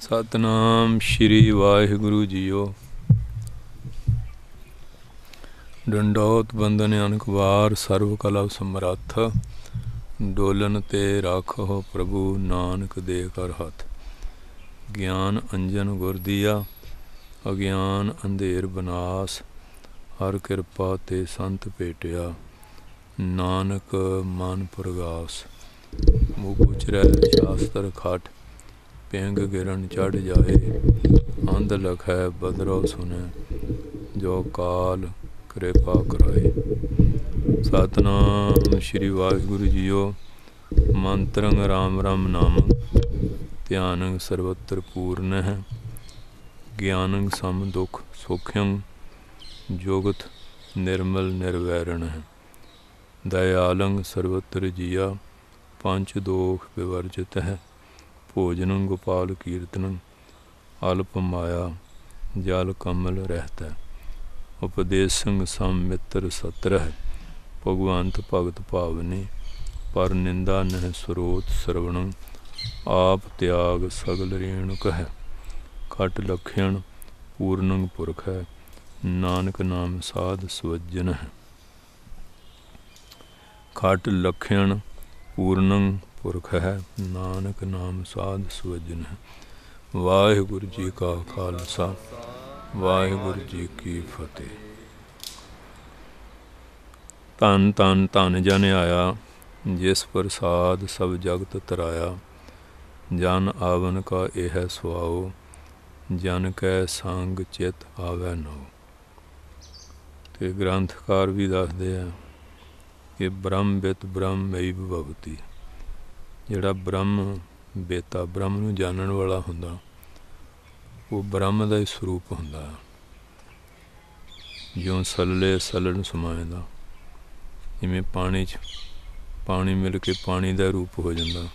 ਸਤਨਾਮ ਸ਼੍ਰੀ ਵਾਹਿਗੁਰੂ ਜੀਓ ਡੰਡੋਤ ਬੰਦਨ ਅਨਕ ਵਾਰ ਸਰਵ ਕਲਾ ਸਮਰੱਥ ਡੋਲਨ ਤੇ ਰੱਖੋ ਪ੍ਰਭੂ ਨਾਨਕ ਦੇ ਕਰ ਹੱਥ ਗਿਆਨ ਅੰਜਨ ਗੁਰ ਦੀਆ ਅਗਿਆਨ ਅੰਧੇਰ ਬਨਾਸ ਹਰ ਕਿਰਪਾ ਤੇ ਸੰਤ ਭੇਟਿਆ ਨਾਨਕ ਮਨ ਪ੍ਰਗਾਸ ਮੁਖ ਉਚਰੈ ਸ਼ਾਸਤਰ ਖਾਟ ਪਿੰਗ ਗਿਰਨ ਚੜ ਜਾਏ ਅੰਧ ਲਖੈ ਬਦਰੋ ਸੁਨੇ ਜੋ ਕਾਲ ਕਿਰਪਾ ਕਰਾਏ ਸਤਨਾਮ ਸ੍ਰੀ ਵਾਹਿਗੁਰੂ ਜੀਓ ਮੰਤਰੰ ਰਾਮ ਰਾਮ ਨਾਮ ਧਿਆਨੰ ਸਰਵਤਰ ਪੂਰਨ ਹੈ ਗਿਆਨੰ ਸਮ ਦੁਖ ਸੁਖੰ ਜੋਗਤ ਨਿਰਮਲ ਨਿਰਵੈਰਣ ਹੈ ਦਇਆਲੰ ਸਰਵਤਰ ਜੀਆ ਪੰਜ ਦੋਖ ਵਿਵਰਜਿਤ ਹੈ ਭੋਜਨੰ ਗੋਪਾਲ ਕੀਰਤਨੰ ਅਲਪ ਮਾਇਆ ਜਲ ਕਮਲ ਰਹਤਾ ਉਪਦੇਸੰ ਸੰਮਿਤਰ ਸਤਰਹ ਭਗਵੰਤ ਭਗਤ ਭਾਵਨੇ ਪਰ ਨਿੰਦਾ ਨਹ ਸਰੋਤ ਸਰਵਣੰ ਆਪ ਤਿਆਗ ਸਗਲ ਰੇਣ ਕਹ ਕਟ ਲਖਣ ਪੂਰਨੰ ਪੁਰਖ ਹੈ ਨਾਨਕ ਨਾਮ ਸਾਧ ਸੁਵਜਨ ਹੈ ਕਟ ਲਖਣ ਪੂਰਨੰ ਪੁਰਖ ਹੈ ਨਾਨਕ ਨਾਮ ਸਾਧ ਸੁਜਨ ਵਾਹਿਗੁਰੂ ਜੀ ਕਾ ਖਾਲਸਾ ਵਾਹਿਗੁਰੂ ਜੀ ਕੀ ਫਤਿਹ ਤਨ ਤਨ ਤਨ ਜਨ ਆਇਆ ਜਿਸ ਪ੍ਰਸਾਦ ਸਭ ਜਗਤ ਤਰਾਇਆ ਜਨ ਆਵਨ ਕਾ ਇਹ ਸੁਆਉ ਜਨ ਕੈ ਸੰਗ ਚਿਤ ਆਵੈ ਨੋ ਤੇ ਗ੍ਰੰਥਕਾਰ ਵੀ ਦੱਸਦੇ ਆ ਕਿ ਬ੍ਰਹਮ ਬਿਤ ਬ੍ਰਹਮ ਮੈ ਭਵਤੀ ਜਿਹੜਾ ਬ੍ਰਹਮ ਬੇਤਾ ਬ੍ਰਹਮ ਨੂੰ ਜਾਣਨ ਵਾਲਾ ਹੁੰਦਾ ਉਹ ਬ੍ਰਹਮ ਦਾ ਹੀ ਸਰੂਪ ਹੁੰਦਾ ਜਿਉਂ ਸੱਲੇ ਸਲਣ ਸਮਾਇਦਾ ਜਿਵੇਂ ਪਾਣੀ 'ਚ ਪਾਣੀ ਮਿਲ ਕੇ ਪਾਣੀ ਦਾ ਰੂਪ ਹੋ ਜਾਂਦਾ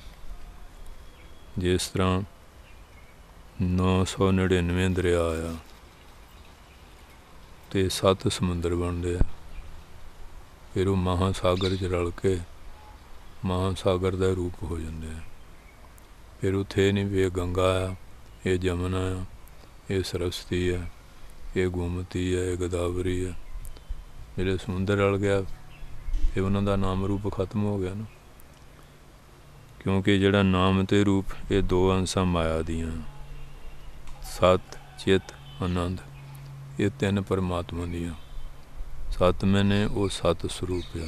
ਜਿਸ ਤਰ੍ਹਾਂ 999 ਦਰਿਆ ਆ ਤੇ ਸੱਤ ਸਮੁੰਦਰ ਬਣਦੇ ਆ ਫਿਰ ਉਹ ਮਹਾਸਾਗਰ 'ਚ ਰਲ ਕੇ ਮਹਾਸਾਗਰ ਦਾ ਰੂਪ ਹੋ ਜਾਂਦੇ ਆ ਫਿਰ ਉਥੇ ਨਹੀਂ ਵੀ ਗੰਗਾ ਆ ਇਹ ਜਮਨਾ ਆ ਇਹ ਸਰਸਤੀ ਆ ਇਹ ਗੋਮਤੀ ਆ ਇਹ ਗਦਾਵਰੀ ਆ ਜਿਹੜੇ ਸਮੁੰਦਰ ਰਲ ਗਿਆ ਤੇ ਉਹਨਾਂ ਦਾ ਨਾਮ ਰੂਪ ਖਤਮ ਹੋ ਗਿਆ ਨਾ ਕਿਉਂਕਿ ਜਿਹੜਾ ਨਾਮ ਤੇ ਰੂਪ ਇਹ ਦੋ ਅੰਸ਼ਾਂ ਮਾਇਆ ਦੀਆਂ ਸਤ ਚਿਤ ਆਨੰਦ ਇਹ ਤਿੰਨ ਪਰਮਾਤਮਾ ਦੀਆਂ ਸਤ ਮੈਨੇ ਉਹ ਸਤ ਸਰੂਪ ਆ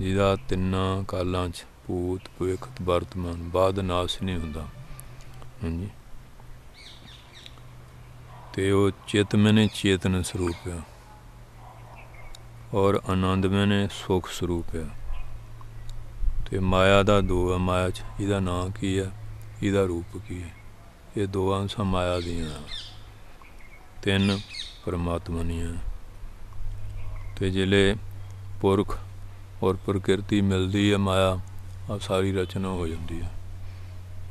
ਜਿਹਦਾ ਤਿੰਨਾਂ ਕਾਲਾਂ 'ਚ ਭੂਤ ਭਵਿੱਖ ਵਰਤਮਾਨ ਬਾਦ ਨਾਸ ਨਹੀਂ ਹੁੰਦਾ ਹਾਂਜੀ ਤੇ ਉਹ ਚਿਤ ਮੈਨੇ ਚੇਤਨ ਸਰੂਪ ਹੈ ਔਰ ਆਨੰਦ ਮੈਨੇ ਸੁਖ ਸਰੂਪ ਹੈ ਤੇ ਮਾਇਆ ਦਾ ਦੋ ਹੈ ਮਾਇਆ 'ਚ ਇਹਦਾ ਨਾਮ ਕੀ ਹੈ ਇਹਦਾ ਰੂਪ ਕੀ ਹੈ ਇਹ ਦੋ ਅੰਸ ਮਾਇਆ ਦੀਆਂ ਤਿੰਨ ਪਰਮਾਤਮਾ ਹੈ ਤੇ ਜਿਲੇ ਪੁਰਖ ਔਰ ਪ੍ਰਕਿਰਤੀ ਮਿਲਦੀ ਹੈ ਮਾਇਆ ਆ ਸਾਰੀ ਰਚਨਾ ਹੋ ਜਾਂਦੀ ਹੈ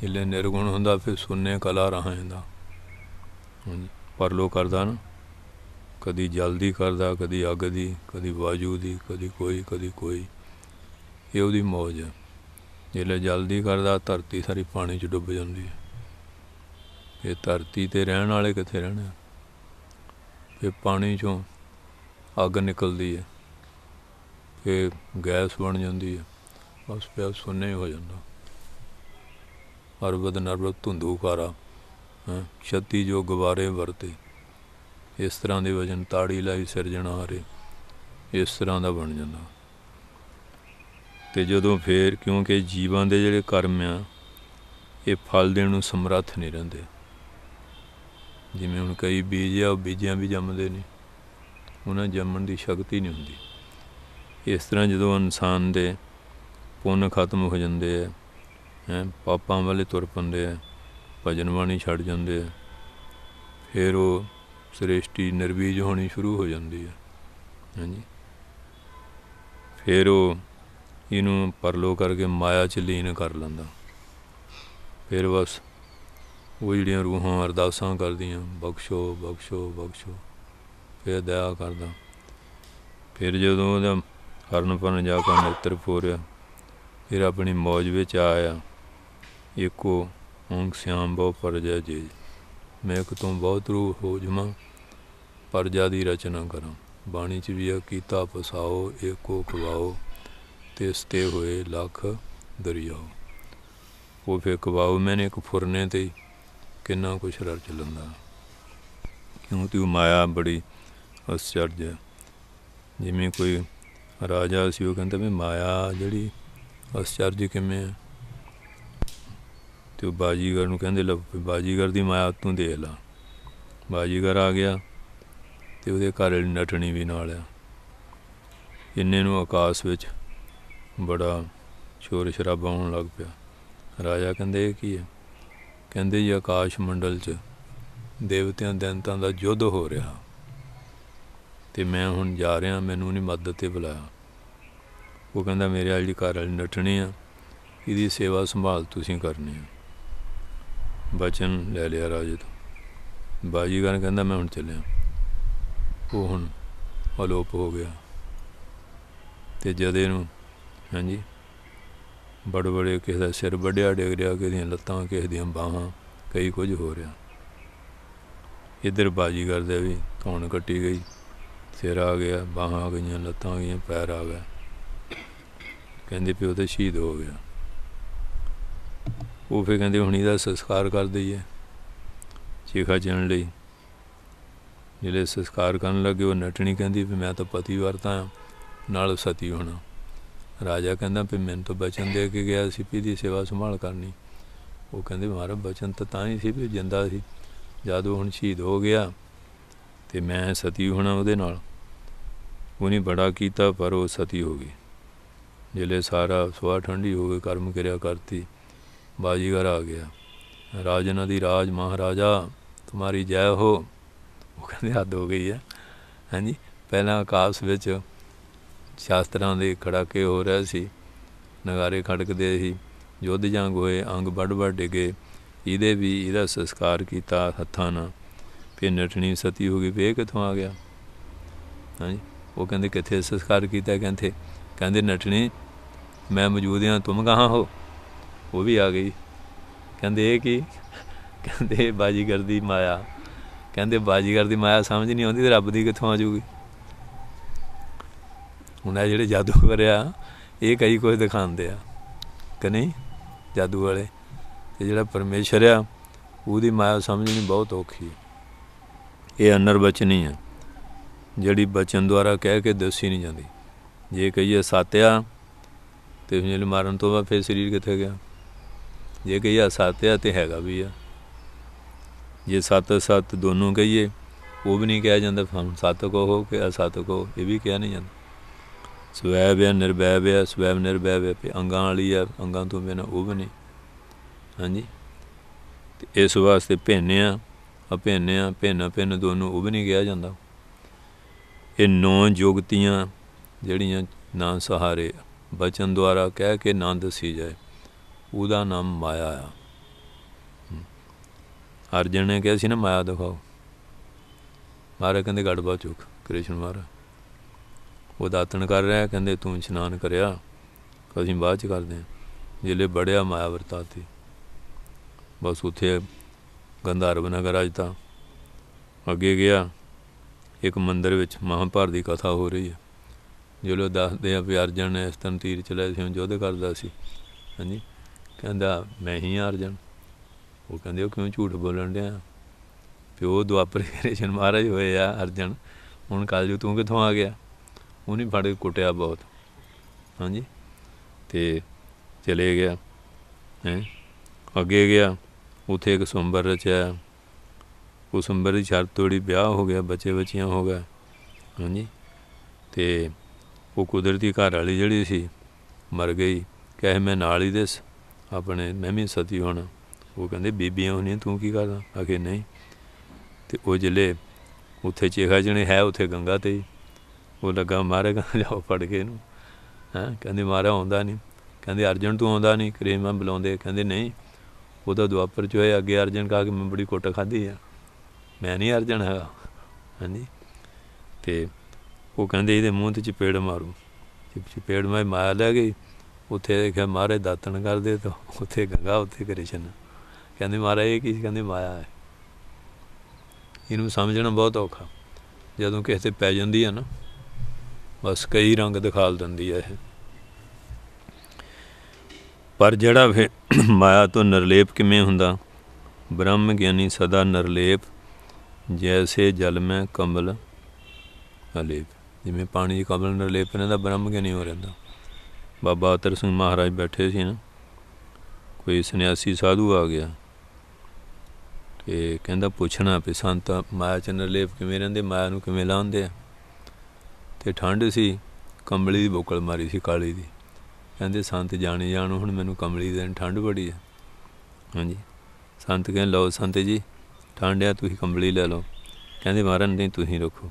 ਜਿਲੇ ਨਿਰਗੁਣ ਹੁੰਦਾ ਫਿਰ ਸੁਣਨੇ ਕਲਾ ਰਹਾ ਪਰ ਲੋ ਕਰਦਾ ਨਾ ਕਦੀ ਜਲਦੀ ਕਰਦਾ ਕਦੀ ਅੱਗ ਦੀ ਕਦੀ ਵਾਜੂ ਦੀ ਕਦੀ ਕੋਈ ਕਦੀ ਕੋਈ ਇਹ ਉਹਦੀ ਮੌਜ ਹੈ ਜਿਲੇ ਜਲਦੀ ਕਰਦਾ ਧਰਤੀ ਸਾਰੀ ਪਾਣੀ 'ਚ ਡੁੱਬ ਜਾਂਦੀ ਹੈ ਇਹ ਧਰਤੀ ਤੇ ਰਹਿਣ ਵਾਲੇ ਕਿੱਥੇ ਰਹਿਣਾ ਇਹ ਪਾਣੀ 'ਚੋਂ ਅੱਗ ਨਿਕਲਦੀ ਹੈ ਇਹ ਗੈਸ ਬਣ ਜਾਂਦੀ ਹੈ ਬਸ ਪਿਆ ਸੁਨੇ ਹੀ ਹੋ ਜਾਂਦਾ ਅਰਬਦ ਨਰਬਦ ਧੁੰਦੂ ਖਾਰਾ ਛੱਤੀ ਜੋ ਗਵਾਰੇ ਵਰਤੇ ਇਸ ਤਰ੍ਹਾਂ ਦੇ ਵਜਨ ਤਾੜੀ ਲਾਈ ਰਹੇ ਇਸ ਤਰ੍ਹਾਂ ਦਾ ਬਣ ਜਾਂਦਾ ਤੇ ਜਦੋਂ ਫੇਰ ਕਿਉਂਕਿ ਜੀਵਾਂ ਦੇ ਜਿਹੜੇ ਕਰਮ ਆ ਇਹ ਫਲ ਦੇਣ ਨੂੰ ਸਮਰੱਥ ਨਹੀਂ ਰਹਿੰਦੇ ਜਿਵੇਂ ਹੁਣ ਕਈ ਬੀਜ ਆ ਬੀਜਾਂ ਵੀ ਜੰਮਦੇ ਨਹੀਂ ਉਹਨਾਂ ਜੰਮਣ ਦੀ ਸ਼ਕਤੀ ਨਹੀਂ ਹੁੰਦੀ ਇਸ ਤਰ੍ਹਾਂ ਜਦੋਂ ਇਨਸਾਨ ਦੇ ਪੁੰਨ ਖਤਮ ਹੋ ਜਾਂਦੇ ਆ ਹੈ ਪਾਪਾਂ ਵਾਲੇ ਤੁਰ ਪੰਦੇ ਆ ਭਜਨ ਬਾਣੀ ਛੱਡ ਜਾਂਦੇ ਆ ਫਿਰ ਉਹ ਸ੍ਰਿਸ਼ਟੀ ਨਿਰਬੀਜ ਹੋਣੀ ਸ਼ੁਰੂ ਹੋ ਜਾਂਦੀ ਐ ਹਾਂਜੀ ਫਿਰ ਉਹ ਇਹਨੂੰ ਪਰਲੋ ਕਰਕੇ ਮਾਇਆ ਚ ਲੀਨ ਕਰ ਲੈਂਦਾ ਫਿਰ ਬਸ ਉਹ ਜਿਹੜੀਆਂ ਰੂਹਾਂ ਅਰਦਾਸਾਂ ਕਰਦੀਆਂ ਬਖਸ਼ੋ ਬਖਸ਼ੋ ਬਖਸ਼ੋ ਫਿਰ ਦਇਆ ਕਰਦਾ ਫਿਰ ਜਦੋਂ ਉਹਦਾ ਹਰਨ ਪਨ ਜਾ ਕੇ ਨੇਤਰ ਪੂਰਿਆ ਫਿਰ ਆਪਣੀ ਮੌਜ ਵਿੱਚ ਆਇਆ ਏਕੋ ਓਂਕ ਸਿਆਮ ਬਹੁ ਪਰਜਾ ਜੀ ਮੈਂ ਇੱਕ ਤੋਂ ਬਹੁਤ ਰੂਹ ਹੋ ਜਮਾ ਪਰਜਾ ਦੀ ਰਚਨਾ ਕਰਾਂ ਬਾਣੀ ਚ ਵੀ ਆ ਕੀਤਾ ਪਸਾਓ ਏਕੋ ਖਵਾਓ ਤੇ ਸਤੇ ਹੋਏ ਲੱਖ ਦਰਿਆ ਉਹ ਫੇ ਕਵਾਓ ਮੈਨੇ ਇੱਕ ਫੁਰਨੇ ਤੇ ਕਿੰਨਾ ਕੁਛ ਰਚ ਲੰਦਾ ਕਿਉਂ ਤੂੰ ਮਾਇਆ ਬੜੀ ਅਸਚਰਜ ਜਿਵੇਂ ਕੋਈ ਰਾਜਾ ਸੀ ਉਹ ਕਹਿੰਦਾ ਵੀ ਮਾਇਆ ਜਿਹੜੀ ਅਸਚਰਜ ਕਿਵੇਂ ਆ ਤੇ ਉਹ ਬਾਜੀਗਰ ਨੂੰ ਕਹਿੰਦੇ ਲੱਭ ਬਾਜੀਗਰ ਦੀ ਮਾਇਆ ਤੂੰ ਦੇਖ ਲਾ ਬਾਜੀਗਰ ਆ ਗਿਆ ਤੇ ਉਹਦੇ ਘਰ ਵਾਲੀ ਨਟਣੀ ਵੀ ਨਾਲ ਆ ਇੰਨੇ ਨੂੰ ਆਕਾਸ਼ ਵਿੱਚ ਬੜਾ ਸ਼ੋਰ ਸ਼ਰਾਬਾ ਹੋਣ ਲੱਗ ਪਿਆ ਰਾਜਾ ਕਹਿੰਦੇ ਇਹ ਕੀ ਹੈ ਕਹਿੰਦੇ ਜੀ ਆਕਾਸ਼ ਮੰਡਲ 'ਚ ਦੇਵਤਿਆਂ ਦੇਵਤਾਂ ਦਾ ਯੁੱਧ ਹੋ ਰਿਹਾ ਹੈ ਤੇ ਮੈਂ ਹੁਣ ਜਾ ਰਿਹਾ ਮੈਨੂੰ ਨਹੀਂ ਮਦਦ ਤੇ ਬੁਲਾਇਆ ਉਹ ਕਹਿੰਦਾ ਮੇਰੇ ਵਾਲੀ ਘਰ ਵਾਲੀ ਨਟਣੀ ਆ ਇਹਦੀ ਸੇਵਾ ਸੰਭਾਲ ਤੁਸੀਂ ਕਰਨੀ ਆ ਬਚਨ ਲੈ ਲਿਆ ਰਾਜੇ ਤੋਂ ਬਾਜੀਗਰ ਕਹਿੰਦਾ ਮੈਂ ਹੁਣ ਚੱਲਿਆ ਉਹ ਹੁਣ ਅਲੋਪ ਹੋ ਗਿਆ ਤੇ ਜਦੇ ਨੂੰ ਹਾਂਜੀ ਬੜੇ ਬੜੇ ਕਿਸੇ ਦਾ ਸਿਰ ਵੱਡਿਆ ਡਿਗ ਰਿਹਾ ਕਿਸੇ ਦੀਆਂ ਲੱਤਾਂ ਕਿਸੇ ਦੀਆਂ ਬਾਹਾਂ ਕਈ ਕੁਝ ਹੋ ਰਿਹਾ ਇਧਰ ਬਾਜੀਗਰ ਦੇ ਵੀ ਕੌਣ ਕੱਟੀ ਗਈ ਸਿਰ ਆ ਗਿਆ ਬਾਹਾਂ ਆ ਗਈਆਂ ਲੱਤਾਂ ਆ ਗਈਆਂ ਪੈਰ ਆ ਗਏ ਕਹਿੰਦੇ ਪਿਓ ਤੇ ਸ਼ਹੀਦ ਹੋ ਗਿਆ ਉਹ ਫੇ ਕਹਿੰਦੇ ਹੁਣ ਇਹਦਾ ਸੰਸਕਾਰ ਕਰ ਦਈਏ ਚੀਖਾ ਜਣ ਲਈ ਜਿਹੜੇ ਸੰਸਕਾਰ ਕਰਨ ਲੱਗੇ ਉਹ ਨਟਣੀ ਕਹਿੰਦੀ ਵੀ ਮੈਂ ਤਾਂ ਪਤੀ ਵਰਤਾ ਨਾਲ ਸਤੀ ਹੋਣਾ ਰਾਜਾ ਕਹਿੰਦਾ ਵੀ ਮੈਨੂੰ ਤਾਂ ਬਚਨ ਦੇ ਕੇ ਗਿਆ ਸੀ ਵੀ ਦੀ ਸੇਵਾ ਸੰਭਾਲ ਕਰਨੀ ਉਹ ਕਹਿੰਦੇ ਮਾਰਾ ਬਚਨ ਤਾਂ ਤਾਂ ਹੀ ਸੀ ਵੀ ਜਿੰਦਾ ਸੀ ਜਦੋਂ ਹੁਣ ਸ਼ਹੀਦ ਹੋ ਗਿਆ ਤੇ ਮੈਂ ਸਤੀ ਹੋਣਾ ਉਹਦੇ ਨਾਲ ਉਹਨੇ ਬੜਾ ਕੀਤਾ ਪਰ ਉਹ ਸਤੀ ਹੋ ਗਈ ਜਿਲੇ ਸਾਰਾ ਸਵਾ ਠੰਡੀ ਹੋ ਗਈ ਕਰਮ ਕਰਿਆ ਕਰਤੀ ਬਾਜੀਗਰ ਆ ਗਿਆ ਰਾਜਨ ਦੀ ਰਾਜ ਮਹਾਰਾਜਾ ਤੁਮਾਰੀ ਜੈ ਹੋ ਉਹ ਕਹਿੰਦੇ ਹੱਦ ਹੋ ਗਈ ਹੈ ਹਾਂਜੀ ਪਹਿਲਾਂ ਆਕਾਸ਼ ਵਿੱਚ ਸ਼ਾਸਤਰਾਂ ਦੇ ਖੜਾਕੇ ਹੋ ਰਿਹਾ ਸੀ ਨਗਾਰੇ ਖੜਕਦੇ ਸੀ ਯੁੱਧ ਜੰਗ ਹੋਏ ਅੰਗ ਵੱਡ ਵੱਡ ਡਿਗੇ ਇਹਦੇ ਵੀ ਇਹਦਾ ਸੰਸਕਾਰ ਕੀਤਾ ਹੱਥਾਂ ਨਾਲ ਫਿਰ ਨਟਣੀ ਸਤੀ ਹੋ ਗਈ ਵੇ ਕਿਥੋਂ ਆ ਗਿਆ ਹਾਂਜੀ ਉਹ ਕਹਿੰਦੇ ਕਿੱਥੇ ਸੰਸਕਾਰ ਕੀਤਾ ਕਹਿੰਦੇ ਕਹਿੰਦੇ ਨਟਣੀ ਮੈਂ ਮੌਜੂਦ ਹਾਂ ਤੁਮ ਕਹਾਂ ਹੋ ਉਹ ਵੀ ਆ ਗਈ ਕਹਿੰਦੇ ਇਹ ਕੀ ਕਹਿੰਦੇ ਬਾਜੀਗਰ ਦੀ ਮਾਇਆ ਕਹਿੰਦੇ ਬਾਜੀਗਰ ਦੀ ਮਾਇਆ ਸਮਝ ਨਹੀਂ ਆਉਂਦੀ ਤੇ ਰੱਬ ਦੀ ਕਿੱਥੋਂ ਆ ਜੂਗੀ ਹੁਣ ਆ ਜਿਹੜੇ ਜਾਦੂਗਰ ਆ ਇਹ ਕਈ ਕੁਝ ਦਿਖਾਉਂਦੇ ਆ ਕਿ ਨਹੀਂ ਜਾਦੂ ਵਾਲੇ ਤੇ ਜਿਹੜਾ ਪਰਮੇਸ਼ਰ ਆ ਉਹਦੀ ਮਾਇਆ ਸਮਝਣੀ ਬਹੁਤ ਔਖੀ ਇਹ ਅਨਰ ਬਚਨੀ ਹੈ ਜਿਹੜੀ ਬਚਨ ਦੁਆਰਾ ਕਹਿ ਕੇ ਦੱਸੀ ਨਹੀਂ ਜਾਂਦੀ ਜੇ ਕਹੀਏ ਸਾਤਿਆ ਤੇ ਫਿਰ ਮਾਰਨ ਤੋਂ ਬਾਅਦ ਫਿਰ ਸਰੀਰ ਕਿੱਥੇ ਗਿਆ ਜੇ ਕਹੀਏ ਸਾਤਿਆ ਤੇ ਹੈਗਾ ਵੀ ਆ ਜੇ ਸਤ ਸਤ ਦੋਨੋਂ ਕਹੀਏ ਉਹ ਵੀ ਨਹੀਂ ਕਿਹਾ ਜਾਂਦਾ ਫਿਰ ਸਤ ਕੋ ਹੋ ਕਿ ਅਸਤ ਕੋ ਇਹ ਵੀ ਕਿਹਾ ਨਹੀਂ ਜਾਂਦਾ ਸਵੈਬ ਹੈ ਨਿਰਵੈਬ ਹੈ ਸਵੈਬ ਨਿਰਵੈਬ ਹੈ ਅੰਗਾਂ ਵਾਲੀ ਹੈ ਅੰਗਾਂ ਤੋਂ ਬਿਨਾ ਉਹ ਵੀ ਨਹੀਂ ਹਾਂਜੀ ਤੇ ਇਸ ਵਾਸਤੇ ਭਿੰਨੇ ਆ ਭਿੰਨੇ ਆ ਭਿੰਨਾ ਭਿੰਨ ਦੋਨੋਂ ਉਹ ਵੀ ਨਹੀਂ ਕਿਹਾ ਜਾਂਦਾ ਇਹ ਨੌ ਜੋਗਤੀਆਂ ਜਿਹੜੀਆਂ ਨਾਂ ਸਹਾਰੇ ਬਚਨ ਦੁਆਰਾ ਕਹਿ ਕੇ ਨਾਂ ਦੱਸੀ ਜਾਏ ਉਹਦਾ ਨਾਮ ਮਾਇਆ ਆ ਅਰਜਨ ਨੇ ਕਿਹਾ ਸੀ ਨਾ ਮਾਇਆ ਦਿਖਾਓ ਮਾਰੇ ਕਹਿੰਦੇ ਗੜਬਾ ਚੁੱਕ ਕ੍ਰਿਸ਼ਨ ਮਹਾਰਾਜ ਉਹ ਦਾਤਣ ਕਰ ਰਿਹਾ ਕਹਿੰਦੇ ਤੂੰ ਇਸ਼ਨਾਨ ਕਰਿਆ ਅਸੀਂ ਬਾਅਦ ਚ ਕਰਦੇ ਹਾਂ ਜਿਲੇ ਬੜਿਆ ਮਾਇਆ ਵਰਤਾਤੀ ਬਸ ਉਥੇ ਗੰਧਾਰਵ ਨਗਰ ਅਜ ਤਾਂ ਅੱਗੇ ਗਿਆ ਇੱਕ ਮੰਦਿਰ ਵਿੱਚ ਮਹਾਭਾਰਤ ਦੀ ਕਥਾ ਹੋ ਰਹੀ ਹੈ ਜੋ ਲੋ ਦੱਸਦੇ ਆ ਵੀ ਅਰਜਨ ਨੇ ਇਸ ਤਨ ਤੀਰ ਚਲਾਇਆ ਸੀ ਯੁੱਧ ਕਰਦਾ ਸੀ ਹਾਂਜੀ ਕਹਿੰਦਾ ਮੈਂ ਹੀ ਅਰਜਨ ਉਹ ਕਹਿੰਦੇ ਉਹ ਕਿਉਂ ਝੂਠ ਬੋਲਣ ਡਿਆ ਪਿਓ ਦੁਆਪਰ ਕ੍ਰਿਸ਼ਨ ਮਹਾਰਾਜ ਹੋਏ ਆ ਅਰਜਨ ਹੁਣ ਕੱਲ ਜੂ ਤੂੰ ਕਿੱਥੋਂ ਆ ਗਿਆ ਉਹਨੇ ਫੜ ਕੇ ਕੁੱਟਿਆ ਬਹੁਤ ਹਾਂਜੀ ਤੇ ਚਲੇ ਗਿਆ ਹੈ ਅੱਗੇ ਗਿਆ ਉਥੇ ਇੱਕ ਸੁੰਬਰ ਰਚਿਆ ਉਸ ਉਮਰ ਦੀ ਸ਼ਰਤ ਤੋੜੀ ਵਿਆਹ ਹੋ ਗਿਆ ਬੱਚੇ ਬੱਚੀਆਂ ਹੋ ਗਏ ਹਾਂਜੀ ਤੇ ਉਹ ਕੁਦਰਤੀ ਘਰ ਵਾਲੀ ਜਿਹੜੀ ਸੀ ਮਰ ਗਈ ਕਹੇ ਮੈਂ ਨਾਲ ਹੀ ਦੇਸ ਆਪਣੇ ਮੈਂ ਵੀ ਸਤੀ ਹੋਣਾ ਉਹ ਕਹਿੰਦੇ ਬੀਬੀਆਂ ਹੋਣੀ ਤੂੰ ਕੀ ਕਰਦਾ ਆਖੇ ਨਹੀਂ ਤੇ ਉਹ ਜਿਲੇ ਉੱਥੇ ਚੇਖਾ ਜਣੇ ਹੈ ਉੱਥੇ ਗੰਗਾ ਤੇ ਉਹ ਲੱਗਾ ਮਾਰੇਗਾ ਕਹਿੰਦਾ ਫੜ ਕੇ ਇਹਨੂੰ ਹਾਂ ਕਹਿੰਦੇ ਮਾਰਾ ਆਉਂਦਾ ਨਹੀਂ ਕਹਿੰਦੇ ਅਰਜਨ ਤੂੰ ਆਉਂਦਾ ਨਹੀਂ ਕਰੇਮਾ ਬੁਲਾਉਂਦੇ ਕਹਿੰਦੇ ਨਹੀਂ ਉਹ ਤਾਂ ਦੁਆਪਰ ਚ ਹੋਇਆ ਅੱਗੇ ਅਰਜਨ ਕਹਾ ਕਿ ਮੈਂ ਬੜੀ ਕੁੱਟ ਖਾਦੀ ਆ ਮੈਂ ਨਹੀਂ ਅਰਜਨ ਹੈਗਾ ਹਾਂਜੀ ਤੇ ਉਹ ਕਹਿੰਦੇ ਇਹਦੇ ਮੂੰਹ ਤੇ ਚਪੇੜ ਮਾਰੂ ਚਪੇੜ ਮੈਂ ਮਾਰ ਲੈ ਗਈ ਉੱਥੇ ਦੇਖਿਆ ਮਾਰੇ ਦਾਤਣ ਕਰਦੇ ਤਾਂ ਉੱਥੇ ਗੰਗਾ ਉੱਥੇ ਕ੍ਰਿਸ਼ਨ ਕਹਿੰਦੇ ਮਾਰਾ ਇਹ ਕੀ ਕਹਿੰਦੇ ਮਾਇਆ ਹੈ ਇਹਨੂੰ ਸਮਝਣਾ ਬਹੁਤ ਔਖਾ ਜਦੋਂ ਕਿਸੇ ਤੇ ਪੈ ਜਾਂਦੀ ਹੈ ਨਾ ਬਸ ਕਈ ਰੰਗ ਦਿਖਾਲ ਦਿੰਦੀ ਹੈ ਇਹ ਪਰ ਜਿਹੜਾ ਮਾਇਆ ਤੋਂ ਨਰਲੇਪ ਕਿਵੇਂ ਹੁੰਦਾ ਬ੍ਰਹਮ ਗਿਆਨੀ ਸਦਾ ਨਰਲੇਪ ਜੈਸੇ ਜਲ ਮੈਂ ਕਮਲ ਅਲੇਪ ਜਿਵੇਂ ਪਾਣੀ ਦੀ ਕਮਲ ਨਾਲ ਲੇਪ ਇਹਨਾਂ ਦਾ ਬ੍ਰਹਮ ਗਿਆਨੀ ਹੋ ਰਹਿੰਦਾ ਬਾਬਾ ਅਤਰ ਸਿੰਘ ਮਹਾਰਾਜ ਬੈਠੇ ਸੀ ਨਾ ਕੋਈ ਸੰਨਿਆਸੀ ਸਾਧੂ ਆ ਗਿਆ ਤੇ ਕਹਿੰਦਾ ਪੁੱਛਣਾ ਵੀ ਸੰਤ ਮਾਇਆ ਚ ਨਰਲੇਪ ਕਿਵੇਂ ਰਹਿੰਦੇ ਮਾਇਆ ਨੂੰ ਕਿਵੇਂ ਲਾਉਂਦੇ ਆ ਤੇ ਠੰਡ ਸੀ ਕੰਬਲੀ ਦੀ ਬੋਕਲ ਮਾਰੀ ਸੀ ਕਾਲੀ ਦੀ ਕਹਿੰਦੇ ਸੰਤ ਜਾਣੇ ਜਾਣ ਹੁਣ ਮੈਨੂੰ ਕੰਬਲੀ ਦੇ ਠੰਡ ਬੜੀ ਆ ਹਾਂਜੀ ਸੰਤ ਕਹਿੰਦੇ ਲਓ ਸੰਤ ਜੀ ਠੰਡਿਆ ਤੁਸੀਂ ਕੰਬਲੀ ਲੈ ਲਓ ਕਹਿੰਦੇ ਮਾਰਨ ਨਹੀਂ ਤੁਸੀਂ ਰੱਖੋ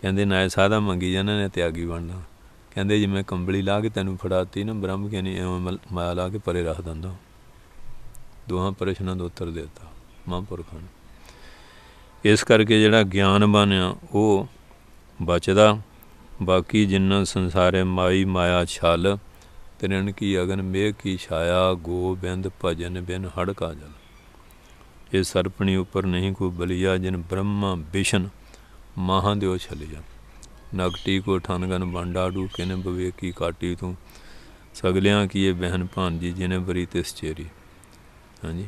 ਕਹਿੰਦੇ ਨਾਇ ਸਾਦਾ ਮੰਗੀ ਜਾਣਾ ਨੇ ਤਿਆਗੀ ਬਣਨਾ ਕਹਿੰਦੇ ਜਿਵੇਂ ਕੰਬਲੀ ਲਾ ਕੇ ਤੈਨੂੰ ਫੜਾਤੀ ਨਾ ਬ੍ਰਹਮ ਗਿਆਨੀ ਐਵੇਂ ਮਾਇਆ ਲਾ ਕੇ ਪਰੇ ਰੱਖ ਦਿੰਦਾ ਦੋਹਾਂ ਪ੍ਰਸ਼ਨਾਂ ਦਾ ਉੱਤਰ ਦਿੱਤਾ ਮਹਾਂਪੁਰਖਾਂ ਨੇ ਇਸ ਕਰਕੇ ਜਿਹੜਾ ਗਿਆਨ ਬਣਿਆ ਉਹ ਬਚਦਾ ਬਾਕੀ ਜਿੰਨਾ ਸੰਸਾਰੇ ਮਾਈ ਮਾਇਆ ਛਲ ਤਿਨਨ ਕੀ ਅਗਨ ਮੇਘ ਕੀ ਛਾਇਆ ਗੋਬਿੰਦ ਭਜਨ ਬਿਨ ਹੜਕਾ ਜਲ ਇਹ ਸਰਪਣੀ ਉੱਪਰ ਨਹੀਂ ਕੋ ਬਲੀਆ ਜਿਨ ਬ੍ਰਹਮਾ ਵਿਸ਼ਨ ਮਾਹਾਂ ਦਿਓ ਛਲਿਆ ਨਗਟੀ ਕੋ ਠਾਨਗਨ ਬੰਡਾੜੂ ਕਿਨੇ ਬਵੇਕੀ ਕਾਟੀ ਤੂੰ ਸਗਲਿਆਂ ਕੀ ਇਹ ਬਹਿਨ ਭਾਂਜੀ ਜਿਨੇ ਬਰੀ ਤਿਸ ਚੇਰੀ ਹਾਂਜੀ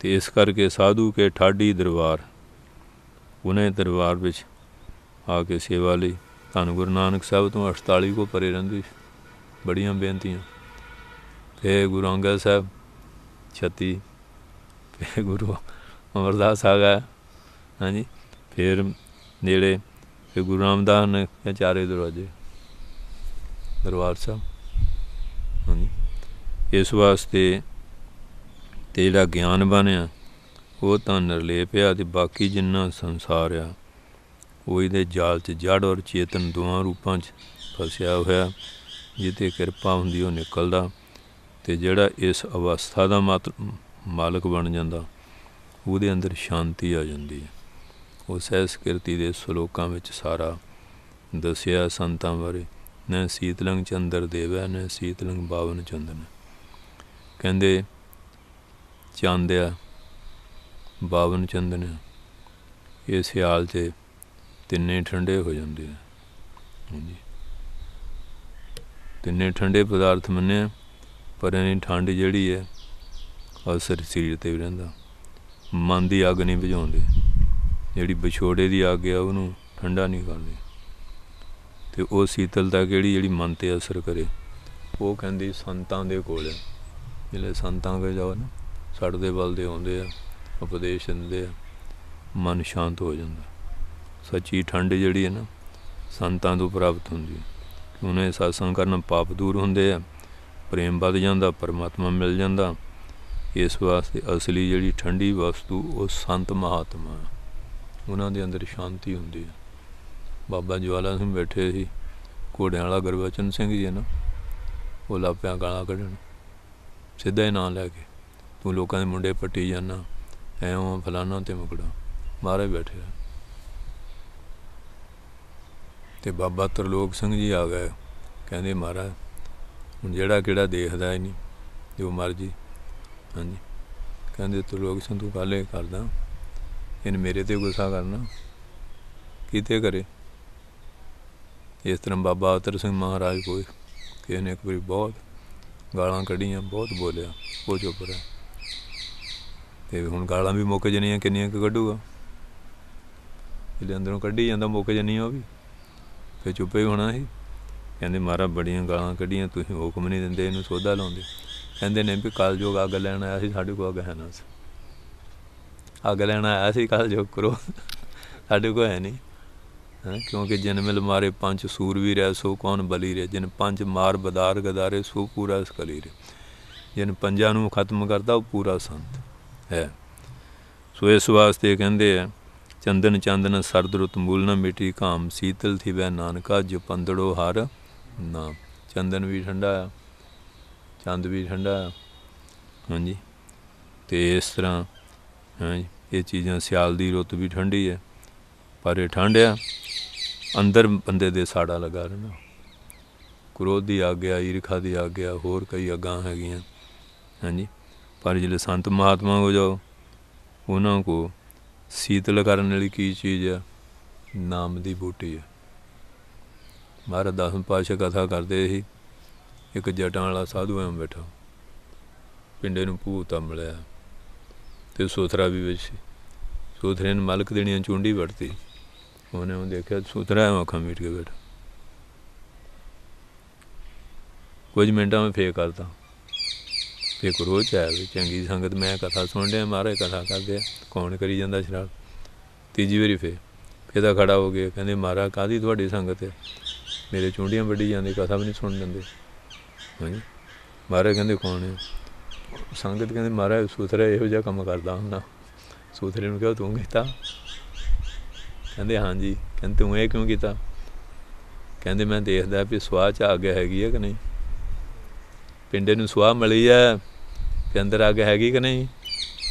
ਤੇ ਇਸ ਕਰਕੇ ਸਾਧੂ ਕੇ ਠਾਡੀ ਦਰਬਾਰ ਉਹਨੇ ਦਰਬਾਰ ਵਿੱਚ ਆ ਕੇ ਸੇਵਾ ਲਈ ਧੰਨ ਗੁਰੂ ਨਾਨਕ ਸਾਹਿਬ ਤੋਂ 48 ਕੋ ਪਰੇ ਰਹਿੰਦੀ ਬੜੀਆਂ ਬੇਨਤੀਆਂ ਤੇ ਗੁਰੂ ਅੰਗਦ ਸਾਹਿਬ 36 ਗੁਰੂ ਅਮਰਦਾਸ ਆ ਗਿਆ ਹਾਂਜੀ ਫਿਰ ਨੇੜੇ ਫਿਰ ਗੁਰੂ ਰਾਮਦਾਸ ਨੇ ਚਾਰੇ ਦਰਵਾਜ਼ੇ ਦਰਬਾਰ ਸਾਹਿਬ ਹਾਂਜੀ ਇਸ ਵਾਸਤੇ ਤੇਰਾ ਗਿਆਨ ਬਣਿਆ ਉਹ ਤਾਂ ਨਿਰਲੇਪਿਆ ਤੇ ਬਾਕੀ ਜਿੰਨਾ ਸੰਸਾਰ ਆ ਉਹ ਇਹਦੇ ਜਾਲ 'ਚ ਜੜ ਔਰ ਚੇਤਨ ਦੋਹਾਂ ਰੂਪਾਂ 'ਚ ਫਸਿਆ ਹੋਇਆ ਜਿੱਤੇ ਕਿਰਪਾ ਹੁੰਦੀ ਉਹ ਨਿਕਲਦਾ ਤੇ ਜਿਹੜਾ ਇਸ ਅਵਸਥਾ ਦਾ ਮਾਤਰ ਮਾਲਕ ਬਣ ਜਾਂਦਾ ਉਹਦੇ ਅੰਦਰ ਸ਼ਾਂਤੀ ਆ ਜਾਂਦੀ ਹੈ ਉਹ ਸਹਿਸ ਕਿਰਤੀ ਦੇ ਸ਼ਲੋਕਾਂ ਵਿੱਚ ਸਾਰਾ ਦੱਸਿਆ ਸੰਤਾਂ ਬਾਰੇ ਨੈ ਸੀਤਲੰਗ ਚੰਦਰ ਦੇਵੈ ਨੈ ਸੀਤਲੰਗ ਬਾਵਨ ਚੰਦਨ ਕਹਿੰਦੇ ਚਾਂਦਿਆ ਬਾਵਨ ਚੰਦਨ ਇਹ ਸਿਆਲ ਤੇ ਤਿੰਨੇ ਠੰਡੇ ਹੋ ਜਾਂਦੇ ਆ ਹਾਂਜੀ ਤਿੰਨੇ ਠੰਡੇ ਪਦਾਰਥ ਮੰਨੇ ਪਰ ਇਹ ਠੰਡ ਜਿਹੜੀ ਹੈ ਅਸਰ ਸਰੀਰ ਤੇ ਵੀ ਰਹਿੰਦਾ ਮਨ ਦੀ ਅੱਗ ਨਹੀਂ ਬੁਝਾਉਂਦੇ ਜਿਹੜੀ ਵਿਛੋੜੇ ਦੀ ਅੱਗ ਆ ਉਹਨੂੰ ਠੰਡਾ ਨਹੀਂ ਕਰਦੇ ਤੇ ਉਹ ਸੀਤਲਤਾ ਕਿਹੜੀ ਜਿਹੜੀ ਮਨ ਤੇ ਅਸਰ ਕਰੇ ਉਹ ਕਹਿੰਦੀ ਸੰਤਾਂ ਦੇ ਕੋਲ ਜਿਹੜੇ ਸੰਤਾਂ ਕੋਲ ਜਾਓ ਨਾ ਸੜਦੇ ਬਲਦੇ ਆਉਂਦੇ ਆ ਉਪਦੇਸ਼ ਦਿੰਦੇ ਆ ਮਨ ਸ਼ਾਂਤ ਹੋ ਜਾਂਦਾ ਸੱਚੀ ਠੰਡ ਜਿਹੜੀ ਹੈ ਨਾ ਸੰਤਾਂ ਤੋਂ ਪ੍ਰਾਪਤ ਹੁੰਦੀ ਹੈ ਉਹਨੇ ਸੰਗਤ ਕਰਨ ਪਾਪ ਦੂਰ ਹੁੰਦੇ ਆ ਪ੍ਰੇਮ ਵੱਧ ਜਾਂਦਾ ਪਰਮਾਤਮਾ ਮਿਲ ਜਾਂਦਾ ਇਸ ਵਾਸਤੇ ਅਸਲੀ ਜਿਹੜੀ ਠੰਡੀ ਵਸਤੂ ਉਹ ਸੰਤ ਮਹਾਤਮਾ ਉਹਨਾਂ ਦੇ ਅੰਦਰ ਸ਼ਾਂਤੀ ਹੁੰਦੀ ਹੈ ਬਾਬਾ ਜਵਾਲਾ ਸਿੰਘ ਬੈਠੇ ਸੀ ਕੋੜਿਆਂ ਵਾਲਾ ਗੁਰਬਚਨ ਸਿੰਘ ਜੀ ਨਾ ਉਹ ਲਾਪਿਆਂ ਗਾਲਾਂ ਕੱਢਣ ਸਿੱਧਾ ਹੀ ਨਾਂ ਲੈ ਕੇ ਤੂੰ ਲੋਕਾਂ ਦੇ ਮੁੰਡੇ ਪੱਟੀ ਜਾਣਾ ਐਵੇਂ ਫਲਾਣਾ ਤੇ ਮੁਕੜਾ ਮਾਰੇ ਬੈਠੇ ਤੇ ਬਾਬਾ ਤਰਲੋਕ ਸਿੰਘ ਜੀ ਆ ਗਏ ਕਹਿੰਦੇ ਮਹਾਰਾਜ ਹੁਣ ਜਿਹੜਾ ਕਿਹੜਾ ਦੇਖਦਾ ਹੀ ਨਹੀਂ ਜੋ ਮਰਜੀ ਹਾਂਜੀ ਕਹਿੰਦੇ ਤੂੰ ਲੋਕ ਤੂੰ ਗੱਲ ਕਰਦਾ ਇਹਨੇ ਮੇਰੇ ਤੇ ਗੁੱਸਾ ਕਰਨਾ ਕਿਤੇ ਕਰੇ ਇਸ ਤਰ੍ਹਾਂ ਬਾਬਾ ਅਤਰ ਸਿੰਘ ਮਹਾਰਾਜ ਕੋਈ ਕਿਸੇ ਨੇ ਇੱਕ ਵਾਰੀ ਬਹੁਤ ਗਾਲਾਂ ਕੱਢੀਆਂ ਬਹੁਤ ਬੋਲਿਆ ਉਹ ਚੁੱਪ ਰਿਹਾ ਤੇ ਹੁਣ ਗਾਲਾਂ ਵੀ ਮੁੱਕ ਜਣੀਆਂ ਕਿੰਨੀਆਂ ਕੁ ਕੱਢੂਗਾ ਇਹਦੇ ਅੰਦਰੋਂ ਕੱਢੀ ਜਾਂਦਾ ਮੁੱਕ ਜਣੀਆਂ ਉਹ ਵੀ ਫੇ ਚੁੱਪੇ ਹੋਣਾ ਸੀ ਕਹਿੰਦੇ ਮਹਾਰਾਜ ਬੜੀਆਂ ਗਾਲਾਂ ਕੱਢੀਆਂ ਤੁਸੀਂ ਹੁਕਮ ਨਹੀਂ ਦਿੰਦੇ ਇਹਨੂੰ ਸੋਧਾ ਲਾਉਂਦੇ ਕਹਿੰਦੇ ਨੇ ਵੀ ਕਲਯੁਗ ਅੱਗ ਲੈਣ ਆਇਆ ਸੀ ਸਾਡੇ ਕੋਲ ਅੱਗ ਹੈ ਨਾ ਅੱਗ ਲੈਣ ਆਇਆ ਸੀ ਕਲਯੁਗ ਕਰੋ ਸਾਡੇ ਕੋਲ ਹੈ ਨਹੀਂ ਹੈ ਕਿਉਂਕਿ ਜਿਨ ਮਿਲ ਮਾਰੇ ਪੰਜ ਸੂਰਵੀਰ ਐ ਸੋ ਕੌਣ ਬਲੀ ਰੇ ਜਿਨ ਪੰਜ ਮਾਰ ਬਦਾਰ ਗਦਾਰੇ ਸੋ ਪੂਰਾ ਕਲੀ ਰੇ ਜਿਨ ਪੰਜਾਂ ਨੂੰ ਖਤਮ ਕਰਦਾ ਉਹ ਪੂਰਾ ਸੰਤ ਹੈ ਸੋ ਇਸ ਵਾਸਤੇ ਕਹਿੰਦੇ ਆ ਚੰਦਨ ਚੰਦਨ ਸਰਦ ਰੁੱਤ ਮੂਲ ਨਾ ਮਿੱਟੀ ਕਾਮ ਸੀਤਲ ਥੀ ਬੈ ਨਾਨਕਾ ਜੋ ਪੰਦੜੋ ਹਰ ਨਾ ਚੰਦਨ ਵੀ ਠੰਡਾ ਆ ਚੰਦ ਵੀ ਠੰਡਾ ਹਾਂਜੀ ਤੇ ਇਸ ਤਰ੍ਹਾਂ ਹਾਂਜੀ ਇਹ ਚੀਜ਼ਾਂ ਸਿਆਲ ਦੀ ਰੁੱਤ ਵੀ ਠੰਡੀ ਹੈ ਪਰ ਇਹ ਠੰਡ ਆ ਅੰਦਰ ਬੰਦੇ ਦੇ ਸਾੜਾ ਲਗਾ ਰਹਿਣਾ ਕ੍ਰੋਧ ਦੀ ਆਗਿਆ ਈਰਖਾ ਦੀ ਆਗਿਆ ਹੋਰ ਕਈ ਅਗਾਂ ਹੈਗੀਆਂ ਹਾਂਜੀ ਪਰ ਜਿਹੜੇ ਸੰਤ ਮਹਾਤਮਾ ਹੋ ਜਾਓ ਉਹਨਾਂ ਕੋ ਸੀਤਲ ਕਰਨ ਵਾਲੀ ਕੀ ਚੀਜ਼ ਹੈ ਨਾਮ ਦੀ ਬੂਟੀ ਹੈ ਮਹਾਰਾਜ ਦਸਮ ਪਾਸ਼ਾ ਕਥਾ ਕਰਦੇ ਸੀ ਇੱਕ ਜਟਾਂ ਵਾਲਾ ਸਾਧੂ ਐਂ ਬੈਠਾ ਪਿੰਡੇ ਨੂੰ ਭੂਤਾ ਮਿਲਿਆ ਤੇ ਸੋਥਰਾ ਵੀ ਵਿੱਚ ਸੋਥਰੇ ਨੇ ਮਲਕ ਦੇਣੀਆਂ ਚੁੰਡੀ ਵੜਤੀ ਉਹਨੇ ਉਹ ਦੇਖਿਆ ਸੋਥਰਾ ਐ ਅੱਖਾਂ ਮੀਟ ਕੇ ਬੈਠਾ ਕੁਝ ਮਿੰਟਾਂ ਮੈਂ ਫੇਰ ਕਰਦਾ ਤੇ ਕਰੋਚ ਚਾਹ ਵੀ ਚੰਗੀ ਸੰਗਤ ਮੈਂ ਕਥਾ ਸੁਣ ਰਿਹਾ ਮਾਰੇ ਕਥਾ ਕਰਦੇ ਕੌਣ ਕਰੀ ਜਾਂਦਾ ਸ਼ਰਾਬ ਤੀਜੀ ਵਾਰੀ ਫੇਰ ਫੇਦਾ ਖੜਾ ਹੋ ਗਿਆ ਕਹਿੰਦੇ ਮਾਰਾ ਕਾਦੀ ਤੁਹਾਡੀ ਸੰਗਤ ਹੈ ਮੇਰੇ ਚੁੰਡੀਆਂ ਵੱਢੀ ਜਾਂਦੀ ਕਥਾ ਵੀ ਨਹੀਂ ਸੁਣ ਲੈਂਦੇ ਹਾਂਜੀ ਮਹਾਰਾਜ ਕਹਿੰਦੇ ਕੌਣ ਹੈ ਸੰਗਤ ਕਹਿੰਦੇ ਮਹਾਰਾਜ ਸੂਤਰੇ ਇਹੋ ਜਿਹਾ ਕੰਮ ਕਰਦਾ ਹੁੰਦਾ ਸੂਤਰੇ ਨੂੰ ਕਿਹਾ ਤੂੰ ਕੀਤਾ ਕਹਿੰਦੇ ਹਾਂਜੀ ਕਹਿੰਦੇ ਤੂੰ ਇਹ ਕਿਉਂ ਕੀਤਾ ਕਹਿੰਦੇ ਮੈਂ ਦੇਖਦਾ ਵੀ ਸਵਾਹ ਚ ਆ ਗਿਆ ਹੈਗੀ ਹੈ ਕਿ ਨਹੀਂ ਪਿੰਡੇ ਨੂੰ ਸਵਾਹ ਮਿਲੀ ਹੈ ਤੇ ਅੰਦਰ ਅੱਗ ਹੈਗੀ ਕਿ ਨਹੀਂ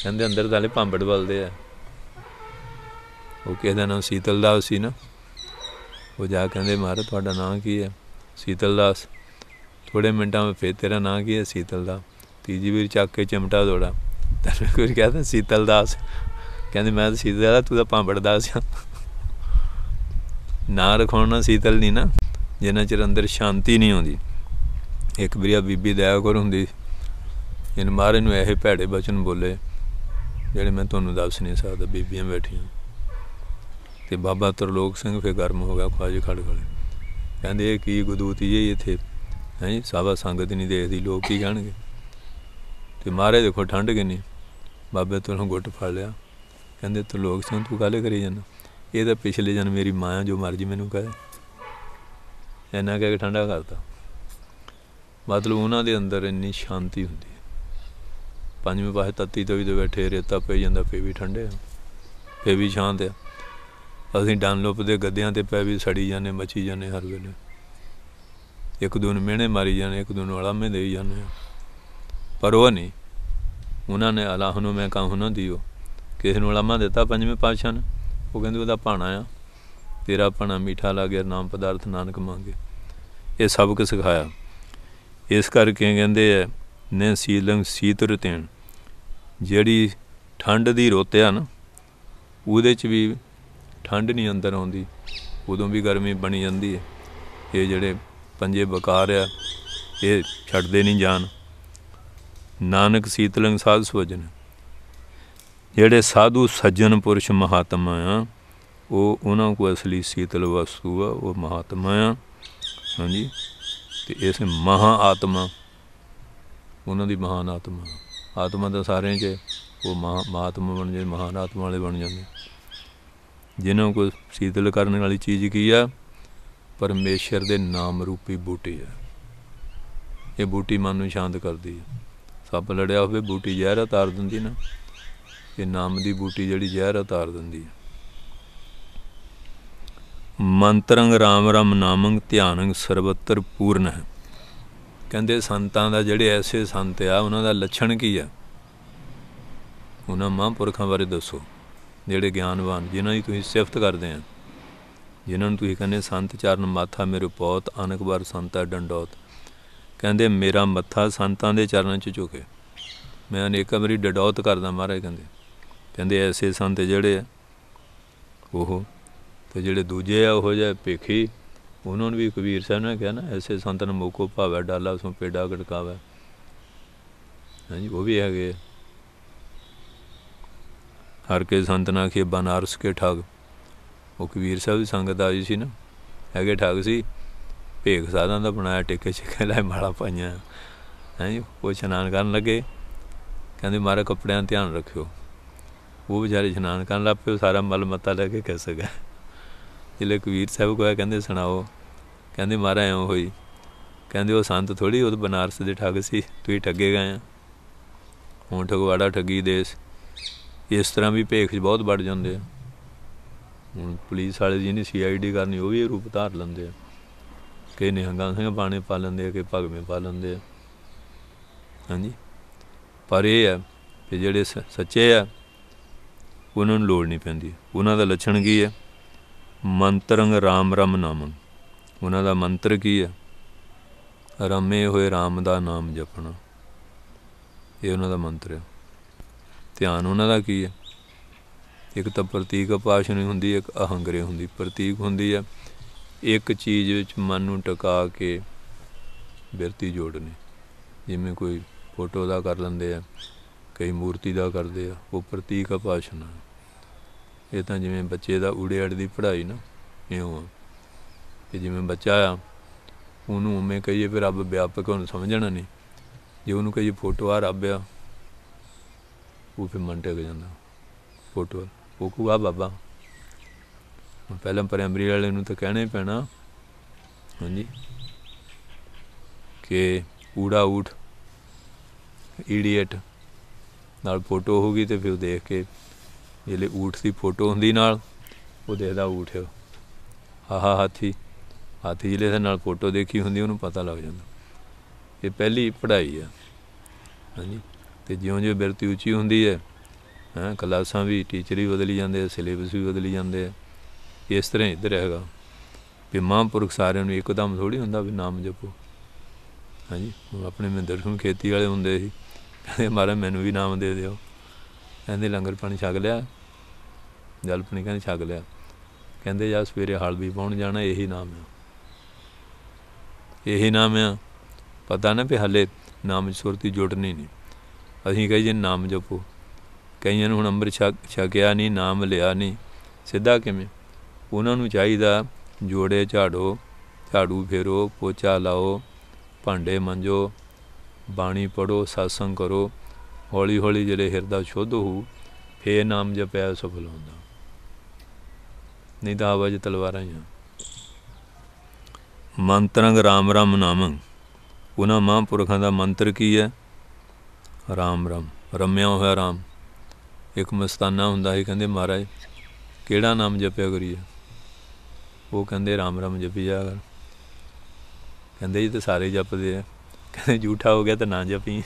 ਕਹਿੰਦੇ ਅੰਦਰ ਤਾਂ ਲੈ ਭਾਂਬੜ ਬਲਦੇ ਆ ਉਹ ਕਹਿੰਦਾ ਨਾ ਸੀਤਲ ਦਾਸ ਸੀ ਨਾ ਉਹ ਜਾ ਕਹਿੰਦੇ ਮਾਰਾ ਤੁਹਾਡਾ ਨਾਮ ਕੀ ਹੈ ਸੀਤਲ ਦਾਸ ਥੋੜੇ ਮਿੰਟਾਂ ਵਿੱਚ ਫੇਰ ਤੇਰਾ ਨਾਂ ਕੀ ਹੈ ਸੀਤਲ ਦਾ ਤੀਜੀ ਵੀਰ ਚੱਕ ਕੇ ਚਿਮਟਾ ਦੋੜਾ ਤਾਂ ਕੋਈ ਕਹਿੰਦਾ ਸੀਤਲ ਦਾਸ ਕਹਿੰਦੇ ਮੈਂ ਤਾਂ ਸੀਤਲ ਦਾ ਤੂੰ ਤਾਂ ਪਾਂਬੜ ਦਾਸ ਆ ਨਾਂ ਰਖਾਉਣਾ ਸੀਤਲ ਨਹੀਂ ਨਾ ਜਿਨ੍ਹਾਂ ਚਿਰ ਅੰਦਰ ਸ਼ਾਂਤੀ ਨਹੀਂ ਆਉਂਦੀ ਇੱਕ ਬਰੀਆ ਬੀਬੀ ਦਇਆਕਰ ਕਰ ਹੁੰਦੀ ਇਹਨ ਮਾਰੇ ਨੂੰ ਇਹੇ ਭੈੜੇ ਬਚਨ ਬੋਲੇ ਜਿਹੜੇ ਮੈਂ ਤੁਹਾਨੂੰ ਦੱਸ ਨਹੀਂ ਸਕਦਾ ਬੀਬੀਆਂ ਬੈਠੀਆਂ ਤੇ ਬਾਬਾ ਤਰਲੋਕ ਸਿੰਘ ਫੇ ਗਰਮ ਹੋ ਗਿਆ ਖਾਜ ਖੜ ਖੜੇ ਕਹਿੰਦੇ ਇਹ ਕੀ ਗਦੂਤੀ ਜੇ ਇੱਥੇ ਹੈ ਜੀ ਸਾਬਾ ਸੰਗਤ ਨਹੀਂ ਦੇਖਦੀ ਲੋਕ ਕੀ ਕਹਿਣਗੇ ਤੇ ਮਾਰੇ ਦੇਖੋ ਠੰਡ ਕਿੰਨੀ ਬਾਬੇ ਤੋਂ ਗੁੱਟ ਫੜ ਲਿਆ ਕਹਿੰਦੇ ਤੂੰ ਲੋਕ ਸਿੰਘ ਤੂੰ ਗੱਲ ਕਰੀ ਜਾਂਦਾ ਇਹ ਤਾਂ ਪਿਛਲੇ ਜਨ ਮੇਰੀ ਮਾਂ ਜੋ ਮਰਜੀ ਮੈਨੂੰ ਕਹੇ ਐਨਾ ਕਹਿ ਕੇ ਠੰਡਾ ਕਰਤਾ ਮਤਲਬ ਉਹਨਾਂ ਦੇ ਅੰਦਰ ਇੰਨੀ ਸ਼ਾਂਤੀ ਹੁੰਦੀ ਹੈ ਪੰਜਵੇਂ ਪਾਸੇ ਤੱਤੀ ਤੋਂ ਵੀ ਬੈਠੇ ਰੇਤਾ ਪਈ ਜਾਂਦਾ ਫੇ ਵੀ ਠੰਡੇ ਫੇ ਵੀ ਸ਼ਾਂਤ ਆ ਅਸੀਂ ਡਨਲੋਪ ਦੇ ਗੱਦਿਆਂ ਤੇ ਪੈ ਵੀ ਸੜੀ ਜਾਂਦੇ ਮੱਚੀ ਜਾਂਦੇ ਹਰ ਵੇਲੇ ਇੱਕ ਨੂੰ ਮਿਹਣੇ ਮਾਰੀ ਜਾਂਦੇ ਇੱਕ ਵਾਲਾ ਅਲਾਮੇ ਦੇਈ ਜਾਂਦੇ ਪਰ ਉਹ ਨਹੀਂ ਉਹਨਾਂ ਨੇ ਅਲਾਹ ਨੂੰ ਮੈਂ ਕਾਹ ਨੂੰ ਦਿਓ ਕਿਸੇ ਨੂੰ ਅਲਾਮਾ ਦਿੱਤਾ ਪੰਜਵੇਂ ਪਾਤਸ਼ਾਹ ਨੇ ਉਹ ਕਹਿੰਦੇ ਉਹਦਾ ਪਾਣਾ ਆ ਤੇਰਾ ਪਾਣਾ ਮਿੱਠਾ ਲੱਗਿਆ ਨਾਮ ਪਦਾਰਥ ਨਾਨਕ ਮੰਗੇ ਇਹ ਸਬਕ ਸਿਖਾਇਆ ਇਸ ਕਰਕੇ ਕਹਿੰਦੇ ਐ ਨੇ ਸੀਲੰ ਸੀਤਰ ਤੇਣ ਜਿਹੜੀ ਠੰਡ ਦੀ ਰੋਤਿਆ ਨਾ ਉਹਦੇ ਚ ਵੀ ਠੰਡ ਨਹੀਂ ਅੰਦਰ ਆਉਂਦੀ ਉਦੋਂ ਵੀ ਗਰਮੀ ਬਣੀ ਜਾਂਦੀ ਹੈ ਇਹ ਜਿਹੜੇ ਪੰਜੇ ਬਕਾਰ ਆ ਇਹ ਛੱਡਦੇ ਨਹੀਂ ਜਾਣ ਨਾਨਕ ਸੀਤਲੰਗ ਸਾਧ ਸੁਜਨ ਜਿਹੜੇ ਸਾਧੂ ਸੱਜਣ ਪੁਰਸ਼ ਮਹਾਤਮਾ ਆ ਉਹ ਉਹਨਾਂ ਕੋ ਅਸਲੀ ਸੀਤਲ ਵਸੂ ਆ ਉਹ ਮਹਾਤਮਾ ਆ ਹਾਂਜੀ ਤੇ ਇਸ ਮਹਾ ਆਤਮਾ ਉਹਨਾਂ ਦੀ ਮਹਾਨ ਆਤਮਾ ਆਤਮਾ ਦਾ ਸਾਰਿਆਂ 'ਚ ਉਹ ਮਹਾਤਮਾ ਬਣ ਜੇ ਮਹਾਨ ਆਤਮਾ ਵਾਲੇ ਬਣ ਜਾਂਦੇ ਜਿਨ੍ਹਾਂ ਕੋ ਸੀਤਲ ਕਰਨ ਵਾਲੀ ਚੀਜ਼ ਕੀ ਆ ਪਰਮੇਸ਼ਰ ਦੇ ਨਾਮ ਰੂਪੀ ਬੂਟੀ ਹੈ ਇਹ ਬੂਟੀ ਮਨ ਨੂੰ ਸ਼ਾਂਤ ਕਰਦੀ ਹੈ ਸੱਪ ਲੜਿਆ ਹੋਵੇ ਬੂਟੀ ਜ਼ਹਿਰ ਉਤਾਰ ਦਿੰਦੀ ਨਾ ਇਹ ਨਾਮ ਦੀ ਬੂਟੀ ਜਿਹੜੀ ਜ਼ਹਿਰ ਉਤਾਰ ਦਿੰਦੀ ਹੈ ਮੰਤਰੰਗ ਰਾਮ ਰਾਮ ਨਾਮੰਗ ਧਿਆਨੰਗ ਸਰਵਤਰ ਪੂਰਨ ਹੈ ਕਹਿੰਦੇ ਸੰਤਾਂ ਦਾ ਜਿਹੜੇ ਐਸੇ ਸੰਤ ਆ ਉਹਨਾਂ ਦਾ ਲੱਛਣ ਕੀ ਆ ਉਹਨਾਂ ਮਹਾਂਪੁਰਖਾਂ ਬਾਰੇ ਦੱਸੋ ਜਿਹੜੇ ਗਿਆਨਵਾਨ ਜਿਨ੍ਹਾਂ ਦੀ ਤੁਸੀਂ ਸਿਫਤ ਕਰਦੇ ਆ ਜਿਨ੍ਹਾਂ ਨੂੰ ਤੁਸੀਂ ਕਹਿੰਦੇ ਸੰਤ ਚਰਨ ਮਾਥਾ ਮੇਰੇ ਪੌਤ ਅਨਕਬਰ ਸੰਤਾ ਡੰਡੋਤ ਕਹਿੰਦੇ ਮੇਰਾ ਮੱਥਾ ਸੰਤਾਂ ਦੇ ਚਰਨਾਂ 'ਚ ਝੁਕੇ ਮੈਂ ਅਨੇਕਾਂ ਵਾਰੀ ਡਡੌਤ ਕਰਦਾ ਮਹਾਰਾਜ ਕਹਿੰਦੇ ਕਹਿੰਦੇ ਐਸੇ ਸੰਤ ਜਿਹੜੇ ਆ ਉਹ ਤੇ ਜਿਹੜੇ ਦੂਜੇ ਆ ਉਹ ਜੇ ਭੇਖੀ ਉਹਨਾਂ ਨੂੰ ਵੀ ਕਬੀਰ ਸਾਹਿਬ ਨੇ ਕਿਹਾ ਨਾ ਐਸੇ ਸੰਤ ਨੂੰ ਮੋਕੋ ਭਾਵੈ ਡਾਲਾ ਸੋ ਪੇਡਾ ਗੜਕਾਵੇ ਹਾਂਜੀ ਉਹ ਵੀ ਹੈਗੇ ਹਰ ਕੇ ਸੰਤ ਨਾ ਕੇ ਬਨਾਰਸ ਕੇ ਠਗ ਉਹ ਕਬੀਰ ਸਾਹਿਬ ਦੀ ਸੰਗਤ ਆਈ ਸੀ ਨਾ ਹੈਗੇ ਠਾਕ ਸੀ ਭੇਖ ਸਾਧਾਂ ਦਾ ਬਣਾਇਆ ਟਿੱਕੇ ਛਿੱਕੇ ਲੈ ਮਾਲਾ ਪਾਈਆਂ ਹੈ ਜੀ ਉਹ ਇਸ਼ਨਾਨ ਕਰਨ ਲੱਗੇ ਕਹਿੰਦੇ ਮਾਰੇ ਕੱਪੜਿਆਂ ਧਿਆਨ ਰੱਖਿਓ ਉਹ ਵਿਚਾਰੇ ਇਸ਼ਨਾਨ ਕਰਨ ਲੱਗ ਪਏ ਸਾਰਾ ਮਲ ਮਤਾ ਲੈ ਕੇ ਕਿਸ ਗਏ ਜਿਲੇ ਕਬੀਰ ਸਾਹਿਬ ਕੋਲ ਕਹਿੰਦੇ ਸੁਣਾਓ ਕਹਿੰਦੇ ਮਾਰਾ ਐਂ ਹੋਈ ਕਹਿੰਦੇ ਉਹ ਸੰਤ ਥੋੜੀ ਉਹ ਬਨਾਰਸ ਦੇ ਠੱਗ ਸੀ ਤੁਸੀਂ ਠੱਗੇ ਗਏ ਆ ਹੁਣ ਠਗਵਾੜਾ ਠੱਗੀ ਦੇਸ ਇਸ ਤਰ੍ਹਾਂ ਵੀ ਭੇਖ ਬਹੁਤ ਵੱਡ ਜਾਂਦੇ ਆ ਹੁਣ ਪੁਲਿਸ ਵਾਲੇ ਜਿਹਨੇ ਸੀਆਈਡੀ ਕਰਨੀ ਉਹ ਵੀ ਇਹ ਰੂਪ ਧਾਰ ਲੈਂਦੇ ਆ ਕਿ ਨਿਹੰਗਾ ਸਿੰਘ ਬਾਣੇ ਪਾ ਲੈਂਦੇ ਆ ਕਿ ਭਗਵੇਂ ਪਾ ਲੈਂਦੇ ਆ ਹਾਂਜੀ ਪਰ ਇਹ ਹੈ ਕਿ ਜਿਹੜੇ ਸੱਚੇ ਆ ਉਹਨਾਂ ਨੂੰ ਲੋੜ ਨਹੀਂ ਪੈਂਦੀ ਉਹਨਾਂ ਦਾ ਲੱਛਣ ਕੀ ਹੈ ਮੰਤਰੰਗ ਰਾਮ ਰਮ ਨਾਮ ਉਹਨਾਂ ਦਾ ਮੰਤਰ ਕੀ ਹੈ ਰਮੇ ਹੋਏ ਰਾਮ ਦਾ ਨਾਮ ਜਪਣਾ ਇਹ ਉਹਨਾਂ ਦਾ ਮੰਤਰ ਹੈ ਧਿਆਨ ਉਹਨਾਂ ਦਾ ਕੀ ਹੈ ਇੱਕ ਤਾਂ ਪ੍ਰਤੀਕ ਉਪਾਸ਼ਨਾ ਹੁੰਦੀ ਹੈ ਇੱਕ ਅਹੰਗਰੇ ਹੁੰਦੀ ਪ੍ਰਤੀਕ ਹੁੰਦੀ ਹੈ ਇੱਕ ਚੀਜ਼ ਵਿੱਚ ਮਨ ਨੂੰ ਟਿਕਾ ਕੇ ਬਿਰਤੀ ਜੋੜਨੀ ਜਿਵੇਂ ਕੋਈ ਫੋਟੋ ਦਾ ਕਰ ਲੈਂਦੇ ਆ ਕਈ ਮੂਰਤੀ ਦਾ ਕਰਦੇ ਆ ਉਹ ਪ੍ਰਤੀਕ ਆਪਾਸ਼ਨਾ ਇਹ ਤਾਂ ਜਿਵੇਂ ਬੱਚੇ ਦਾ ਊੜੇ ਦੀ ਪੜ੍ਹਾਈ ਨਾ ਇਉਂ ਆ ਕਿ ਜਿਵੇਂ ਬੱਚਾ ਆ ਉਹਨੂੰ ਉਵੇਂ ਕਹੀਏ ਫਿਰ ਰੱਬ ਵਿਆਪਕ ਉਹਨੂੰ ਸਮਝਣਾ ਨਹੀਂ ਜੇ ਉਹਨੂੰ ਕਹੀਏ ਫੋਟੋ ਆ ਰੱਬ ਆ ਉਹ ਫਿਰ ਮੰਨ ਟਿਕ ਜਾਂਦਾ ਫੋਟੋ ਉਹ ਆ ਬਾਬਾ ਪਹਿਲਾਂ ਪ੍ਰਾਇਮਰੀ ਵਾਲੇ ਨੂੰ ਤਾਂ ਕਹਿਣਾ ਹੀ ਪੈਣਾ ਹਾਂਜੀ ਕਿ ਊੜਾ ਊਠ ਇਡੀਅਟ ਨਾਲ ਫੋਟੋ ਗਈ ਤੇ ਫਿਰ ਦੇਖ ਕੇ ਜਿਹੜੇ ਊਠ ਦੀ ਫੋਟੋ ਹੁੰਦੀ ਨਾਲ ਉਹ ਦੇਖਦਾ ਊਠ ਹਾ ਹਾ ਹਾਥੀ ਹਾਥੀ ਜਿਹੜੇ ਦੇ ਨਾਲ ਫੋਟੋ ਦੇਖੀ ਹੁੰਦੀ ਉਹਨੂੰ ਪਤਾ ਲੱਗ ਜਾਂਦਾ ਇਹ ਪਹਿਲੀ ਪੜ੍ਹਾਈ ਆ ਹਾਂਜੀ ਤੇ ਜਿਉਂ-ਜਿਉਂ ਬਿਰਤੀ ਉੱਚੀ ਹੁੰਦੀ ਹੈ ਹਾਂ ਕਲਾਸਾਂ ਵੀ ਟੀਚਰ ਹੀ ਬਦਲੀ ਜਾਂਦੇ ਆ ਸਿਲੇਬਸ ਵੀ ਬਦਲੀ ਜਾਂਦੇ ਆ ਇਸ ਤਰ੍ਹਾਂ ਇੱਧਰ ਹੈਗਾ ਵੀ ਮਹਾਂਪੁਰਖ ਸਾਰਿਆਂ ਨੂੰ ਇੱਕਦਮ ਥੋੜੀ ਹੁੰਦਾ ਵੀ ਨਾਮ ਜਪੋ ਹਾਂਜੀ ਉਹ ਆਪਣੇ ਮਹਿੰਦਰ ਸਿੰਘ ਖੇਤੀ ਵਾਲੇ ਹੁੰਦੇ ਸੀ ਕਹਿੰਦੇ ਮਾਰਾ ਮੈਨੂੰ ਵੀ ਨਾਮ ਦੇ ਦਿਓ ਕਹਿੰਦੇ ਲੰਗਰ ਪਾਣੀ ਛਕ ਲਿਆ ਜਲ ਪਾਣੀ ਕਹਿੰਦੇ ਛਕ ਲਿਆ ਕਹਿੰਦੇ ਜਾ ਸਵੇਰੇ ਹਲ ਵੀ ਪਾਉਣ ਜਾਣਾ ਇਹੀ ਨਾਮ ਹੈ ਇਹੀ ਨਾਮ ਹੈ ਪਤਾ ਨਾ ਵੀ ਹਲੇ ਨਾਮ ਸੁਰਤੀ ਜੁੜਨੀ ਨਹੀਂ ਅਸੀਂ ਕਹੀ ਜੇ ਨਾਮ ਜਪੋ ਕਈਆਂ ਨੂੰ ਹੁਣ ਅੰਮ੍ਰਿਤ ਛਕਿਆ ਨਹੀਂ ਨਾਮ ਲਿਆ ਨਹੀਂ ਸਿੱਧਾ ਕਿਵੇਂ ਉਹਨਾਂ ਨੂੰ ਚਾਹੀਦਾ ਜੋੜੇ ਝਾੜੋ ਝਾੜੂ ਫੇਰੋ ਪੋਚਾ ਲਾਓ ਭਾਂਡੇ ਮੰਜੋ ਬਾਣੀ ਪੜੋ ਸਾਸੰਗ ਕਰੋ ਹੌਲੀ ਹੌਲੀ ਜਿਹੜੇ ਹਿਰਦਾ ਸ਼ੁੱਧ ਹੋਊ ਫੇ ਨਾਮ ਜਪਿਆ ਸਫਲ ਹੁੰਦਾ ਨਹੀਂ ਤਾਂ ਆਵਾਜ਼ ਤਲਵਾਰਾਂ ਹੀ ਆ ਮੰਤਰੰਗ ਰਾਮ ਰਾਮ ਨਾਮ ਉਹਨਾਂ ਮਹਾਂਪੁਰਖਾਂ ਦਾ ਮੰਤਰ ਕੀ ਹੈ ਰਾਮ ਰਾਮ ਰਮਿਆ ਹੋਇਆ ਰਾਮ ਇੱਕ ਮਸਤਾਨਾ ਹੁੰਦਾ ਸੀ ਕਹਿੰਦੇ ਮਹਾਰਾਜ ਕਿਹੜਾ ਨਾਮ ਜਪਿਆ ਕਰੀਏ ਉਹ ਕਹਿੰਦੇ ਰਾਮ ਰਾਮ ਜਪੀ ਜਾ ਕਰ ਕਹਿੰਦੇ ਜੀ ਤੇ ਸਾਰੇ ਜਪਦੇ ਆ ਕਹਿੰਦੇ ਝੂਠਾ ਹੋ ਗਿਆ ਤਾਂ ਨਾ ਜਪੀ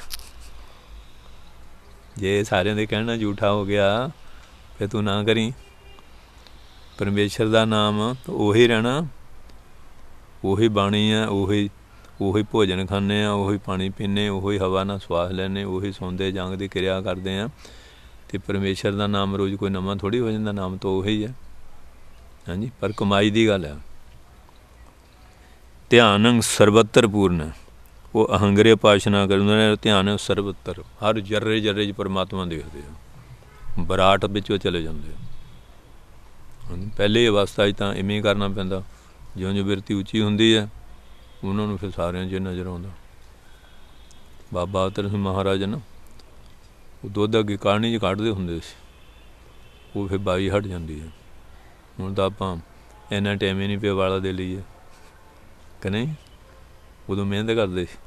ਜੇ ਸਾਰਿਆਂ ਦੇ ਕਹਿਣਾ ਝੂਠਾ ਹੋ ਗਿਆ ਫੇ ਤੂੰ ਨਾ ਕਰੀ ਪਰਮੇਸ਼ਰ ਦਾ ਨਾਮ ਉਹੀ ਰਹਿਣਾ ਉਹੀ ਬਾਣੀ ਆ ਉਹੀ ਉਹੀ ਭੋਜਨ ਖਾਂਦੇ ਆ ਉਹੀ ਪਾਣੀ ਪੀਂਦੇ ਉਹੀ ਹਵਾ ਨਾਲ ਸਵਾਸ ਲੈਨੇ ਉਹੀ ਸੌਂਦੇ ਜਾਂਗ ਦੀ ਕਿਰਿਆ ਕਰਦੇ ਆ ਤੇ ਪਰਮੇਸ਼ਰ ਦਾ ਨਾਮ ਰੋਜ਼ ਕੋਈ ਨਵਾਂ ਥੋੜੀ ਹੋ ਜਾਂਦਾ ਨਾਮ ਤਾਂ ਉਹੀ ਹੈ ਹਾਂਜੀ ਪਰ ਕਮਾਈ ਦੀ ਗੱਲ ਹੈ ਧਿਆਨੰ ਸਰਬੱਤਰ ਪੂਰਨ ਉਹ ਅਹੰਗਰੇ ਪਾਸ਼ਨਾ ਕਰਦੇ ਨੇ ਧਿਆਨ ਸਰਬੱਤਰ ਹਰ ਜਰਰੇ ਜਰਰੇ 'ਚ ਪਰਮਾਤਮਾ ਦੇਖਦੇ ਆ ਬਰਾਟ ਵਿੱਚ ਉਹ ਚਲੇ ਜਾਂਦੇ ਆ ਪਹਿਲੇ ਅਵਸਥਾ 'ਚ ਤਾਂ ਇਵੇਂ ਕਰਨਾ ਪੈਂਦਾ ਜਿਉਂ-ਜਿਉਂ ਬਿਰਤੀ ਉੱਚੀ ਹੁੰਦੀ ਹੈ ਉਹਨਾਂ ਨੂੰ ਫਿਰ ਸਾਰਿਆਂ 'ਚ ਨਜ਼ਰ ਆਉਂਦਾ ਬਾਬਾ ਅਤਰ ਸਿੰਘ ਮਹਾਰਾਜ ਨਾ ਉਹ ਦੁੱਧ ਅੱਗੇ ਕਾਣੀ 'ਚ ਕੱਢਦੇ ਹੁੰਦੇ ਸੀ ਉਹ ਫਿਰ ਬਾਈ ਹਟ ਜਾਂਦੀ ਹੈ ਹੁਣ ਤਾਂ ਆਪਾਂ ਇੰਨਾ ਟਾਈਮ ਹੀ ਨਹੀਂ ਪਿਆ ਵਾਲਾ ਦੇ ਲਈਏ ਕਿ ਨਹੀਂ ਉਦੋਂ ਮਿਹਨਤ ਕਰਦੇ ਸੀ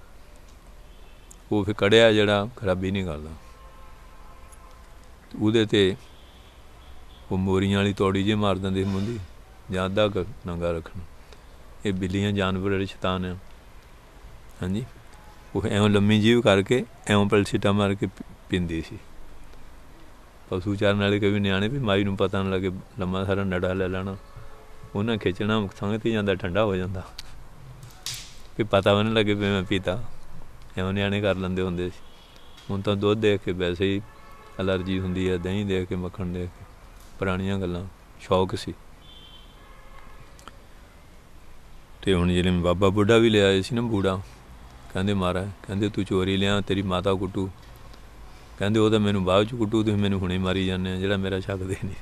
ਉਹ ਫਿਰ ਕੜਿਆ ਜਿਹੜਾ ਖਰਾਬੀ ਨਹੀਂ ਕਰਦਾ ਉਹਦੇ ਤੇ ਉਹ ਮੋਰੀਆਂ ਵਾਲੀ ਤੋੜੀ ਜੇ ਮਾਰ ਦਿੰਦੇ ਮੁੰਦੀ ਜਾਂ ਅੱਧਾ ਨੰਗਾ ਰੱਖਣਾ ਇਹ ਬਿੱਲੀਆਂ ਜਾਨਵਰ ਜਿਹੜੇ ਸ਼ੈਤਾਨ ਹਾਂਜੀ ਉਹ ਐਵੇਂ ਲੰਮੀ ਜੀਵ ਕਰਕੇ ਐਵੇਂ ਪਲਸੀਟਾ ਮਾਰ ਕੇ ਪੀਂਦੀ ਸੀ ਪਸ਼ੂ ਚਾਰਨ ਵਾਲੇ ਕਈ ਨਿਆਣੇ ਵੀ ਮਾਈ ਨੂੰ ਪਤਾ ਨਾ ਲੱਗੇ ਲੰਮਾ ਸਾਰਾ ਨੜਾ ਲੈ ਲੈਣਾ ਉਹਨਾਂ ਖਿੱਚਣਾ ਸੰਗ ਤੇ ਜਾਂਦਾ ਠੰਡਾ ਹੋ ਜਾਂਦਾ ਵੀ ਪਤਾ ਨਹੀਂ ਲੱਗੇ ਵੀ ਮੈਂ ਪੀਤਾ ਐਵੇਂ ਨਿਆਣੇ ਕਰ ਲੈਂਦੇ ਹੁੰਦੇ ਸੀ ਹੁਣ ਤਾਂ ਦੁੱਧ ਦੇਖ ਕੇ ਵੈਸੇ ਹੀ ਅਲਰਜੀ ਹੁੰਦੀ ਹੈ ਦਹੀਂ ਦੇਖ ਕੇ ਮੱਖਣ ਦੇਖ ਕੇ ਪੁਰਾਣੀਆਂ ਗੱਲਾਂ ਸ਼ੌਕ ਸੀ ਤੇ ਹੁਣ ਜਿਹੜੇ ਬਾਬਾ ਬੁੱਢਾ ਵੀ ਲਿਆਏ ਸੀ ਨਾ ਬੂੜਾ ਕਹਿੰਦੇ ਮਾਰਾ ਕਹਿੰਦੇ ਤੂੰ ਚੋਰੀ ਲਿਆ ਤੇਰੀ ਮਾਤਾ ਕੁੱਟੂ ਕਹਿੰਦੇ ਉਹ ਤਾਂ ਮੈਨੂੰ ਬਾਅਦ ਚ ਕੁੱਟੂ ਤੁਸੀਂ ਮੈਨੂੰ ਹੁਣੇ ਮਾਰੀ ਜਾਂਦੇ ਆ ਜਿਹੜਾ ਮੇਰਾ ਛੱਕਦੇ ਨਹੀਂ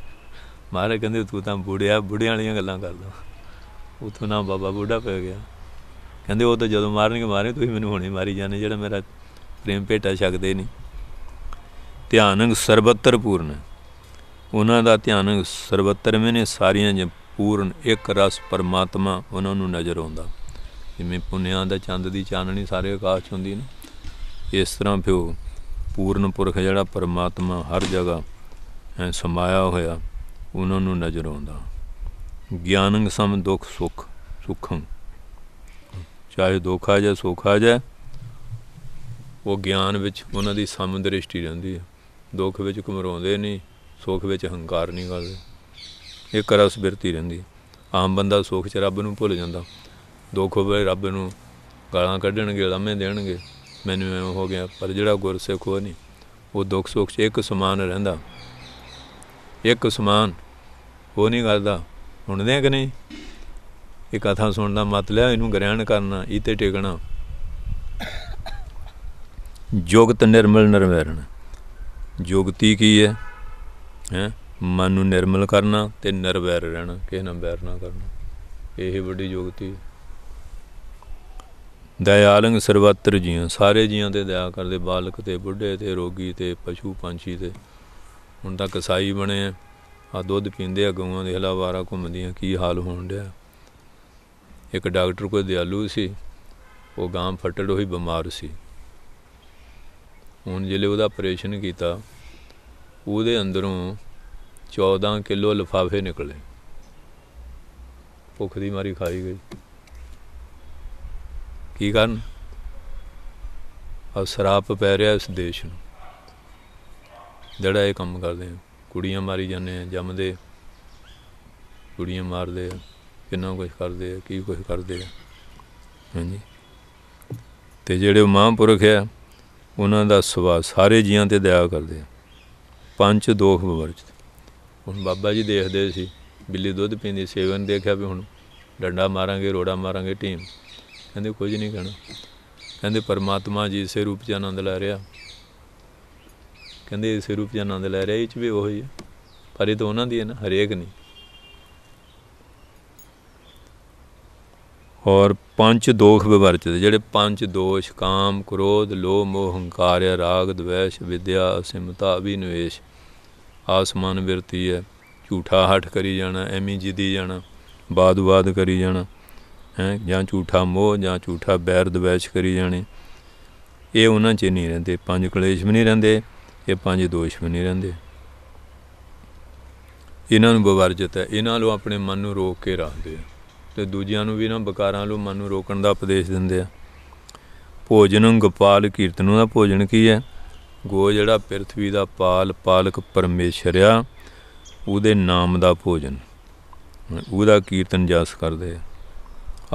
ਮਹਾਰਾਜ ਕਹਿੰਦੇ ਤੂੰ ਤਾਂ ਬੁੜਿਆ ਬੁੜਿਆਂ ਵਾਲੀਆਂ ਗੱਲਾਂ ਕਰਦਾ ਉਥੋਂ ਨਾ ਬਾਬਾ ਬੁੱਢਾ ਪੈ ਗਿਆ ਕਹਿੰਦੇ ਉਹ ਤਾਂ ਜਦੋਂ ਮਾਰਨਗੇ ਮਾਰੇ ਤੁਸੀਂ ਮੈਨੂੰ ਹੁਣੇ ਮਾਰੀ ਜਾਂਦੇ ਜਿਹੜਾ ਮੇਰਾ ਪ੍ਰੇਮ ਭੇਟਾ ਛੱਕਦੇ ਨਹੀਂ ਧਿਆਨੰਗ ਸਰਬੱਤਰ ਪੂਰਨ ਉਹਨਾਂ ਦਾ ਧਿਆਨੰਗ ਸਰਬੱਤਰ ਮੈਨੇ ਸਾਰੀਆਂ ਜਿ ਪੂਰਨ ਇੱਕ ਰਸ ਪਰਮਾਤਮਾ ਉਹਨਾਂ ਨੂੰ ਨਜ਼ਰ ਆਉਂਦਾ ਜਿਵੇਂ ਪੁੰਨਿਆਂ ਦਾ ਚੰਦ ਦੀ ਚਾਨਣੀ ਸਾਰੇ ਆਕਾਸ਼ ਹੁੰਦੀ ਨਾ ਇਸ ਤਰ੍ਹਾਂ ਫਿਰ ਪੂਰਨ ਪੁਰਖ ਜਿਹੜਾ ਪਰਮਾਤਮਾ ਹਰ ਜਗ੍ਹਾ ਸਮਾਇਆ ਹੋਇਆ ਉਹਨਾਂ ਨੂੰ ਨਜ਼ਰ ਆਉਂਦਾ ਗਿਆਨੰਗ ਸਮ ਦੁਖ ਸੁਖ ਸੁਖੰ ਚਾਹੇ ਦੁੱਖ ਆ ਜਾਏ ਸੁਖ ਆ ਜਾਏ ਉਹ ਗਿਆਨ ਵਿੱਚ ਉਹਨਾਂ ਦੀ ਸਮ ਦ੍ਰਿਸ਼ਟੀ ਰਹਿੰਦੀ ਹੈ ਦੁੱਖ ਵਿੱਚ ਘਮਰਾਉਂਦੇ ਨਹੀਂ ਸੁਖ ਵਿੱਚ ਹੰਕਾਰ ਨਹੀਂ ਕਰਦੇ ਇਹ ਕਰਸ ਬਿਰਤੀ ਰਹਿੰਦੀ ਆਮ ਬੰਦਾ ਸੁਖ 'ਚ ਰੱਬ ਨੂੰ ਭੁੱਲ ਜਾਂਦਾ ਦੁੱਖ ਹੋਵੇ ਰੱਬ ਨੂੰ ਗਾਲਾਂ ਕੱਢਣਗੇ ਲੰਮੇ ਦੇਣਗੇ ਮੈਨੂੰ ਐਂ ਹੋ ਗਿਆ ਪਰ ਜਿਹੜਾ ਗੁਰਸਿੱਖ ਹੋ ਨਹੀਂ ਉਹ ਦੁੱਖ ਸੁੱਖ 'ਚ ਇੱਕ ਸਮਾਨ ਰਹਿੰਦਾ ਇੱਕ ਸਮਾਨ ਹੋ ਨਹੀਂ ਕਰਦਾ ਹੁਣਦੇ ਆ ਕਿ ਨਹੀਂ ਇਹ ਕਥਾ ਸੁਣਨ ਦਾ ਮਤਲਬ ਇਹਨੂੰ ਗ੍ਰਹਿਣ ਕਰਨਾ ਇਤੇ ਟਿਕਣਾ ਜੋਗਤ ਨਿਰਮਲ ਨਿਰਵੈਰਣ ਜੋਗਤੀ ਕੀ ਹੈ ਹੈ ਮਨ ਨੂੰ ਨਿਰਮਲ ਕਰਨਾ ਤੇ ਨਰਵੈਰ ਰਹਿਣਾ ਕਿਸੇ ਨਾਲ ਬੈਰ ਨਾ ਕਰਨਾ ਇਹ ਵੱਡੀ ਜੋਗਤੀ ਹੈ ਦਇਆਲੰਗ ਸਰਵਤਰ ਜੀਆਂ ਸਾਰੇ ਜੀਆਂ ਤੇ ਦਇਆ ਕਰਦੇ ਬਾਲਕ ਤੇ ਬੁੱਢੇ ਤੇ ਰੋਗੀ ਤੇ ਪਸ਼ੂ ਪੰਛੀ ਤੇ ਹੁਣ ਤਾਂ ਕਸਾਈ ਬਣੇ ਆ ਆ ਦੁੱਧ ਪੀਂਦੇ ਆ ਗਊਆਂ ਦੇ ਹਲਾਵਾਰਾ ਘੁੰਮਦੀਆਂ ਕੀ ਹਾਲ ਹੋਣ ਡਿਆ ਇੱਕ ਡਾਕਟਰ ਕੋਈ ਦਿਆਲੂ ਸੀ ਉਹ ਗਾਂ ਫਟੜ ਹੋਈ ਬਿਮਾਰ ਸੀ ਹੁਣ ਜਿਲੇ ਉਹਦਾ ਆਪਰੇਸ਼ਨ ਕੀਤਾ ਉਹਦੇ ਅੰਦਰੋਂ 14 ਕਿਲੋ ਲਫਾਫੇ ਨਿਕਲੇ ਭੁੱਖ ਦੀ ਮਾਰੀ ਖਾਈ ਗਈ ਕੀ ਕਰਨ ਆ ਸਰਾਪ ਪੈ ਰਿਹਾ ਇਸ ਦੇਸ਼ ਨੂੰ ਜਿਹੜਾ ਇਹ ਕੰਮ ਕਰਦੇ ਆ ਕੁੜੀਆਂ ਮਾਰੀ ਜਾਂਦੇ ਆ ਜੰਮਦੇ ਕੁੜੀਆਂ ਮਾਰਦੇ ਆ ਕਿੰਨਾ ਕੁਝ ਕਰਦੇ ਆ ਕੀ ਕੁਝ ਕਰਦੇ ਆ ਹਾਂਜੀ ਤੇ ਜਿਹੜੇ ਮਹਾਂਪੁਰਖ ਆ ਉਹਨਾਂ ਦਾ ਸੁਭਾਅ ਸਾਰੇ ਜੀਆਂ ਤੇ ਦਇਆ ਕਰਦੇ ਆ ਪੰਜ ਦੋਖ ਬਵਰਚ ਹੁਣ ਬਾਬਾ ਜੀ ਦੇਖਦੇ ਸੀ ਬਿੱਲੀ ਦੁੱਧ ਪੀਂਦੀ ਸੇਵਨ ਦੇਖਿਆ ਵੀ ਹੁਣ ਡੰਡਾ ਮਾਰਾਂਗੇ ਰੋੜਾ ਮਾਰਾਂਗੇ ਟੀਮ ਕਹਿੰਦੇ ਕੁਝ ਨਹੀਂ ਕਹਿਣਾ ਕਹਿੰਦੇ ਪਰਮਾਤਮਾ ਜੀ ਇਸੇ ਰੂਪ 'ਚ ਆਨੰਦ ਲੈ ਰਿਹਾ ਕਹਿੰਦੇ ਇਸੇ ਰੂਪ 'ਚ ਆਨੰਦ ਲੈ ਰਿਹਾ ਇਹ 'ਚ ਵੀ ਉਹੀ ਹੈ ਪਰ ਇਹ ਤਾਂ ਉਹਨਾਂ ਦੀ ਹੈ ਨਾ ਹਰੇਕ ਨਹੀਂ ਔਰ ਪੰਜ ਦੋਖ ਵਿਵਰਚਿਤ ਜਿਹੜੇ ਪੰਜ ਦੋਸ਼ ਕਾਮ ਕ੍ਰੋਧ ਲੋਭ ਮੋਹ ਹੰਕਾਰ ਰਾਗ ਦਵੇਸ਼ ਵਿਦਿਆ ਅਸਿਮਤਾ ਅਭਿਨਵੇਸ਼ ਆਸਮਾਨ ਵਿਰਤੀ ਹੈ ਝੂਠਾ ਹਟ ਕਰੀ ਜਾਣਾ ਐਵੇਂ ਜਿੱਦੀ ਜਾਣਾ ਬਾਦ-ਬਾਦ ਕਰੀ ਜਾਣਾ ਹੈ ਜਾਂ ਝੂਠਾ ਮੋਹ ਜਾਂ ਝੂਠਾ ਬੈਰ ਦਵੈਸ਼ ਕਰੀ ਜਾਣੇ ਇਹ ਉਹਨਾਂ 'ਚ ਨਹੀਂ ਰਹਿੰਦੇ ਪੰਜ ਕਲੇਸ਼ ਵੀ ਨਹੀਂ ਰਹਿੰਦੇ ਇਹ ਪੰਜ ਦੋਸ਼ ਵੀ ਨਹੀਂ ਰਹਿੰਦੇ ਇਹਨਾਂ ਨੂੰ ਬਵਰਜਤ ਹੈ ਇਹਨਾਂ ਨੂੰ ਆਪਣੇ ਮਨ ਨੂੰ ਰੋਕ ਕੇ ਰੱਖਦੇ ਆ ਤੇ ਦੂਜਿਆਂ ਨੂੰ ਵੀ ਇਹਨਾਂ ਬਕਾਰਾਂ ਨੂੰ ਮਨ ਨੂੰ ਰੋਕਣ ਦਾ ਉਪਦੇਸ਼ ਦਿੰਦੇ ਆ ਭੋਜਨ ਗੋਪਾਲ ਕੀਰਤਨ ਦਾ ਭੋਜਨ ਕੀ ਹੈ ਗੋ ਜਿਹੜਾ ਪ੍ਰithvi ਦਾ ਪਾਲ ਪਾਲਕ ਪਰਮੇਸ਼ਰ ਆ ਉਹਦੇ ਨਾਮ ਦਾ ਭੋਜਨ ਉਹਦਾ ਕੀਰਤਨ ਜਸ ਕਰਦੇ ਆ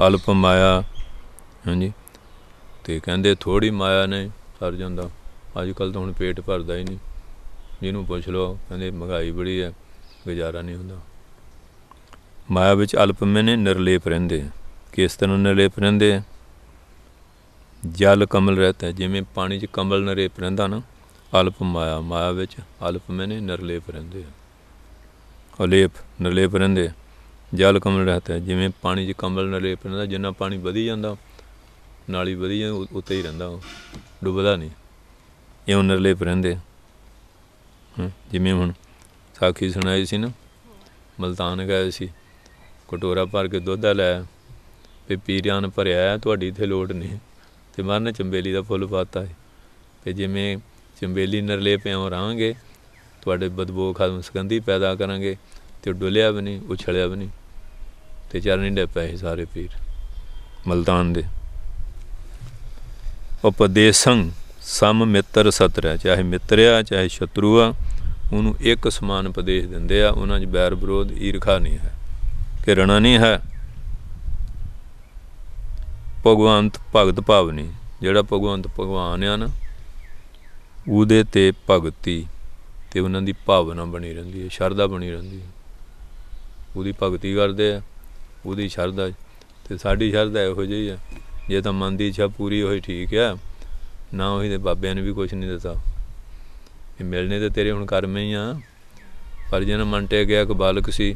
ਅਲਪ ਮਾਇਆ ਹਾਂਜੀ ਤੇ ਕਹਿੰਦੇ ਥੋੜੀ ਮਾਇਆ ਨੇ ਸਰ ਜਾਂਦਾ ਅੱਜ ਕੱਲ ਤਾਂ ਹੁਣ ਪੇਟ ਭਰਦਾ ਹੀ ਨਹੀਂ ਜਿਹਨੂੰ ਪੁੱਛ ਲੋ ਕਹਿੰਦੇ ਮਹਗਾਈ ਬੜੀ ਹੈ ਗੁਜ਼ਾਰਾ ਨਹੀਂ ਹੁੰਦਾ ਮਾਇਆ ਵਿੱਚ ਅਲਪ ਮੈਨੇ ਨਿਰਲੇਪ ਰਹਿੰਦੇ ਕਿਸ ਤਰ੍ਹਾਂ ਨਿਰਲੇਪ ਰਹਿੰਦੇ ਜਲ ਕਮਲ ਰਹਤਾ ਜਿਵੇਂ ਪਾਣੀ 'ਚ ਕਮਲ ਨਰੇਪ ਰਹਿੰਦਾ ਨਾ ਅਲਪ ਮਾਇਆ ਮਾਇਆ ਵਿੱਚ ਅਲਪ ਮੈਨੇ ਨਿਰਲੇਪ ਰਹਿੰਦੇ ਅਲੇਪ ਨਿਰਲੇਪ ਰਹਿੰਦੇ ਜਲ ਕਮਲ ਰਹਤਾ ਹੈ ਜਿਵੇਂ ਪਾਣੀ 'ਚ ਕਮਲ ਨਲੇਪ ਰਹਿੰਦਾ ਜਿੰਨਾ ਪਾਣੀ ਵਧੀ ਜਾਂਦਾ ਨਾਲੀ ਵਧੀ ਜਾਂ ਉੱਤੇ ਹੀ ਰਹਿੰਦਾ ਉਹ ਡੁੱਬਦਾ ਨਹੀਂ ਇਉਂ ਨਰਲੇਪ ਰਹਿੰਦੇ ਜਿਵੇਂ ਹੁਣ ਸਾਖੀ ਸੁਣਾਈ ਸੀ ਨਾ ਮਲਤਾਨ ਗਏ ਸੀ ਕਟੋਰਾ ਭਰ ਕੇ ਦੁੱਧ ਲੈ ਤੇ ਪੀਰਿਆਂ ਨੇ ਭਰਿਆ ਤੁਹਾਡੀ ਇਥੇ ਲੋੜ ਨਹੀਂ ਤੇ ਮਰਨ ਚੰਬੇਲੀ ਦਾ ਫੁੱਲ ਪਾਤਾ ਹੈ ਤੇ ਜਿਵੇਂ ਚੰਬੇਲੀ ਨਰਲੇਪ ਹੋ ਰਹਾਂਗੇ ਤੁਹਾਡੇ ਬਦਬੂ ਖਾਦਮ ਸੁਗੰਧੀ ਪੈਦਾ ਕਰਾਂਗੇ ਤੇ ਡੁੱਲਿਆ ਵੀ ਨਹੀਂ ਉਛਲਿਆ ਵੀ ਨਹੀਂ ਤੇ ਚਰਨੀ ਦੇ ਪੈ ਸਾਰੇ ਪੀਰ ਮਲਤਾਨ ਦੇ ਉਪਦੇਸ਼ੰ ਸਮ ਮਿੱਤਰ ਸਤਰਾ ਚਾਹੇ ਮਿੱਤਰਿਆ ਚਾਹੇ ਸ਼ਤਰੂਆ ਉਹਨੂੰ ਇੱਕ ਸਮਾਨ ਉਪਦੇਸ਼ ਦਿੰਦੇ ਆ ਉਹਨਾਂ 'ਚ ਬੈਰ ਵਿਰੋਧ ਈਰਖਾ ਨਹੀਂ ਹੈ ਰਣਾ ਨਹੀਂ ਹੈ ਭਗਵੰਤ ਭਗਤ ਭਾਵਨੀ ਜਿਹੜਾ ਭਗਵੰਤ ਭਗਵਾਨ ਆ ਨਾ ਉਹਦੇ ਤੇ ਭਗਤੀ ਤੇ ਉਹਨਾਂ ਦੀ ਭਾਵਨਾ ਬਣੀ ਰਹਿੰਦੀ ਹੈ ਸ਼ਰਧਾ ਬਣੀ ਰਹਿੰਦੀ ਹੈ ਉਹਦੀ ਭਗਤੀ ਕਰਦੇ ਆ ਉਹਦੀ ਸ਼ਰਧਾ ਤੇ ਸਾਡੀ ਸ਼ਰਧਾ ਇਹੋ ਜਿਹੀ ਆ ਜੇ ਤਾਂ ਮਨ ਦੀ ਇੱਛਾ ਪੂਰੀ ਹੋਈ ਠੀਕ ਆ ਨਾ ਉਹ ਇਹਦੇ ਬਾਬਿਆਂ ਨੇ ਵੀ ਕੁਝ ਨਹੀਂ ਦਿੱਤਾ ਇਹ ਮਿਲਨੇ ਤੇ ਤੇਰੇ ਹੁਣ ਕਰਮੇ ਹੀ ਆ ਪਰ ਜਨ ਟੇ ਗਿਆ ਕਿ ਬਾਲਕ ਸੀ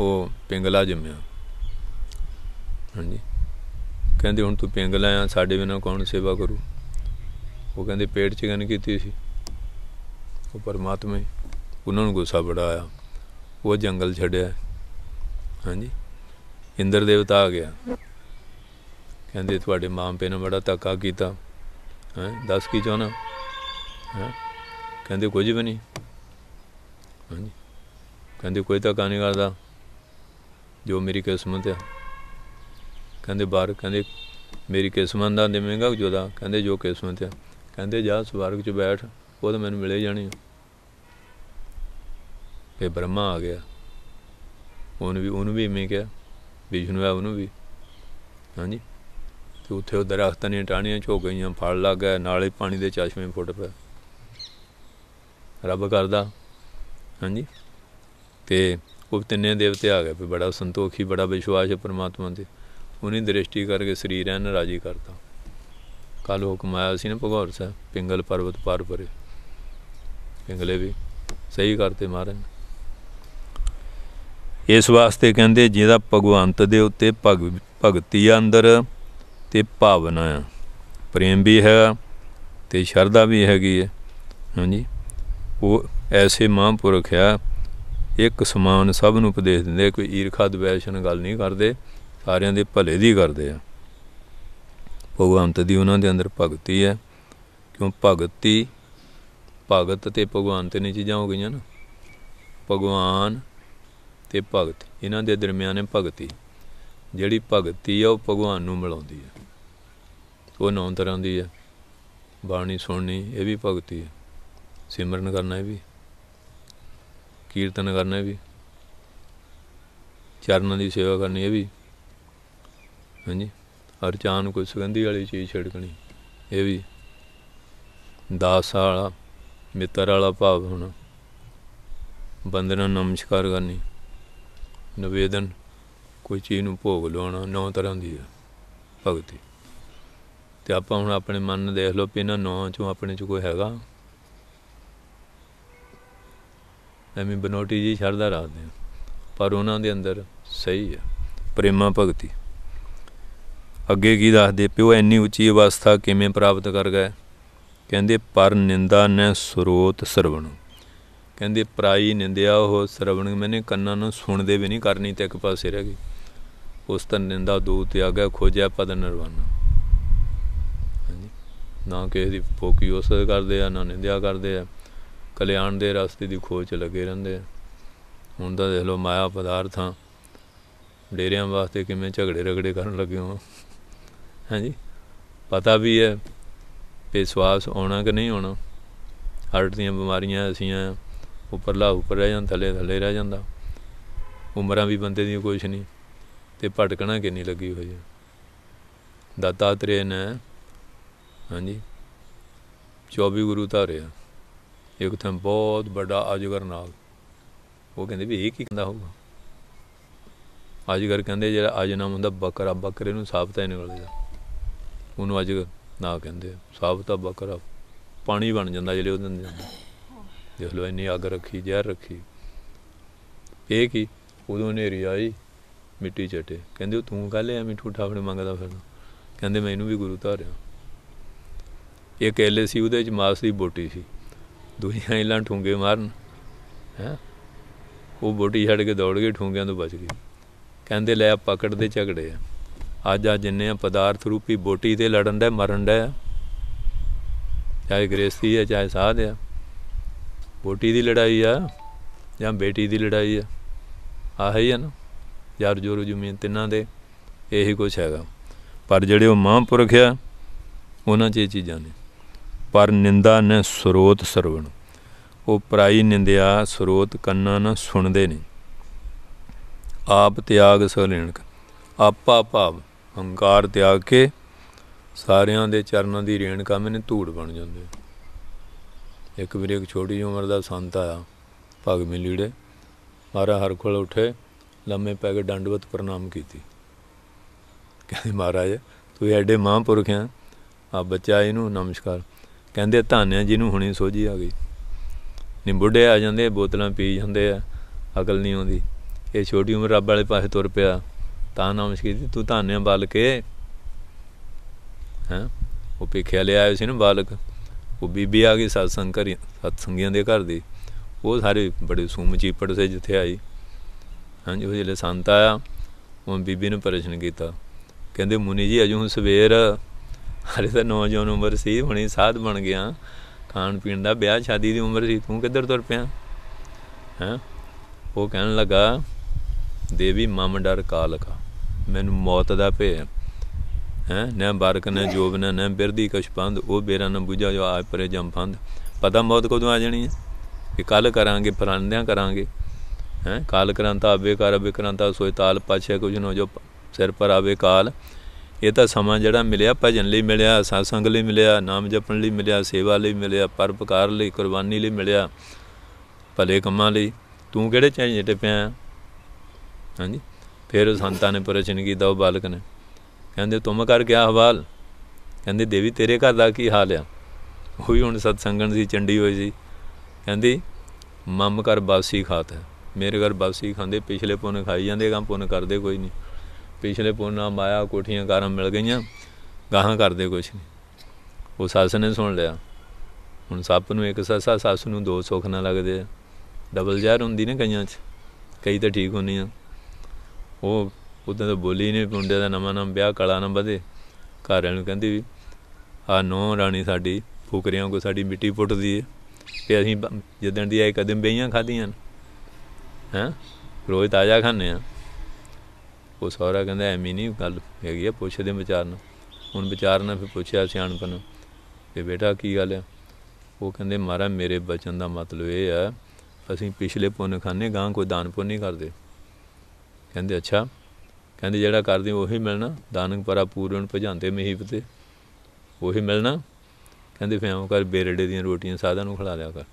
ਉਹ ਪਿੰਗਲਾ ਜੰਮਿਆ ਹਾਂਜੀ ਕਹਿੰਦੇ ਹੁਣ ਤੂੰ ਪਿੰਗਲਾ ਆ ਸਾਡੇ ਬਿਨਾਂ ਕੌਣ ਸੇਵਾ ਕਰੂ ਉਹ ਕਹਿੰਦੇ ਪੇਟ 'ਚ ਗਨ ਕੀਤੀ ਸੀ ਉਹ ਪਰਮਾਤਮਾ ਉਹਨਾਂ ਨੂੰ ਗੁੱਸਾ ਬੜਾ ਆਇਆ ਉਹ ਜੰਗਲ ਛੱਡਿਆ ਹਾਂਜੀ ਇੰਦਰ ਦੇਵਤਾ ਆ ਗਿਆ ਕਹਿੰਦੇ ਤੁਹਾਡੇ ਮਾਂ-ਪਿਓ ਨੇ ਬੜਾ ਤੱਕਾ ਕੀਤਾ ਹੈ ਦੱਸ ਕੀ ਚਾਹਣਾ ਹੈ ਕਹਿੰਦੇ ਕੁਝ ਵੀ ਨਹੀਂ ਹਾਂਜੀ ਕਹਿੰਦੇ ਕੋਈ ਤਾਂ ਨਹੀਂ ਕਰਦਾ ਜੋ ਮੇਰੀ ਕਿਸਮਤ ਆ ਕਹਿੰਦੇ ਬਾਹਰ ਕਹਿੰਦੇ ਮੇਰੀ ਕਿਸਮਤ ਦਾ ਦੇਵੇਂਗਾ ਜੋਦਾ ਕਹਿੰਦੇ ਜੋ ਕਿਸਮਤ ਆ ਕਹਿੰਦੇ ਜਾ ਸਵਰਗ 'ਚ ਬੈਠ ਉਹ ਤਾਂ ਮੈਨੂੰ ਮਿਲੇ ਜਾਣੀ ਫੇ ਬ੍ਰਹਮਾ ਆ ਗਿਆ ਉਹਨੂੰ ਵੀ ਉਹਨੂੰ ਵੀ ਐਵੇਂ ਕਿਹਾ ਵਿਸ਼ਨੂੰ ਆ ਉਹਨੂੰ ਵੀ ਹਾਂਜੀ ਤੇ ਉੱਥੇ ਉਹ ਦਰਖਤਾਂ ਦੀਆਂ ਟਾਹਣੀਆਂ ਝੋ ਗਈਆਂ ਫੜ ਲੱਗ ਗਿਆ ਨਾਲੇ ਪਾਣੀ ਦੇ ਚਸ਼ਮੇ ਫੁੱਟ ਪਏ ਰੱਬ ਕਰਦਾ ਹਾਂਜੀ ਤੇ ਉਹ ਤਿੰਨੇ ਦੇਵਤੇ ਆ ਗਏ ਵੀ ਬੜਾ ਸੰਤੋਖੀ ਬੜਾ ਵਿਸ਼ਵਾਸ ਹੈ ਪਰਮਾਤਮਾ ਤੇ ਉਹਨੇ ਦ੍ਰਿਸ਼ਟੀ ਕਰਕੇ ਸਰੀਰ ਐਨ ਰਾਜੀ ਕਰਤਾ ਕੱਲ ਹੁਕਮ ਆਇਆ ਸੀ ਨਾ ਭਗੌਰ ਸਾਹਿਬ ਪਿੰਗਲ ਪਰਬਤ ਪਾਰ ਪਰੇ ਪਿੰਗਲੇ ਵੀ ਸਹੀ ਕਰਤੇ ਮਹਾਰਾਜ ਇਸ ਵਾਸਤੇ ਕਹਿੰਦੇ ਜਿਹਦਾ ਭਗਵੰਤ ਦੇ ਉੱਤੇ ਭਗਤੀ ਅੰਦਰ ਤੇ ਭਾਵਨਾ ਹੈ ਪ੍ਰੇਮ ਵੀ ਹੈ ਤੇ ਸ਼ਰਧਾ ਵੀ ਹੈਗੀ ਹੈ ਹਾਂਜੀ ਉਹ ਐਸੇ ਮਹਾਂਪੁਰਖ ਆ ਇੱਕ ਸਮਾਨ ਸਭ ਨੂੰ ਉਪਦੇਸ਼ ਦਿੰਦੇ ਕੋਈ ਈਰਖਾ ਦਵੈਸ਼ਨ ਗੱਲ ਨਹੀਂ ਕਰਦੇ ਸਾਰਿਆਂ ਦੇ ਭਲੇ ਦੀ ਕਰਦੇ ਆ ਭਗਵੰਤ ਦੀ ਉਹਨਾਂ ਦੇ ਅੰਦਰ ਭਗਤੀ ਹੈ ਕਿਉਂ ਭਗਤੀ ਭਗਤ ਤੇ ਭਗਵੰਤ ਨੇ ਚੀਜ਼ਾਂ ਹੋ ਗਈਆਂ ਨਾ ਭਗਵਾਨ ਤੇ ਭਗਤ ਇਹਨਾਂ ਦੇ ਦਰਮਿਆਨ ਹੈ ਭਗਤੀ ਜਿਹੜੀ ਭਗਤੀ ਆ ਉਹ ਭਗਵਾਨ ਨੂੰ ਮਿਲਾਉਂਦੀ ਹੈ ਉਹ ਨੌਂ ਤਰ੍ਹਾਂ ਦੀ ਹੈ ਬਾਣੀ ਸੁਣਨੀ ਇਹ ਵੀ ਭਗਤੀ ਹੈ ਸਿਮਰਨ ਕਰਨਾ ਇਹ ਵੀ ਕੀਰਤਨ ਕਰਨਾ ਇਹ ਵੀ ਚਰਨਾਂ ਦੀ ਸੇਵਾ ਕਰਨੀ ਇਹ ਵੀ ਹਾਂਜੀ ਹਰ ਚਾਹ ਨੂੰ ਕੋਈ ਸੁਗੰਧੀ ਵਾਲੀ ਚੀਜ਼ ਛਿੜਕਣੀ ਇਹ ਵੀ ਦਾਸ ਵਾਲਾ ਮਿੱਤਰ ਵਾਲਾ ਭਾਵ ਹੋਣਾ ਬੰਦਨਾ ਨਮਸਕਾਰ ਕਰਨੀ ਨਿਵੇਦਨ ਕੋਈ ਚੀਜ਼ ਨੂੰ ਭੋਗ ਲਾਉਣਾ ਨੌ ਤਰ੍ਹਾਂ ਦੀ ਹੈ ਭਗਤੀ ਤੇ ਆਪਾਂ ਹੁਣ ਆਪਣੇ ਮਨ ਨੂੰ ਦੇਖ ਲਓ ਵੀ ਇਹਨਾਂ ਨੌ ਚੋਂ ਆਪਣੇ ਚ ਕੋਈ ਹੈਗਾ ਐਵੇਂ ਬਨੋਟੀ ਜੀ ਸ਼ਰਧਾ ਰੱਖਦੇ ਆ ਪਰ ਉਹਨਾਂ ਦੇ ਅੰਦਰ ਸਹੀ ਹੈ ਪ੍ਰੇਮਾ ਭਗਤੀ ਅੱਗੇ ਕੀ ਦੱਸਦੇ ਪਿਓ ਇੰਨੀ ਉੱਚੀ ਅਵਸਥਾ ਕਿਵੇਂ ਪ੍ਰਾਪਤ ਕਰ ਗਏ ਕਹਿੰਦੇ ਪਰ ਨਿੰਦਾ ਨੇ ਸਰੋਤ ਸਰਵਣ ਕਹਿੰਦੇ ਪ੍ਰਾਈ ਨਿੰਦਿਆ ਉਹ ਸਰਵਣ ਮੈਨੇ ਕੰਨਾਂ ਨੂੰ ਸੁਣਦੇ ਵੀ ਨਹੀਂ ਕਰਨੀ ਤੇ ਇੱਕ ਪਾਸੇ ਰਹਿ ਗਈ ਉਸ ਤਨ ਨਿੰਦਾ ਦੂ ਆ ਗਿਆ ਖੋਜਿਆ ਪਦ ਨਿਰਵਾਣਾ ਹਾਂਜੀ ਨਾ ਕਿਸੇ ਦੀ ਫੋਕੀ ਉਸ ਕਰਦੇ ਆ ਨਾ ਨਿੰਦਿਆ ਕਰਦੇ ਆ ਕਲਿਆਣ ਦੇ ਰਸਤੇ ਦੀ ਖੋਜ ਲੱਗੇ ਰਹਿੰਦੇ ਆ ਹੁਣ ਤਾਂ ਦੇਖ ਲਓ ਮਾਇਆ ਪਦਾਰਥਾਂ ਡੇਰਿਆਂ ਵਾਸਤੇ ਕਿਵੇਂ ਝਗੜੇ ਰਗੜੇ ਕਰਨ ਲੱਗੇ ਹੋ ਹਾਂਜੀ ਪਤਾ ਵੀ ਹੈ ਪੇ ਸਵਾਸ ਆਉਣਾ ਕਿ ਨਹੀਂ ਆਉਣਾ ਹਰਟ ਦੀਆਂ ਬਿਮਾਰੀਆਂ ਅਸੀਂ ਆ ਉੱਪਰਲਾ ਉੱਪਰ ਰਹਿ ਜਾਂਦਾ ਥੱਲੇ ਥੱਲੇ ਰਹਿ ਜਾਂਦਾ ਉਮਰਾਂ ਵੀ ਬੰਦੇ ਦੀ ਕੁਝ ਨਹੀਂ ਤੇ ਭਟਕਣਾ ਕਿੰਨੀ ਲੱਗੀ ਹੋਈ ਹੈ ਦਾਤਾ ਤਰੇ ਨੇ ਹਾਂਜੀ 24 ਗੁਰੂ ਆ ਇੱਕ ਤਾਂ ਬਹੁਤ ਵੱਡਾ ਅਜਗਰ ਨਾਲ ਉਹ ਕਹਿੰਦੇ ਵੀ ਇਹ ਕੀ ਕਹਿੰਦਾ ਹੋਊਗਾ ਅਜਗਰ ਕਹਿੰਦੇ ਜਿਹੜਾ ਅਜ ਨਾਮ ਹੁੰਦਾ ਬੱਕਰਾ ਬੱਕਰੇ ਨੂੰ ਸਾਫ ਤਾਂ ਨਿਕਲਦਾ ਉਹਨੂੰ ਅਜਗਰ ਨਾ ਕਹਿੰਦੇ ਸਾਫ ਤਾਂ ਬੱਕਰਾ ਪਾਣੀ ਬਣ ਜਾਂਦਾ ਜਿਹੜੇ ਉਹਦੇ ਅੰਦਰ ਦੇਖ ਲੋ ਇੰਨੀ ਅਗਰ ਰੱਖੀ ਜ਼ਹਿਰ ਰੱਖੀ ਇਹ ਕੀ ਉਦੋਂ ਹਨੇਰੀ ਆਈ ਮਿੱਟੀ ਚਟੇ ਕਹਿੰਦੇ ਤੂੰ ਕੱਲ ਐਵੇਂ ਠੂਠਾ ਫੜ ਮੰਗਦਾ ਫਿਰਦਾ ਕਹਿੰਦੇ ਮੈਂ ਇਹਨੂੰ ਵੀ ਗੁਰੂ ਧਾਰਿਆ ਇਹ ਕੇਲੇ ਸੀ ਉਹਦੇ ਚ ਮਾਸ ਦੀ ਬੋਟੀ ਸੀ ਦੁਨੀਆ ਇਲਾਂ ਠੁੰਗੇ ਮਾਰਨ ਹੈ ਉਹ ਬੋਟੀ ਛੱਡ ਕੇ ਦੌੜ ਕੇ ਠੁੰਗਿਆਂ ਤੋਂ ਬਚ ਗਈ ਕਹਿੰਦੇ ਲੈ ਪਕੜ ਦੇ ਝਗੜੇ ਆ ਅੱਜ ਆ ਜਿੰਨੇ ਆ ਪਦਾਰਥ ਰੂਪੀ ਬੋਟੀ ਤੇ ਲੜਨ ਦਾ ਮਰਨ ਦਾ ਚਾਹੇ ਗ੍ਰੇਸਤੀ ਹੈ ਚਾਹੇ ਸਾਧ ਹੈ ਪੋਟੀ ਦੀ ਲੜਾਈ ਆ ਜਾਂ ਬੇਟੀ ਦੀ ਲੜਾਈ ਆ ਆਹੀ ਆ ਨਾ ਯਾਰ ਜੋਰ ਜੁਮੀਨ ਤਿੰਨਾਂ ਦੇ ਇਹੀ ਕੁਝ ਹੈਗਾ ਪਰ ਜਿਹੜੇ ਉਹ ਮਹਾਂਪੁਰਖ ਆ ਉਹਨਾਂ 'ਚ ਇਹ ਚੀਜ਼ਾਂ ਨੇ ਪਰ ਨਿੰਦਾ ਨੇ ਸਰੋਤ ਸਰਵਣ ਉਹ ਪ੍ਰਾਈ ਨਿੰਦਿਆ ਸਰੋਤ ਕੰਨਾਂ ਨਾਲ ਸੁਣਦੇ ਨਹੀਂ ਆਪ ਤਿਆਗ ਸੋ ਲੈਣ ਆਪਾ ਭਾਵ ਹੰਕਾਰ ਤਿਆਗ ਕੇ ਸਾਰਿਆਂ ਦੇ ਚਰਨਾਂ ਦੀ ਰੇਣ ਕਾਮੇ ਨੇ ਧੂੜ ਬਣ ਜਾਂਦੇ ਇੱਕ ਵੀਰ ਇੱਕ ਛੋਟੀ ਉਮਰ ਦਾ ਸੰਤ ਆਇਆ ਭਗ ਲੀੜੇ ਮਹਾਰਾਜ ਹਰ ਕੋਲ ਉੱਠੇ ਲੰਮੇ ਪੈ ਕੇ ਡੰਡਵਤ ਪ੍ਰਣਾਮ ਕੀਤੀ ਕਹਿੰਦੇ ਮਹਾਰਾਜ ਤੂੰ ਐਡੇ ਮਹਾਂਪੁਰਖ ਆ ਆ ਬੱਚਾ ਇਹਨੂੰ ਨਮਸਕਾਰ ਕਹਿੰਦੇ ਧੰਨਿਆ ਜਿਹਨੂੰ ਹੁਣੇ ਸੋਝੀ ਆ ਗਈ ਨਹੀਂ ਬੁੱਢੇ ਆ ਜਾਂਦੇ ਬੋਤਲਾਂ ਪੀ ਜਾਂਦੇ ਆ ਅਕਲ ਨਹੀਂ ਆਉਂਦੀ ਇਹ ਛੋਟੀ ਉਮਰ ਰੱਬ ਵਾਲੇ ਪਾਸੇ ਤੁਰ ਪਿਆ ਤਾਂ ਨਮਸ ਕੀਤੀ ਤੂੰ ਧਾਨਿਆ ਬਾਲਕੇ ਹਾਂ ਉਹ ਪੇਖਿਆ ਲਿਆ ਆਇਆ ਸੀ ਨਾ ਬਾਲਕ ਉਹ ਬੀਬੀ ਆ ਗਈ ਸਤਸੰਗ ਘਰ ਸਤਸੰਗੀਆਂ ਦੇ ਘਰ ਦੀ ਉਹ ਸਾਰੇ ਬੜੇ ਸੂਮ ਚੀਪੜ ਸੇ ਜਿੱਥੇ ਆਈ ਹਾਂਜੀ ਉਹ ਜਿਹੜੇ ਸੰਤ ਆਇਆ ਉਹ ਬੀਬੀ ਨੂੰ ਪਰੇਸ਼ਨ ਕੀਤਾ ਕਹਿੰਦੇ ਮੁਨੀ ਜੀ ਅਜੂ ਸਵੇਰ ਹਰੇ ਤਾਂ ਨੌਜਵਾਨ ਉਮਰ ਸੀ ਹੁਣੇ ਸਾਧ ਬਣ ਗਿਆ ਖਾਣ ਪੀਣ ਦਾ ਵਿਆਹ ਸ਼ਾਦੀ ਦੀ ਉਮਰ ਸੀ ਤੂੰ ਕਿੱਧਰ ਤੁਰ ਪਿਆ ਹੈ ਉਹ ਕਹਿਣ ਲੱਗਾ ਦੇਵੀ ਮਮ ਡਰ ਕਾਲਕਾ ਮੈਨੂੰ ਮੌਤ ਦਾ ਭੇਅ ਹੈ ਨਾ ਬਾਰਕ ਜੋਬ ਨਾ ਨਾ ਬਿਰਦੀ ਕਛ ਪੰਦ ਉਹ ਬੇਰਾ ਨ ਬੁਝਾ ਜੋ ਆਜ ਪਰੇ ਜਮ ਪੰਦ ਪਤਾ ਮੌਤ ਕਦੋਂ ਆ ਜਾਣੀ ਹੈ ਕਿ ਕੱਲ ਕਰਾਂਗੇ ਫਰਾਂਦਿਆਂ ਕਰਾਂਗੇ ਹੈ ਕਾਲ ਕ੍ਰਾਂਤਾ ਅਬੇ ਕਰ ਅਬੇ ਕ੍ਰਾਂਤਾ ਸੋਇ ਤਾਲ ਪਾਛੇ ਕੁਝ ਨੋ ਜੋ ਸਿਰ ਪਰ ਆਵੇ ਕਾਲ ਇਹ ਤਾਂ ਸਮਾਂ ਜਿਹੜਾ ਮਿਲਿਆ ਭਜਨ ਲਈ ਮਿਲਿਆ ਸਾਧ ਸੰਗ ਲਈ ਮਿਲਿਆ ਨਾਮ ਜਪਣ ਲਈ ਮਿਲਿਆ ਸੇਵਾ ਲਈ ਮਿਲਿਆ ਪਰਪਕਾਰ ਲਈ ਕੁਰਬਾਨੀ ਲਈ ਮਿਲਿਆ ਭਲੇ ਕੰਮਾਂ ਲਈ ਤੂੰ ਕਿਹੜੇ ਝੰਡੇ ਤੇ ਪਿਆ ਹਾਂਜੀ ਫਿਰ ਸੰਤਾਂ ਨੇ ਪਰਚਨ ਕੀਤਾ ਉਹ ਬਾਲਕ ਨੇ ਕਹਿੰਦੇ ਤੁਮ ਕਰ ਗਿਆ ਹਵਾਲ ਕਹਿੰਦੇ ਦੇਵੀ ਤੇਰੇ ਘਰ ਦਾ ਕੀ ਹਾਲ ਆ ਉਹ ਵੀ ਹੁਣ ਸਤਸੰਗਣ ਸੀ ਚੰਡੀ ਹੋਈ ਸੀ ਕਹਿੰਦੀ ਮੰਮ ਕਰ ਬਾਸੀ ਖਾਤ ਹੈ ਮੇਰੇ ਘਰ ਬਾਸੀ ਖਾਂਦੇ ਪਿਛਲੇ ਪੁੰਨ ਖਾਈ ਜਾਂਦੇ ਗਾਂ ਪੁੰਨ ਕਰਦੇ ਕੋਈ ਨਹੀਂ ਪਿਛਲੇ ਪੁੰਨਾ ਮਾਇਆ ਕੋਠੀਆਂ ਕਾਰਾਂ ਮਿਲ ਗਈਆਂ ਗਾਹਾਂ ਕਰਦੇ ਕੁਛ ਨਹੀਂ ਉਹ ਸੱਸ ਨੇ ਸੁਣ ਲਿਆ ਹੁਣ ਸੱਪ ਨੂੰ ਇੱਕ ਸੱਸਾ ਸੱਸ ਨੂੰ ਦੋ ਸੁੱਖ ਨਾ ਲੱਗਦੇ ਡਬਲ ਜ਼ਹਿਰ ਹੁੰਦੀ ਨੇ ਕਈਆਂ 'ਚ ਕਈ ਤਾਂ ਠੀਕ ਹੁੰਦੀਆਂ ਉਹ ਉਦੋਂ ਤਾਂ ਬੋਲੀ ਨਹੀਂ ਮੁੰਡੇ ਦਾ ਨਵਾਂ ਨਾਮ ਵਿਆਹ ਕਾਲਾ ਨਾਮ ਬਦੇ ਘਰ ਵਾਲਿਆਂ ਨੂੰ ਕਹਿੰਦੀ ਵੀ ਆ ਨੋ ਰਾਣੀ ਸਾਡੀ ਫੁਕਰਿਆਂ ਕੋ ਸਾਡੀ ਮਿੱਟੀ ਪੁੱਟਦੀ ਏ ਤੇ ਅਸੀਂ ਜਦੋਂ ਦੀ ਆਏ ਕਦਮ ਬਈਆਂ ਖਾਧੀਆਂ ਹਾਂ ਰੋਜ਼ ਤਾਜ਼ਾ ਖਾਣੇ ਆ ਉਹ ਸਹੁਰਾ ਕਹਿੰਦਾ ਐਵੇਂ ਨਹੀਂ ਗੱਲ ਹੈਗੀ ਆ ਪੁੱਛਦੇ ਵਿਚਾਰ ਨੂੰ ਹੁਣ ਵਿਚਾਰ ਨੇ ਫਿਰ ਪੁੱਛਿਆ ਸਿਆਣਪ ਨੂੰ ਤੇ ਬੇਟਾ ਕੀ ਗੱਲ ਹੈ ਉਹ ਕਹਿੰਦੇ ਮਾਰਾ ਮੇਰੇ ਬਚਨ ਦਾ ਮਤਲਬ ਇਹ ਆ ਅਸੀਂ ਪਿਛਲੇ ਪੁੰਨ ਖਾਨੇ ਗਾਂ ਕੋਈ ਦਾਨ ਪੁੰਨ ਨਹੀਂ ਕਰਦੇ ਕਹਿੰਦੇ ਅੱਛਾ ਕਹਿੰਦੇ ਜਿਹੜਾ ਕਰਦੇ ਉਹੀ ਮਿਲਣਾ ਦਾਨੰਗ ਪਰਾ ਪੂਰਨ ਭਜਾਂਦੇ ਮਹੀਪ ਤੇ ਉਹੀ ਮਿਲਣਾ ਕਹਿੰਦੇ ਫੇਮ ਕਰ ਬੇਰੜੇ ਦੀਆਂ ਰੋਟੀਆਂ ਸਾਧਾਂ ਨੂੰ ਖਿਲਾ ਲਿਆ ਕਰ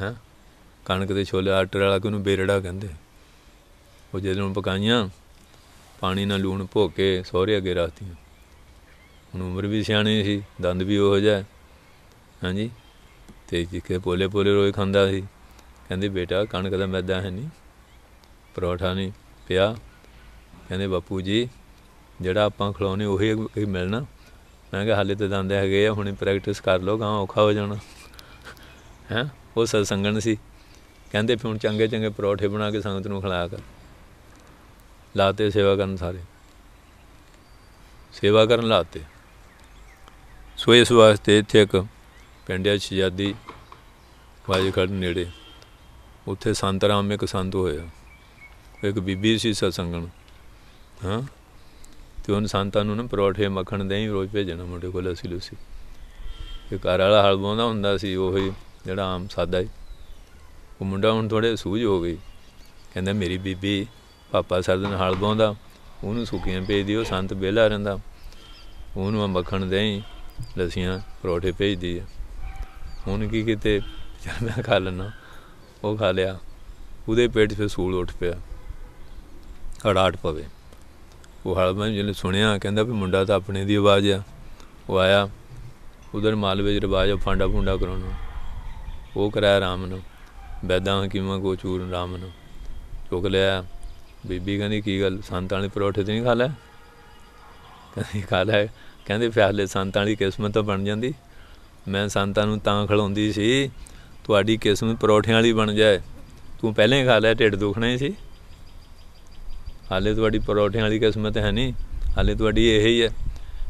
ਹਾਂ ਕਣਕ ਦੇ ਛੋਲੇ ਆਟੇ ਵਾਲਾ ਕਿਉਂ ਬੇਰੜਾ ਕਹਿੰਦੇ ਉਹ ਜਦੋਂ ਨੂੰ ਪਕਾਈਆਂ ਪਾਣੀ ਨਾਲ ਲੂਣ ਭੋ ਕੇ ਸਹੁਰੇ ਅੱਗੇ ਰੱਖਤੀਆਂ ਹੁਣ ਉਮਰ ਵੀ ਸਿਆਣੀ ਸੀ ਦੰਦ ਵੀ ਉਹ ਜਿਹਾ ਹਾਂਜੀ ਤੇ ਜਿੱਕੇ ਪੋਲੇ ਪੋਲੇ ਰੋਈ ਖਾਂਦਾ ਸੀ ਕਹਿੰਦੇ ਬੇਟਾ ਕਣਕ ਦਾ ਮੈਦਾ ਹੈ ਨਹੀਂ ਪਰੌਠਾ ਨਹੀਂ ਪਿਆ ਕਹਿੰਦੇ ਬਾਪੂ ਜੀ ਜਿਹੜਾ ਆਪਾਂ ਖਿਲਾਉਨੇ ਉਹੀ ਕੋਈ ਮਿਲਣਾ ਮੈਂ ਕਿਹਾ ਹਾਲੇ ਤਾਂ ਜਾਂਦੇ ਹੈਗੇ ਆ ਹੁਣੇ ਪ੍ਰੈਕਟਿਸ ਕਰ ਲਓ ਗਾਂ ਔਖਾ ਹੋ ਜਾਣਾ ਹੈ ਉਹ ਸਤਸੰਗਣ ਸੀ ਕਹਿੰਦੇ ਫਿਰ ਹੁਣ ਚੰਗੇ ਚੰਗੇ ਪਰੌਠੇ ਬਣਾ ਕੇ ਸੰਗਤ ਨੂੰ ਖਿਲਾਇਆ ਕਰ ਲਾਤੇ ਸੇਵਾ ਕਰਨ ਸਾਰੇ ਸੇਵਾ ਕਰਨ ਲਾਤੇ ਸੋ ਇਸ ਵਾਸਤੇ ਇੱਥੇ ਇੱਕ ਪਿੰਡਿਆ ਹੈ ਸ਼ਜਾਦੀ ਵਾਜੂ ਖੜ ਨੇੜੇ ਉੱਥੇ ਸੰਤ ਰਾਮ ਇੱਕ ਸੰਤ ਹੋਇਆ ਇੱਕ ਬੀਬੀ ਸੀ ਸਤਸੰਗਣ ਹਾਂ ਤੇ ਉਹਨਾਂ ਸੰਤਾਂ ਨੂੰ ਨਾ ਪਰੌਠੇ ਮੱਖਣ ਹੀ ਰੋਜ਼ ਭੇਜਣਾ ਮੁੰਡੇ ਕੋਲ ਅਸੀਂ ਲੂਸੀ ਇਹ ਘਰ ਵਾਲਾ ਬੋਂਦਾ ਹੁੰਦਾ ਸੀ ਉਹੀ ਜਿਹੜਾ ਆਮ ਸਾਦਾ ਹੀ ਉਹ ਮੁੰਡਾ ਹੁਣ ਥੋੜੇ ਸੂਝ ਹੋ ਗਈ ਕਹਿੰਦਾ ਮੇਰੀ ਬੀਬੀ ਪਾਪਾ ਸਰਦਨ ਹਲ ਬੋਂਦਾ ਉਹਨੂੰ ਸੁੱਕੀਆਂ ਭੇਜ ਦਿਓ ਸੰਤ ਬੇਲਾ ਰਹਿੰਦਾ ਉਹਨੂੰ ਆ ਮੱਖਣ ਦੇਈ ਲਸੀਆਂ ਪਰੌਠੇ ਭੇਜਦੀ ਆ ਹੁਣ ਕੀ ਕਿਤੇ ਚਲ ਮੈਂ ਖਾ ਲੈਣਾ ਉਹ ਖਾ ਲਿਆ ਉਹਦੇ ਪੇਟ 'ਚ ਸੂਲ ਉੱਠ ਪਿਆ ਹੜਾਟ ਪਵੇ ਉਹ ਹਲਮਨ ਜਿਹਨੇ ਸੁਣਿਆ ਕਹਿੰਦਾ ਵੀ ਮੁੰਡਾ ਤਾਂ ਆਪਣੇ ਦੀ ਆਵਾਜ਼ ਆ ਉਹ ਆਇਆ ਉਧਰ ਮਾਲਵੇ ਜਿਹੜਾ ਆਵਾਜ਼ ਆ ਫਾਂਡਾ ਫੁੰਡਾ ਕਰਾਉਣਾ ਉਹ ਕਰਾਇਆ ਰਾਮ ਨੂੰ ਬੈਦਾਂ ਕਿਵੇਂ ਕੋ ਚੂਰ ਰਾਮ ਨੂੰ ਚੁੱਕ ਲਿਆ ਬੀਬੀ ਕਹਿੰਦੀ ਕੀ ਗੱਲ ਸੰਤਾਂ ਵਾਲੇ ਪਰੌਠੇ ਤੇ ਨਹੀਂ ਖਾ ਲੈ ਕਹਿੰਦੀ ਖਾ ਲੈ ਕਹਿੰਦੇ ਫਿਆਲੇ ਸੰਤਾਂ ਵਾਲੀ ਕਿਸਮਤ ਤਾਂ ਬਣ ਜਾਂਦੀ ਮੈਂ ਸੰਤਾਂ ਨੂੰ ਤਾਂ ਖਲਾਉਂਦੀ ਸੀ ਤੁਹਾਡੀ ਕਿਸਮਤ ਪਰੌਠਿਆਂ ਵਾਲੀ ਬਣ ਜਾਏ ਤੂੰ ਪਹਿਲਾਂ ਹੀ ਖਾ ਲਿਆ ਢਿੱਡ ਦੁਖਣਾ ਸੀ ਹਾਲੇ ਤੁਹਾਡੀ ਪਰੌਠਿਆਂ ਵਾਲੀ ਕਿਸਮਤ ਹੈ ਨਹੀਂ ਹਾਲੇ ਤੁਹਾਡੀ ਇਹ ਹੀ ਹੈ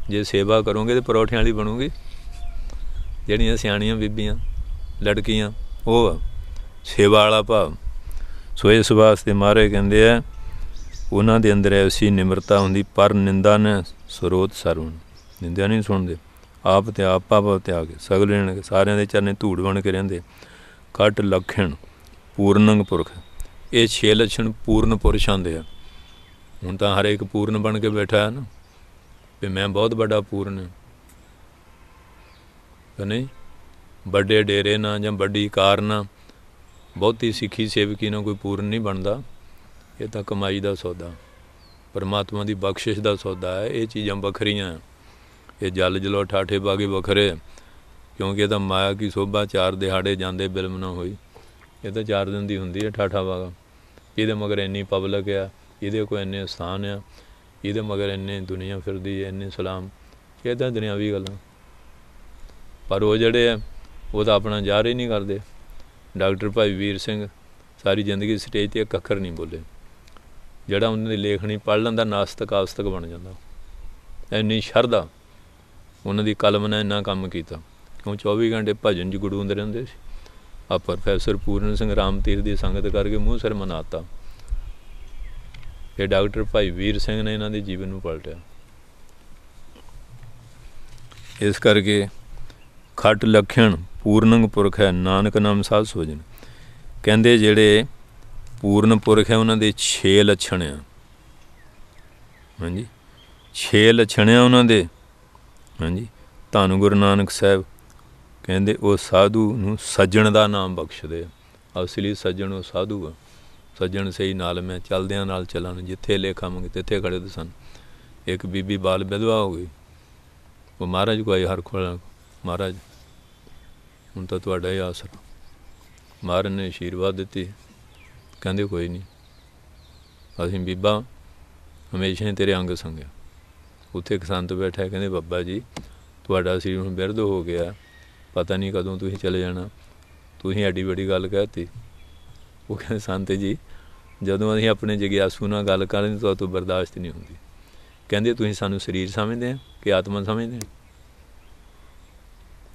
ਜੇ ਸੇਵਾ ਕਰੋਗੇ ਤੇ ਪਰੌਠਿਆਂ ਵਾਲੀ ਬਣੂਗੀ ਜਿਹੜੀਆਂ ਸਿਆਣੀਆਂ ਬੀਬੀਆਂ ਲੜਕੀਆਂ ਉਹ ਸੇਵਾ ਵਾਲਾ ਭਾਵ ਸੋ ਇਸ ਵਾਸਤੇ ਮਾਰੇ ਕਹਿੰਦੇ ਆ ਉਹਨਾਂ ਦੇ ਅੰਦਰ ਐਸੀ ਨਿਮਰਤਾ ਹੁੰਦੀ ਪਰ ਨਿੰਦਾ ਨੇ ਸਰੋਤ ਸਰੂਨ ਨਿੰਦਿਆ ਨਹੀਂ ਸੁਣਦੇ ਆਪ ਤੇ ਆਪ ਭਾਵ ਤਿਆਗ ਸਗਲੇ ਸਾਰਿਆਂ ਦੇ ਚਰਨੇ ਧੂੜ ਬਣ ਕੇ ਰਹਿੰਦੇ ਕਟ ਲਖਣ ਪੂਰਨੰਗ ਪੁਰਖ ਇਹ ਛੇ ਲੱਛਣ ਪੂਰਨ ਪੁਰਸ਼ ਹੁੰਦੇ ਆ ਹੁਣ ਤਾਂ ਹਰੇਕ ਪੂਰਨ ਬਣ ਕੇ ਬੈਠਾ ਹੈ ਨਾ ਵੀ ਮੈਂ ਬਹੁਤ ਵੱਡਾ ਪੂਰਨ ਹਾਂ ਨਹੀਂ ਵੱਡੇ ਡੇਰੇ ਨਾਲ ਜਾਂ ਵੱਡੀ ਕਾਰ ਨਾਲ ਬਹੁਤੀ ਸਿੱਖੀ ਸੇਵਕੀ ਨਾਲ ਕੋਈ ਪੂਰਨ ਨਹੀਂ ਬਣਦਾ ਇਹ ਤਾਂ ਕਮਾਈ ਦਾ ਸੌਦਾ ਪਰਮਾਤਮਾ ਦੀ ਬਖਸ਼ਿਸ਼ ਦਾ ਸੌਦਾ ਹੈ ਇਹ ਚੀਜ਼ਾਂ ਵੱਖਰੀਆਂ ਇਹ ਜਲ ਜਲੋ ਠਾਠੇ ਬਾਗੇ ਵੱਖਰੇ ਕਿਉਂਕਿ ਇਹ ਤਾਂ ਮਾਇਆ ਕੀ ਸੋਭਾ ਚਾਰ ਦਿਹਾੜੇ ਜਾਂਦੇ ਬਿਲਮ ਨਾ ਹੋਈ ਇਹ ਤਾਂ ਚਾਰ ਦਿਨ ਦੀ ਹੁੰਦੀ ਹੈ ਠਾਠਾ ਬਾਗਾ ਇਹਦੇ ਮਗਰ ਇੰਨੀ ਪਬਲਿਕ ਆ ਇਹਦੇ ਕੋਲ ਇੰਨੇ ਆਸਾਨ ਆ ਇਹਦੇ ਮਗਰ ਇੰਨੇ ਦੁਨੀਆ ਫਿਰਦੀ ਐ ਇੰਨੇ ਸਲਾਮ ਕਿਦਾਂ ਦੁਨਿਆਵੀ ਗੱਲਾਂ ਪਰ ਉਹ ਜਿਹੜੇ ਆ ਉਹ ਤਾਂ ਆਪਣਾ ਜ਼ਾਹਰ ਹੀ ਨਹੀਂ ਕਰਦੇ ਡਾਕਟਰ ਭਾਈ ਵੀਰ ਸਿੰਘ ਸਾਰੀ ਜ਼ਿੰਦਗੀ ਸਟੇਜ ਤੇ ਕੱਖਰ ਨਹੀਂ ਬੋਲੇ ਜਿਹੜਾ ਉਹਨਾਂ ਦੀ ਲੇਖਣੀ ਪੜ੍ਹ ਲੰਦਾ ਨਾਸਤਕ ਆਸਤਕ ਬਣ ਜਾਂਦਾ ਐਨੀ ਸ਼ਰਧਾ ਉਹਨਾਂ ਦੀ ਕਲਮ ਨੇ ਇੰਨਾ ਕੰਮ ਕੀਤਾ ਕਿਉਂ 24 ਘੰਟੇ ਭਜਨ ਜੀ ਗੁਰੂ ਗੁੜੂੰਦੇ ਰਹਿੰਦੇ ਸੀ ਆ ਪ੍ਰੋਫੈਸਰ ਪੂਰਨ ਸਿੰਘ ਰਾਮਤੀਰ ਦੀ ਸੰਗਤ ਕਰਕੇ ਮੂੰਹ ਸਿਰ ਮਨਾਤਾ ਇਹ ਡਾਕਟਰ ਭਾਈ ਵੀਰ ਸਿੰਘ ਨੇ ਇਹਨਾਂ ਦੇ ਜੀਵਨ ਨੂੰ ਪਲਟਿਆ ਇਸ ਕਰਕੇ ਖਟ ਲਖਣ ਪੂਰਨੰਗ ਪੁਰਖ ਹੈ ਨਾਨਕ ਨਾਮ ਸਾਧ ਸੋਜਣ ਕਹਿੰਦੇ ਜਿਹੜੇ ਪੂਰਨ ਪੁਰਖ ਹੈ ਉਹਨਾਂ ਦੇ 6 ਲੱਛਣ ਆ ਹਾਂਜੀ 6 ਲੱਛਣ ਆ ਉਹਨਾਂ ਦੇ ਹਾਂਜੀ ਧੰਨ ਗੁਰੂ ਨਾਨਕ ਸਾਹਿਬ ਕਹਿੰਦੇ ਉਹ ਸਾਧੂ ਨੂੰ ਸੱਜਣ ਦਾ ਨਾਮ ਬਖਸ਼ਦੇ ਆ ਅਸਲੀ ਸੱਜਣ ਉਹ ਸਾਧੂ ਆ ਸੱਜਣ ਸਹੀ ਨਾਲ ਮੈਂ ਚਲਦਿਆਂ ਨਾਲ ਚਲਾਂ ਜਿੱਥੇ ਲੈ ਤੇ ਤਿੱਥੇ ਖੜੇ ਤੇ ਸਨ ਇੱਕ ਬੀਬੀ ਬਾਲ ਵਿਧਵਾ ਹੋ ਗਈ ਉਹ ਮਹਾਰਾਜ ਕੋਈ ਹਰ ਖੋਲ ਮਹਾਰਾਜ ਹੁਣ ਤਾਂ ਤੁਹਾਡਾ ਹੀ ਆਸਰਾ ਮਹਾਰਾਜ ਨੇ ਅਸ਼ੀਰਵਾਦ ਦਿੱਤੀ ਕਹਿੰਦੇ ਕੋਈ ਨਹੀਂ ਅਸੀਂ ਬੀਬਾ ਹਮੇਸ਼ਾ ਹੀ ਤੇਰੇ ਅੰਗ ਸੰਗਿਆ ਉੱਥੇ ਇੱਕ ਸੰਤ ਬੈਠਾ ਕਹਿੰਦੇ ਬੱਬਾ ਜੀ ਤੁਹਾਡਾ ਸਰੀਰ ਹੁਣ ਬਿਰਧ ਹੋ ਗਿਆ ਪਤਾ ਨਹੀਂ ਕਦੋਂ ਤੁਸੀਂ ਚਲੇ ਜਾਣਾ ਤੁਸੀਂ ਐਡੀ ਵੱਡੀ ਗੱਲ ਕਹਤੀ ਉਹ ਕਹਿੰਦੇ ਸੰਤ ਜੀ ਜਦੋਂ ਅਸੀਂ ਆਪਣੇ ਜਗਿਆਸੂ ਨਾਲ ਗੱਲ ਕਰਦੇ ਤਾਂ ਤੋਂ ਬਰਦਾਸ਼ਤ ਨਹੀਂ ਹੁੰਦੀ ਕਹਿੰਦੇ ਤੁਸੀਂ ਸਾਨੂੰ ਸਰੀਰ ਸਮਝਦੇ ਆ ਕਿ ਆਤਮਾ ਸਮਝਦੇ ਆ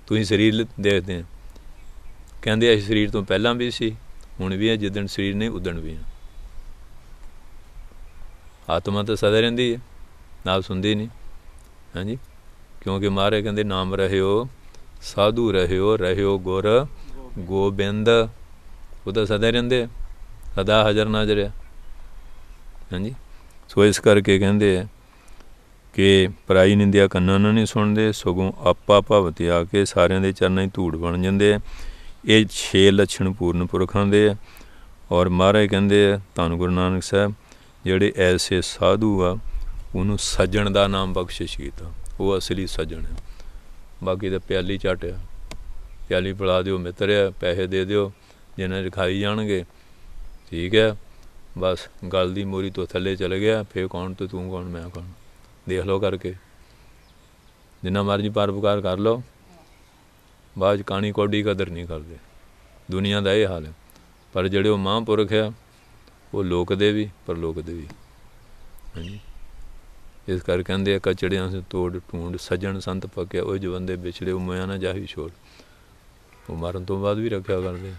ਤੁਸੀਂ ਸਰੀਰ ਦੇਖਦੇ ਆ ਕਹਿੰਦੇ ਅਸੀਂ ਸਰੀਰ ਤੋਂ ਪਹਿਲਾਂ ਵੀ ਸੀ ਹੁਣ ਵੀ ਆ ਜਿੱਦਣ ਸਰੀਰ ਨਹੀਂ ਉਦਣ ਵੀ ਆ ਆਤਮਾ ਤਾਂ ਸਦਾ ਰਹਿੰਦੀ ਹੈ ਨਾਲ ਸੁਣਦੀ ਨਹੀਂ ਹਾਂਜੀ ਕਿਉਂਕਿ ਮਹਾਰਾਜ ਕਹਿੰਦੇ ਨਾਮ ਰਹਿਓ ਸਾਧੂ ਰਹਿਓ ਰਹਿਓ ਗੁਰ ਗੋਬਿੰਦ ਉਹ ਤਾਂ ਸਦਾ ਰਹਿੰਦੇ ਆ ਸਦਾ ਹਜ਼ਰ ਨਾਜ਼ਰ ਆ ਹਾਂਜੀ ਸੋ ਇਸ ਕਰਕੇ ਕਹਿੰਦੇ ਆ ਕਿ ਪ੍ਰਾਈ ਨਿੰਦਿਆ ਕੰਨਾਂ ਨਾਲ ਨਹੀਂ ਸੁਣਦੇ ਸਗੋਂ ਆਪਾ ਭਵਤੇ ਆ ਕੇ ਸਾਰਿਆਂ ਦੇ ਚਰਨਾਂ 'ਚ ਧੂੜ ਬਣ ਜਾਂਦੇ ਆ ਇਹ ਛੇ ਲੱਛਣ ਪੂਰਨ ਪੁਰਖਾਂ ਦੇ ਆ ਔਰ ਮਹਾਰਾਜ ਕਹਿੰਦੇ ਆ ਧੰਨ ਗੁਰੂ ਨਾਨਕ ਸਾਹਿਬ ਜਿਹੜੇ ਐਸੇ ਸਾਧੂ ਆ ਉਹਨੂੰ ਸੱਜਣ ਦਾ ਨਾਮ ਬਖਸ਼ਿਸ਼ ਕੀਤਾ ਉਹ ਅਸਲੀ ਸੱਜਣ ਹੈ ਬਾਕੀ ਤਾਂ ਪਿਆਲੀ ਚਾਟਿਆ ਪਿਆਲੀ ਪਿਲਾ ਦਿਓ ਮਿੱਤਰਿਆ ਪੈਸੇ ਦੇ ਦਿਓ ਜਿਹਨਾਂ ਰਖਾਈ ਜਾਣਗੇ ਠੀਕ ਹੈ ਬਸ ਗੱਲ ਦੀ ਮੋਰੀ ਤੋਂ ਥੱਲੇ ਚਲੇ ਗਿਆ ਫੇਰ ਕੌਣ ਤੇ ਤੂੰ ਕੌਣ ਮੈਂ ਕੌਣ ਦੇਖ ਲਓ ਕਰਕੇ ਜਿੰਨਾ ਮਰਜੀ ਪਰਪਕਾਰ ਕਰ ਲਓ ਬਾਅਦ ਕਾਣੀ ਕੋਡੀ ਕਦਰ ਨਹੀਂ ਕਰਦੇ ਦੁਨੀਆ ਦਾ ਇਹ ਹਾਲ ਹੈ ਪਰ ਜਿਹੜੇ ਉਹ ਮਹਾਂਪੁਰਖ ਆ ਉਹ ਲੋਕ ਦੇ ਵੀ ਪਰ ਲੋਕ ਦੇ ਵੀ ਹਾਂਜੀ ਇਸ ਕਰ ਕਹਿੰਦੇ ਆ ਕਚੜਿਆਂ ਸੇ ਤੋੜ ਟੂੰਡ ਸਜਣ ਸੰਤ ਪੱਕਿਆ ਉਹ ਜਵੰਦੇ ਵਿਛੜੇ ਮਿਆਂ ਨਾ ਜਾਹੀ ਛੋੜ ਉਹ ਮਰਨ ਤੋਂ ਬਾਅਦ ਵੀ ਰੱਖਿਆ ਕਰਦੇ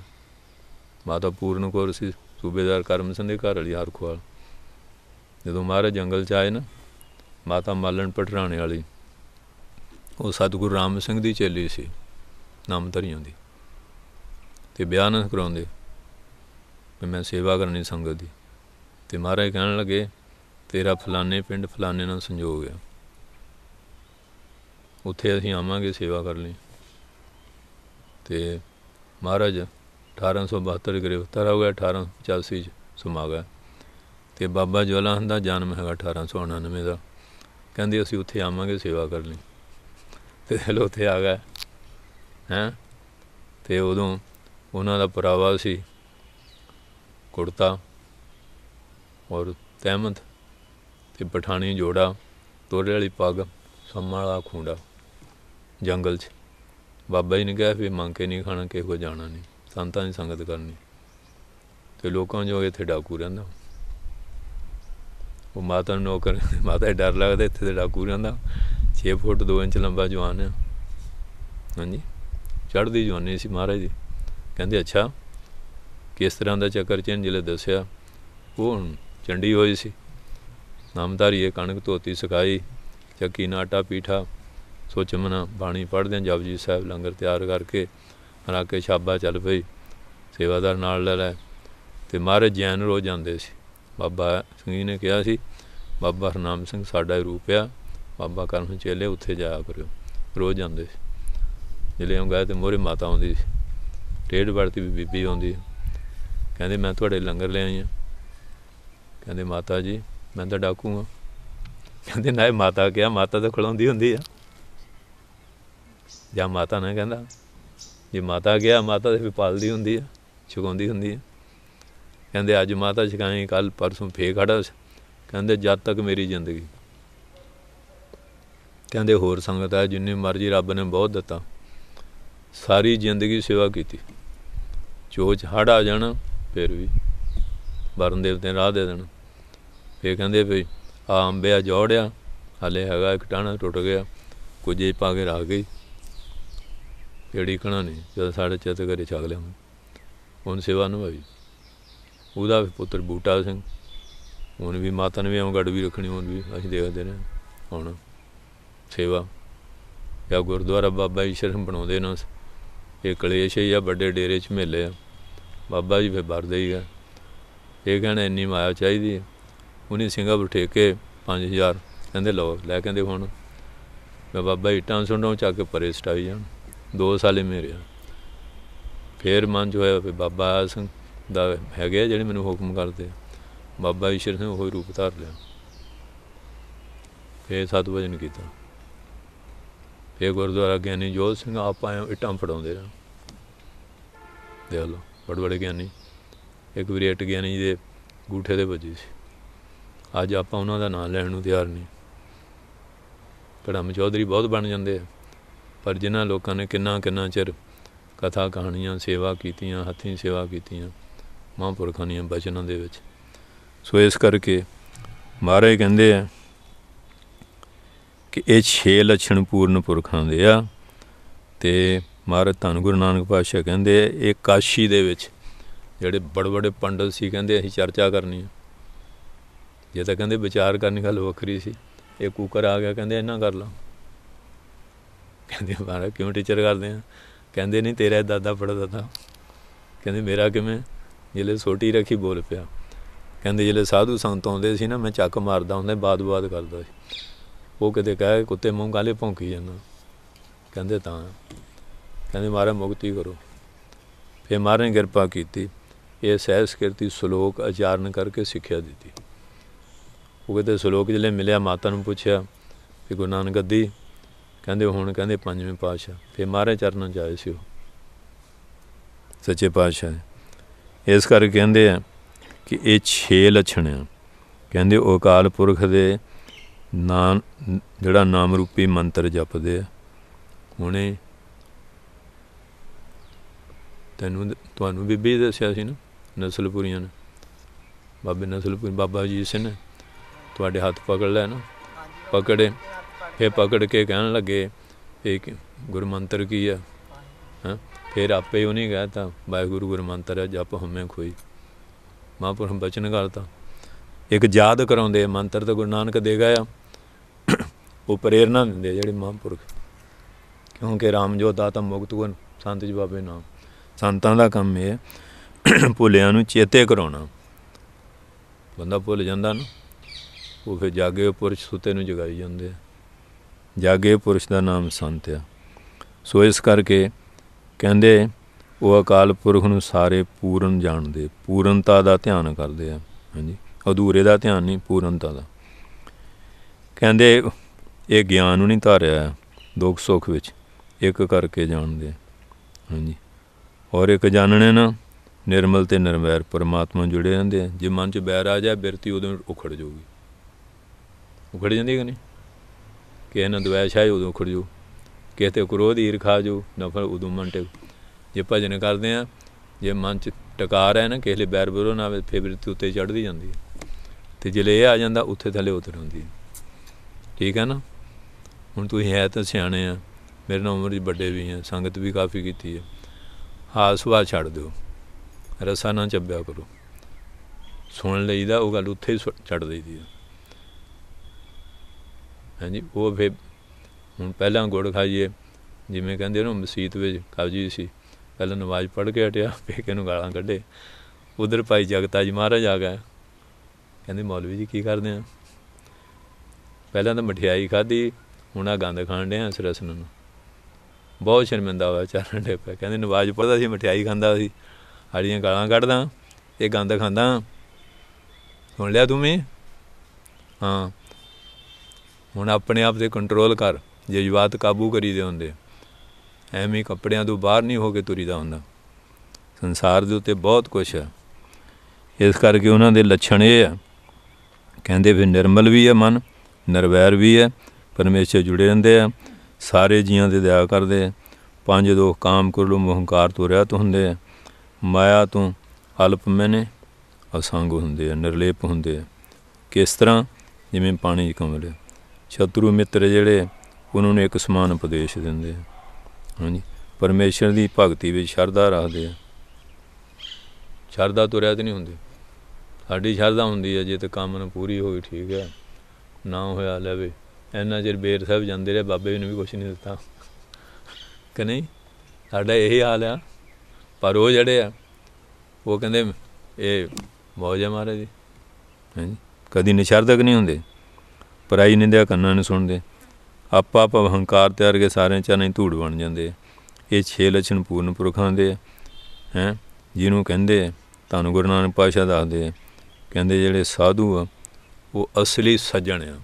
ਮਾਤਾ ਪੂਰਨ ਕੋਰ ਸੀ ਸੂਬੇਦਾਰ ਕਰਮ ਸਿੰਘ ਦੇ ਘਰ ਵਾਲੀ ਹਰਖਵਾਲ ਜਦੋਂ ਮਹਾਰਾਜ ਜੰਗਲ ਚ ਆਏ ਨਾ ਮਾਤਾ ਮਾਲਣ ਪਟਰਾਣੇ ਵਾਲੀ ਉਹ ਸਤਿਗੁਰੂ ਰਾਮ ਸਿੰਘ ਦੀ ਚੇਲੀ ਸੀ ਨਾਮ ਧਰੀਆਂ ਦੀ ਤੇ ਬਿਆਨ ਕਰਾਉਂਦੇ ਵੀ ਮੈਂ ਸੇਵਾ ਕਰਨੀ ਸੰਗਤ ਦੀ ਤੇ ਮਹਾਰਾਜ ਕਹਿਣ ਲੱਗੇ ਤੇਰਾ ਫਲਾਣੇ ਪਿੰਡ ਫਲਾਣੇ ਨਾਲ ਸੰਜੋਗ ਹੈ ਉੱਥੇ ਅਸੀਂ ਆਵਾਂਗੇ ਸੇਵਾ ਕਰ ਲਈ ਤੇ ਮਹਾਰਾਜ 1872 ਗ੍ਰਿਫਤਾਰ ਹੋ ਗਿਆ 1885 ਚ ਸਮਾ ਗਿਆ ਤੇ ਬਾਬਾ ਜਵਾਲਾ ਹੰਦਾ ਜਨਮ ਹੈਗਾ 1899 ਦਾ ਕਹਿੰਦੇ ਅਸੀਂ ਉੱਥੇ ਆਵਾਂਗੇ ਸੇਵਾ ਕਰਨ ਲਈ ਤੇ ਹਲੋ ਉੱਥੇ ਆ ਗਿਆ ਹੈ ਤੇ ਉਦੋਂ ਉਹਨਾਂ ਦਾ ਪਰਾਵਾ ਸੀ ਕੁੜਤਾ ਔਰ ਤਹਿਮਤ ਤੇ ਪਠਾਣੀ ਜੋੜਾ ਤੋਰੇ ਵਾਲੀ ਪੱਗ ਸੰਮਾਲਾ ਵਾਲਾ ਖੁੰਡਾ ਜੰਗਲ 'ਚ ਬਾਬਾ ਜੀ ਨੇ ਕਿਹਾ ਵੀ ਮੰਗ ਕੇ ਨਹੀਂ ਖਾਣਾ ਕਿਸੇ ਕੋ ਜਾਣਾ ਨਹੀਂ ਸੰਤਾਂ ਦੀ ਸੰਗਤ ਕਰਨੀ ਤੇ ਲੋਕਾਂ ਜੋ ਇੱਥੇ ਡਾਕੂ ਰਹਿੰਦਾ ਉਹ ਮਾਤਾ ਨੂੰ ਨੌਕਰ ਮਾਤਾ ਡਰ ਲੱਗਦਾ ਇੱਥੇ ਦੇ ਡਾਕੂ ਰਹਿੰਦਾ 6 ਫੁੱਟ 2 ਇੰਚ ਲੰਬਾ ਜਵਾਨ ਹੈ ਹਾਂਜੀ ਚੜ੍ਹਦੀ ਜਵਾਨੀ ਸੀ ਮਹਾਰਾਜ ਜੀ ਕਹਿੰਦੇ ਅੱਛਾ ਕਿਸ ਤਰ੍ਹਾਂ ਦਾ ਚੱਕਰ ਚੇਨ ਜਿਲੇ ਦੱਸਿਆ ਉਹ ਚੰਡੀ ਹੋਈ ਸੀ ਨਾਮਦਾਰੀ ਇਹ ਕਣਕ ਧੋਤੀ ਸਕਾਈ ਚੱਕੀ ਨਾਟਾ ਪੀਠਾ ਸੋਚਮਨਾ ਬਾਣੀ ਪੜਦੇ ਜਪਜੀ ਸਾਹਿਬ ਲੰਗਰ ਤਿਆਰ ਕਰਕੇ ਬਣਾ ਕੇ ਸ਼ਾਬਾ ਚੱਲ ਪਈ ਸੇਵਾਦਾਰ ਨਾਲ ਲੈ ਲੈ ਤੇ ਮਹਾਰਾਜ ਜੈਨ ਰੋ ਜਾਂਦੇ ਸੀ ਬਾਬਾ ਸਿੰਘ ਨੇ ਕਿਹਾ ਸੀ ਬਾਬਾ ਹਰਨਾਮ ਸਿੰਘ ਸਾਡਾ ਰੂਪ ਆ ਬਾਬਾ ਕਰਨ ਚੇਲੇ ਉੱਥੇ ਜਾਇਆ ਕਰਿਓ ਰੋ ਜਾਂਦੇ ਸੀ ਜਿਲੇ ਉਹ ਗਏ ਤੇ ਮੋਰੇ ਮਾਤਾ ਆਉਂਦੀ ਸੀ ਟੇਡ ਵੜਤੀ ਵੀ ਬੀਬੀ ਆਉਂਦੀ ਕਹਿੰਦੇ ਮੈਂ ਤੁਹਾਡੇ ਲੰਗਰ ਲੈ ਆਈ ਆ ਕਹਿੰਦੇ ਮਾਤਾ ਜੀ ਮੈਂ ਤਾਂ ਡਾਕੂ ਆ ਕਹਿੰਦੇ ਨਾ ਮਾਤਾ ਕਿਹਾ ਮਾਤਾ ਤਾਂ ਖੜਾਉਂਦੀ ਹੁੰਦੀ ਆ ਜਾਂ ਮਾਤਾ ਨਾ ਕਹਿੰਦਾ ਜੇ ਮਾਤਾ ਗਿਆ ਮਾਤਾ ਦੇ ਵੀ ਪਾਲਦੀ ਹੁੰਦੀ ਆ ਛਕਾਉਂਦੀ ਹੁੰਦੀ ਆ ਕਹਿੰਦੇ ਅੱਜ ਮਾਤਾ ਛਕਾਈ ਕੱਲ ਪਰਸੋਂ ਫੇ ਖੜਾ ਕਹਿੰਦੇ ਜਦ ਤੱਕ ਮੇਰੀ ਜ਼ਿੰਦਗੀ ਕਹਿੰਦੇ ਹੋਰ ਸੰਗਤ ਆ ਜਿੰਨੀ ਮਰਜ਼ੀ ਰੱਬ ਨੇ ਬਹੁਤ ਦਿੱਤਾ ਸਾਰੀ ਜ਼ਿੰਦਗੀ ਸੇਵਾ ਕੀਤੀ ਚੋਚ ਹੜ ਆ ਜਾਣਾ ਫਿਰ ਵੀ ਵਰਨ ਤੇ ਰਾਹ ਦੇ ਦੇਣਾ ਫੇ ਕਹਿੰਦੇ ਵੀ ਆ ਅੰਬਿਆ ਜੋੜਿਆ ਹਲੇ ਹੈਗਾ ਇੱਕ ਟਾਣਾ ਟੁੱਟ ਗਿਆ ਕੁਝ ਹੀ ਪਾ ਕੇ ਰਹਿ ਗਈ ਡੀਕਣਾ ਨਹੀਂ ਜਦ ਸਾਡੇ ਚਿੱਤ ਘਰੇ ਛਾਗ ਲਿਆ ਹੁਣ ਸੇਵਾ ਨਿਭਾਈ ਉਹਦਾ ਪੁੱਤਰ ਬੂਟਾ ਸਿੰਘ ਹੁਣ ਵੀ ਮਾਤਾ ਨੇ ਵੀ ਆਉਂ ਗੜ ਵੀ ਰੱਖਣੀ ਹੁਣ ਵੀ ਅਸੀਂ ਦੇਖਦੇ ਨੇ ਹੁਣ ਸੇਵਾ ਜਾਂ ਗੁਰਦੁਆਰਾ ਬਾਬਾ ਜੀ ਸ਼ਰਮ ਬਣਾਉਂਦੇ ਨੇ ਇਹ ਕਲੇਸ਼ ਹੈ ਜਾਂ ਵੱਡੇ ਡੇਰੇ 'ਚ ਮੇਲੇ ਆ ਬਾਬਾ ਜੀ ਫੇ ਵਰਦੇ ਹੀ ਆ ਇਹ ਕਹਿੰਦੇ ਇੰਨੀ ਮਾਇਆ ਚਾਹੀਦੀ ਹੈ ਉਹਨੇ ਸਿੰਘਾਪੁਰ ਠੇਕੇ 5000 ਕਹਿੰਦੇ ਲਓ ਲੈ ਕਹਿੰਦੇ ਹੁਣ ਮੈਂ ਬਾਬਾ ਇਟਾਂ ਸੁਣਾਉਂ ਚੱਕ ਕੇ ਪਰੇ ਸਟਾਈ ਜਾਣ ਦੋ ਸਾਲ ਹੀ ਮੇਰੇ ਫੇਰ ਮਨ ਜੋ ਹੈ ਬਾਬਾ ਆਇਆ ਸਿੰਘ ਦਾ ਹੈਗੇ ਜਿਹੜੇ ਮੈਨੂੰ ਹੁਕਮ ਕਰਦੇ ਬਾਬਾ ਈਸ਼ਰ ਸਿੰਘ ਉਹ ਰੂਪ ਧਾਰ ਲਿਆ ਫੇਰ ਸਤ ਵਜਨ ਕੀਤਾ ਫੇਰ ਗੁਰਦੁਆਰਾ ਗਿਆਨੀ ਜੋਤ ਸਿੰਘ ਆਪ ਆਏ ਇਟਾਂ ਫੜਾਉਂਦੇ ਰਹੇ ਦੇਖ ਲਓ ਬੜ ਬੜੇ ਗਿਆਨੀ ਇੱਕ ਵਾਰੀ ਇਟ ਗਿਆਨੀ ਦੇ ਗੂਠੇ ਦੇ ਵੱਜੀ ਸੀ ਅੱਜ ਆਪਾਂ ਉਹਨਾਂ ਦਾ ਨਾਮ ਲੈਣ ਨੂੰ ਤਿਆਰ ਨਹੀਂ ਕੜਮ ਚੌਧਰੀ ਬਹੁਤ ਬਣ ਜਾਂਦੇ ਆ ਪਰ ਜਿਨ੍ਹਾਂ ਲੋਕਾਂ ਨੇ ਕਿੰਨਾ ਕਿੰਨਾ ਚਿਰ ਕਥਾ ਕਹਾਣੀਆਂ ਸੇਵਾ ਕੀਤੀਆਂ ਹੱਥੀਂ ਸੇਵਾ ਕੀਤੀਆਂ ਮਹਾਂਪੁਰਖਾਂ ਦੀਆਂ ਬਚਨਾਂ ਦੇ ਵਿੱਚ ਸੋ ਇਸ ਕਰਕੇ ਮਹਾਰਾਜ ਕਹਿੰਦੇ ਆ ਕਿ ਇਹ ਛੇ ਲੱਛਣ ਪੂਰਨ ਪੁਰਖਾਂ ਦੇ ਆ ਤੇ ਮਹਾਰਾਜ ਧੰਨ ਗੁਰੂ ਨਾਨਕ ਪਾਤਸ਼ਾਹ ਕਹਿੰਦੇ ਆ ਇਹ ਕਾਸ਼ੀ ਦੇ ਵਿੱਚ ਜਿਹੜੇ ਬੜੇ ਬੜੇ ਪੰਡਤ ਸੀ ਕਹਿੰਦੇ ਅਸੀਂ ਚਰਚਾ ਕਰਨੀ ਹੈ ਜੇ ਤਾਂ ਕਹਿੰਦੇ ਵਿਚਾਰ ਕਰਨੀ ਗੱਲ ਵੱਖਰੀ ਸੀ ਇਹ ਕੂਕਰ ਆ ਗਿਆ ਕਹਿੰਦੇ ਇਹਨਾਂ ਕਰ ਲਾ ਕਹਿੰਦੇ ਮਾਰਾ ਕਿਉਂ ਟੀਚਰ ਕਰਦੇ ਆ ਕਹਿੰਦੇ ਨਹੀਂ ਤੇਰਾ ਦਾਦਾ ਪੜਦਾ ਦਾਦਾ ਕਹਿੰਦੇ ਮੇਰਾ ਕਿਵੇਂ ਜਿਹੜੇ ਛੋਟੀ ਰੱਖੀ ਬੋਲ ਪਿਆ ਕਹਿੰਦੇ ਜਿਹੜੇ ਸਾਧੂ ਸੰਤ ਆਉਂਦੇ ਸੀ ਨਾ ਮੈਂ ਚੱਕ ਮਾਰਦਾ ਹੁੰਦਾ ਬਾਦ-ਬਾਦ ਕਰਦਾ ਸੀ ਉਹ ਕਦੇ ਕਹੇ ਕੁੱਤੇ ਮੂੰਹ ਗਾਲੇ ਭੌਂਕੀ ਜਾਂਦਾ ਕਹਿੰਦੇ ਤਾਂ ਕਹਿੰਦੇ ਮਾਰਾ ਮੁਕਤੀ ਕਰੋ ਫੇ ਮਾਰੇ ਕਿਰਪਾ ਕੀਤੀ ਇਹ ਸਹਿਸ ਕਿਰਤੀ ਸ਼ਲੋਕ ਅਚਾਰਨ ਕਰਕੇ ਸਿੱਖਿਆ ਦਿੱਤੀ ਉਹ ਕਹਿੰਦੇ ਸ਼ਲੋਕ ਜਿਹੜੇ ਮਿਲਿਆ ਮਾਤਾ ਨੂੰ ਪੁੱਛਿਆ ਕਿ ਗੁਰੂ ਨਾਨਕ ਗੱਦੀ ਕਹਿੰਦੇ ਹੁਣ ਕਹਿੰਦੇ ਪੰਜਵੇਂ ਪਾਤਸ਼ਾਹ ਫੇ ਮਹਾਰਾਜ ਚਰਨਾਂ 'ਚ ਆਏ ਸੀ ਉਹ ਸੱਚੇ ਪਾਤਸ਼ਾਹ ਇਸ ਕਰਕੇ ਕਹਿੰਦੇ ਆ ਕਿ ਇਹ 6 ਲੱਛਣ ਆ ਕਹਿੰਦੇ ਉਹ ਅਕਾਲ ਪੁਰਖ ਦੇ ਨਾਮ ਜਿਹੜਾ ਨਾਮ ਰੂਪੀ ਮੰਤਰ ਜਪਦੇ ਆ ਹੁਣੇ ਤੈਨੂੰ ਤੁਹਾਨੂੰ ਬੀਬੀ ਦੱਸਿਆ ਸੀ ਨਾ ਨਸਲਪੁਰੀਆਂ ਨੇ ਬਾਬੇ ਨਸਲਪੁਰੀ ਬਾਬਾ ਜੀ ਸਨ ਤੁਹਾਡੇ ਹੱਥ ਪਕੜ ਲੈ ਨਾ ਪਕੜੇ ਫਿਰ ਪਕੜ ਕੇ ਕਹਿਣ ਲੱਗੇ ਇਹ ਗੁਰਮੰਤਰ ਕੀ ਆ ਹਾਂ ਫਿਰ ਆਪੇ ਉਹਨੇ ਕਹਤਾ ਵਾਹਿਗੁਰੂ ਗੁਰਮੰਤਰ ਜਪ ਹਮੇ ਖੋਈ ਮਹਾਂਪੁਰਖ ਬਚਨ ਕਰਤਾ ਇੱਕ ਯਾਦ ਕਰਾਉਂਦੇ ਮੰਤਰ ਤਾਂ ਗੁਰੂ ਨਾਨਕ ਦੇ ਗਿਆ ਉਹ ਪ੍ਰੇਰਣਾ ਦਿੰਦੇ ਜਿਹੜੇ ਮਹਾਂਪੁਰਖ ਕਿਉਂਕਿ ਰਾਮ ਜੋ ਦਾਤਾ ਮੁਕਤ ਗੁਣ ਸੰਤ ਜੀ ਬਾਬੇ ਨਾਮ ਸੰਤਾਂ ਦਾ ਕੰਮ ਇਹ ਹੈ ਭੁੱਲਿਆਂ ਨੂੰ ਚੇਤੇ ਕਰਾਉਣਾ ਬੰਦਾ ਭੁੱਲ ਜਾਂਦਾ ਨਾ ਉਹ ਫਿਰ ਜਾਗੇ ਪੁਰਸ਼ ਸੁੱਤੇ ਨੂੰ ਜਗਾਈ ਜਾਂਦੇ ਆ ਜਾਗੇ ਪੁਰਸ਼ ਦਾ ਨਾਮ ਸੰਤ ਆ ਸੋ ਇਸ ਕਰਕੇ ਕਹਿੰਦੇ ਉਹ ਅਕਾਲ ਪੁਰਖ ਨੂੰ ਸਾਰੇ ਪੂਰਨ ਜਾਣਦੇ ਪੂਰਨਤਾ ਦਾ ਧਿਆਨ ਕਰਦੇ ਆ ਹਾਂਜੀ ਅਧੂਰੇ ਦਾ ਧਿਆਨ ਨਹੀਂ ਪੂਰਨਤਾ ਦਾ ਕਹਿੰਦੇ ਇਹ ਗਿਆਨ ਨੂੰ ਨਹੀਂ ਧਾਰਿਆ ਦੁੱਖ ਸੁੱਖ ਵਿੱਚ ਇੱਕ ਕਰਕੇ ਜਾਣਦੇ ਹਾਂਜੀ ਔਰ ਇੱਕ ਜਾਣਨੇ ਨਾ ਨਿਰਮਲ ਤੇ ਨਿਰਵੈਰ ਪਰਮਾਤਮਾ ਜੁੜੇ ਰਹਿੰਦੇ ਆ ਜੇ ਮਨ 'ਚ ਬੈਰ ਆ ਜਾਏ ਬਿਰਤੀ ਉਦੋਂ ਉਖੜ ਜਾਊਗੀ ਉਖੜ ਜਾਂਦੀ ਹੈ ਕਿ ਨਹੀਂ ਕਿਸੇ ਨੂੰ ਦੁਆਇਸ਼ ਹੈ ਉਦੋਂ ਖੜਜੋ ਕਿਤੇ ਕਿਸੇ ਤੇ ਕ੍ਰੋਧ ਈਰਖਾ ਜੋ ਨਫ਼ਰ ਉਦੋਂ ਮਨ ਟਿਕ ਜੇ ਭਜਨ ਕਰਦੇ ਆ ਜੇ ਮਨ ਚ ਟਕਾਰ ਹੈ ਨਾ ਕਿਸੇ ਲਈ ਬੈਰ ਬਰੋ ਨਾ ਫੇਵਰਿਟ ਤੇ ਉੱਤੇ ਚੜਦੀ ਜਾਂਦੀ ਹੈ ਤੇ ਜਿਲੇ ਇਹ ਆ ਜਾਂਦਾ ਉੱਥੇ ਥੱਲੇ ਉਤਰ ਹੁੰਦੀ ਹੈ ਠੀਕ ਹੈ ਨਾ ਹੁਣ ਤੁਸੀਂ ਹੈ ਤਾਂ ਸਿਆਣੇ ਆ ਮੇਰੇ ਨਾਲ ਉਮਰ 'ਚ ਵੱਡੇ ਵੀ ਆ ਸੰਗਤ ਵੀ ਕਾਫੀ ਕੀਤੀ ਹੈ ਹਾਲ ਸੁਭਾ ਛੱਡ ਦਿਓ ਰਸਾ ਨਾ ਚੱਬਿਆ ਕਰੋ ਸੁਣ ਲਈਦਾ ਉਹ ਗੱਲ ਉੱਥੇ ਹੀ ਛੱਡ ਦਈਦੀ ਹੈ ਹਾਂਜੀ ਉਹ ਫੇ ਹੁਣ ਪਹਿਲਾਂ ਗੁੜ ਖਾਈਏ ਜਿਵੇਂ ਕਹਿੰਦੇ ਉਹਨੂੰ ਮਸੀਤ ਵਿੱਚ ਕਬਜੀ ਸੀ ਪਹਿਲਾਂ ਨਵਾਜ਼ ਪੜ੍ਹ ਕੇ ਹਟਿਆ ਪੇਕੇ ਨੂੰ ਗਾਲਾਂ ਕੱਢੇ ਉਧਰ ਭਾਈ ਜਗਤਾ ਜੀ ਮਹਾਰਾਜ ਆ ਗਏ ਕਹਿੰਦੇ ਮੌਲਵੀ ਜੀ ਕੀ ਕਰਦੇ ਆ ਪਹਿਲਾਂ ਤਾਂ ਮਠਿਆਈ ਖਾਧੀ ਹੁਣ ਆ ਗੰਦ ਖਾਣ ਡਿਆ ਇਸ ਰਸਨ ਨੂੰ ਬਹੁਤ ਸ਼ਰਮਿੰਦਾ ਹੋਇਆ ਚਾਰਨ ਡੇ ਪੈ ਕਹਿੰਦੇ ਨਵਾਜ਼ ਪੜਦਾ ਸੀ ਮਠਿਆਈ ਖਾਂਦਾ ਸੀ ਹਾੜੀਆਂ ਗਾਲਾਂ ਕੱਢਦਾ ਇਹ ਗੰਦ ਖਾਂਦਾ ਸੁਣ ਲਿਆ ਤੂੰ ਮੈਂ ਹਾਂ ਹੁਣ ਆਪਣੇ ਆਪ ਦੇ ਕੰਟਰੋਲ ਕਰ ਜਜ਼ਬਾਤ ਕਾਬੂ ਕਰੀ ਦੇ ਹੁੰਦੇ ਐਵੇਂ ਕੱਪੜਿਆਂ ਤੋਂ ਬਾਹਰ ਨਹੀਂ ਹੋ ਕੇ ਤੁਰੀਦਾ ਹੁੰਦਾ ਸੰਸਾਰ ਦੇ ਉੱਤੇ ਬਹੁਤ ਕੁਝ ਹੈ ਇਸ ਕਰਕੇ ਉਹਨਾਂ ਦੇ ਲੱਛਣ ਇਹ ਆ ਕਹਿੰਦੇ ਵੀ ਨਿਰਮਲ ਵੀ ਹੈ ਮਨ ਨਰਵੈਰ ਵੀ ਹੈ ਪਰਮੇਸ਼ਰ ਜੁੜੇ ਰਹਿੰਦੇ ਆ ਸਾਰੇ ਜੀਆਂ ਦੇ ਦਇਆ ਕਰਦੇ ਆ ਪੰਜ ਦੋ ਕਾਮ ਲੋ ਮੋਹੰਕਾਰ ਤੋਂ ਰਹਿਤ ਹੁੰਦੇ ਆ ਮਾਇਆ ਤੋਂ ਅਲਪ ਮੈਨੇ ਅਸੰਗ ਹੁੰਦੇ ਆ ਨਿਰਲੇਪ ਹੁੰਦੇ ਆ ਕਿਸ ਤਰ੍ਹਾਂ ਜਿਵੇਂ ਪਾਣੀ ਕਮਲ ਹੈ ਸ਼ਤਰੂ ਮਿੱਤਰ ਜਿਹੜੇ ਉਹਨਾਂ ਨੂੰ ਇੱਕ ਸਮਾਨ ਉਪਦੇਸ਼ ਦਿੰਦੇ ਹਾਂਜੀ ਪਰਮੇਸ਼ਰ ਦੀ ਭਗਤੀ ਵਿੱਚ ਸ਼ਰਧਾ ਰੱਖਦੇ ਆ ਸ਼ਰਧਾ ਤੁਰਿਆ ਤੇ ਨਹੀਂ ਹੁੰਦੀ ਸਾਡੀ ਸ਼ਰਧਾ ਹੁੰਦੀ ਹੈ ਜੇ ਤੇ ਕੰਮ ਨੂੰ ਪੂਰੀ ਹੋਈ ਠੀਕ ਹੈ ਨਾ ਹੋਇਆ ਲੈਵੇ ਇੰਨਾ ਚਿਰ ਬੇਰ ਸਾਹਿਬ ਜਾਂਦੇ ਰਹੇ ਬਾਬੇ ਨੂੰ ਵੀ ਕੁਝ ਨਹੀਂ ਦਿੱਤਾ ਕਿ ਨਹੀਂ ਸਾਡਾ ਇਹ ਹਾਲ ਆ ਪਰ ਉਹ ਜਿਹੜੇ ਆ ਉਹ ਕਹਿੰਦੇ ਇਹ ਮੌਜ ਹੈ ਮਹਾਰਾਜ ਜੀ ਕਦੀ ਨਿਸ਼ਰਦਕ ਨਹੀਂ ਹੁੰਦੇ ਪਰਾਈ ਨਿੰਦਿਆ ਕੰਨਾਂ ਨੂੰ ਸੁਣਦੇ ਆਪਾ ਆਪ ਹੰਕਾਰ ਕੇ ਸਾਰੇ ਸਾਰਿਆਂ ਨਹੀਂ ਧੂੜ ਬਣ ਜਾਂਦੇ ਇਹ ਛੇ ਲਛਣ ਪੂਰਨ ਪੁਰਖਾਂ ਦੇ ਹੈ ਜਿਹਨੂੰ ਕਹਿੰਦੇ ਤੁਹਾਨੂੰ ਗੁਰੂ ਨਾਨਕ ਪਾਸ਼ਾ ਦੱਸਦੇ ਕਹਿੰਦੇ ਜਿਹੜੇ ਸਾਧੂ ਆ ਉਹ ਅਸਲੀ ਸੱਜਣ ਆ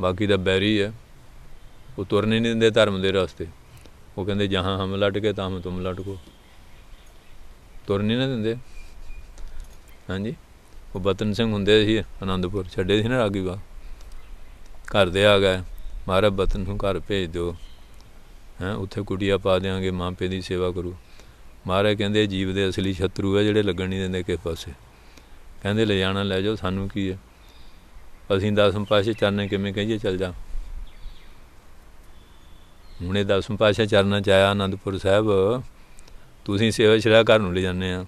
ਬਾਕੀ ਦਾ ਬੈਰੀ ਆ ਉਹ ਤੁਰਨੇ ਨਹੀਂ ਦਿੰਦੇ ਧਰਮ ਦੇ ਰਸਤੇ ਉਹ ਕਹਿੰਦੇ ਜਹਾਂ ਹਮ ਕੇ ਤਾਂ ਹਮ ਤੁਮ ਕੋ ਤੁਰਨੇ ਨਹੀਂ ਦਿੰਦੇ ਹਾਂਜੀ ਉਹ ਬਤਨ ਸਿੰਘ ਹੁੰਦੇ ਸੀ ਆਨੰਦਪੁਰ ਛੱਡੇ ਸੀ ਨਾ ਰਾਗੀ ਵਾ ਘਰ ਦੇ ਆ ਗਏ ਮਹਾਰਾਜ ਬਤਨ ਨੂੰ ਘਰ ਭੇਜ ਦਿਓ ਹੈ ਉੱਥੇ ਕੁੜੀਆਂ ਪਾ ਦੇਾਂਗੇ ਮਾਪੇ ਦੀ ਸੇਵਾ ਕਰੂ ਮਹਾਰਾਜ ਕਹਿੰਦੇ ਜੀਵ ਦੇ ਅਸਲੀ ਸ਼ਤਰੂ ਹੈ ਜਿਹੜੇ ਲੱਗਣ ਨਹੀਂ ਦਿੰਦੇ ਕਿਸੇ ਪਾਸੇ ਕਹਿੰਦੇ ਲੈ ਜਾਣਾ ਲੈ ਜਾਓ ਸਾਨੂੰ ਕੀ ਹੈ ਅਸੀਂ ਦਸਮ ਪਾਸ਼ੇ ਚਰਨੇ ਕਿਵੇਂ ਕਹੀਏ ਚੱਲ ਜਾ ਹੁਣੇ ਦਸਮ ਪਾਸ਼ੇ ਚਰਨਾ ਚਾਇਆ ਆਨੰਦਪੁਰ ਸਾਹਿਬ ਤੁਸੀਂ ਸੇਵਾ ਸ਼ਰਾ ਘਰ ਨੂੰ ਲੈ ਜਾਂਦੇ ਆ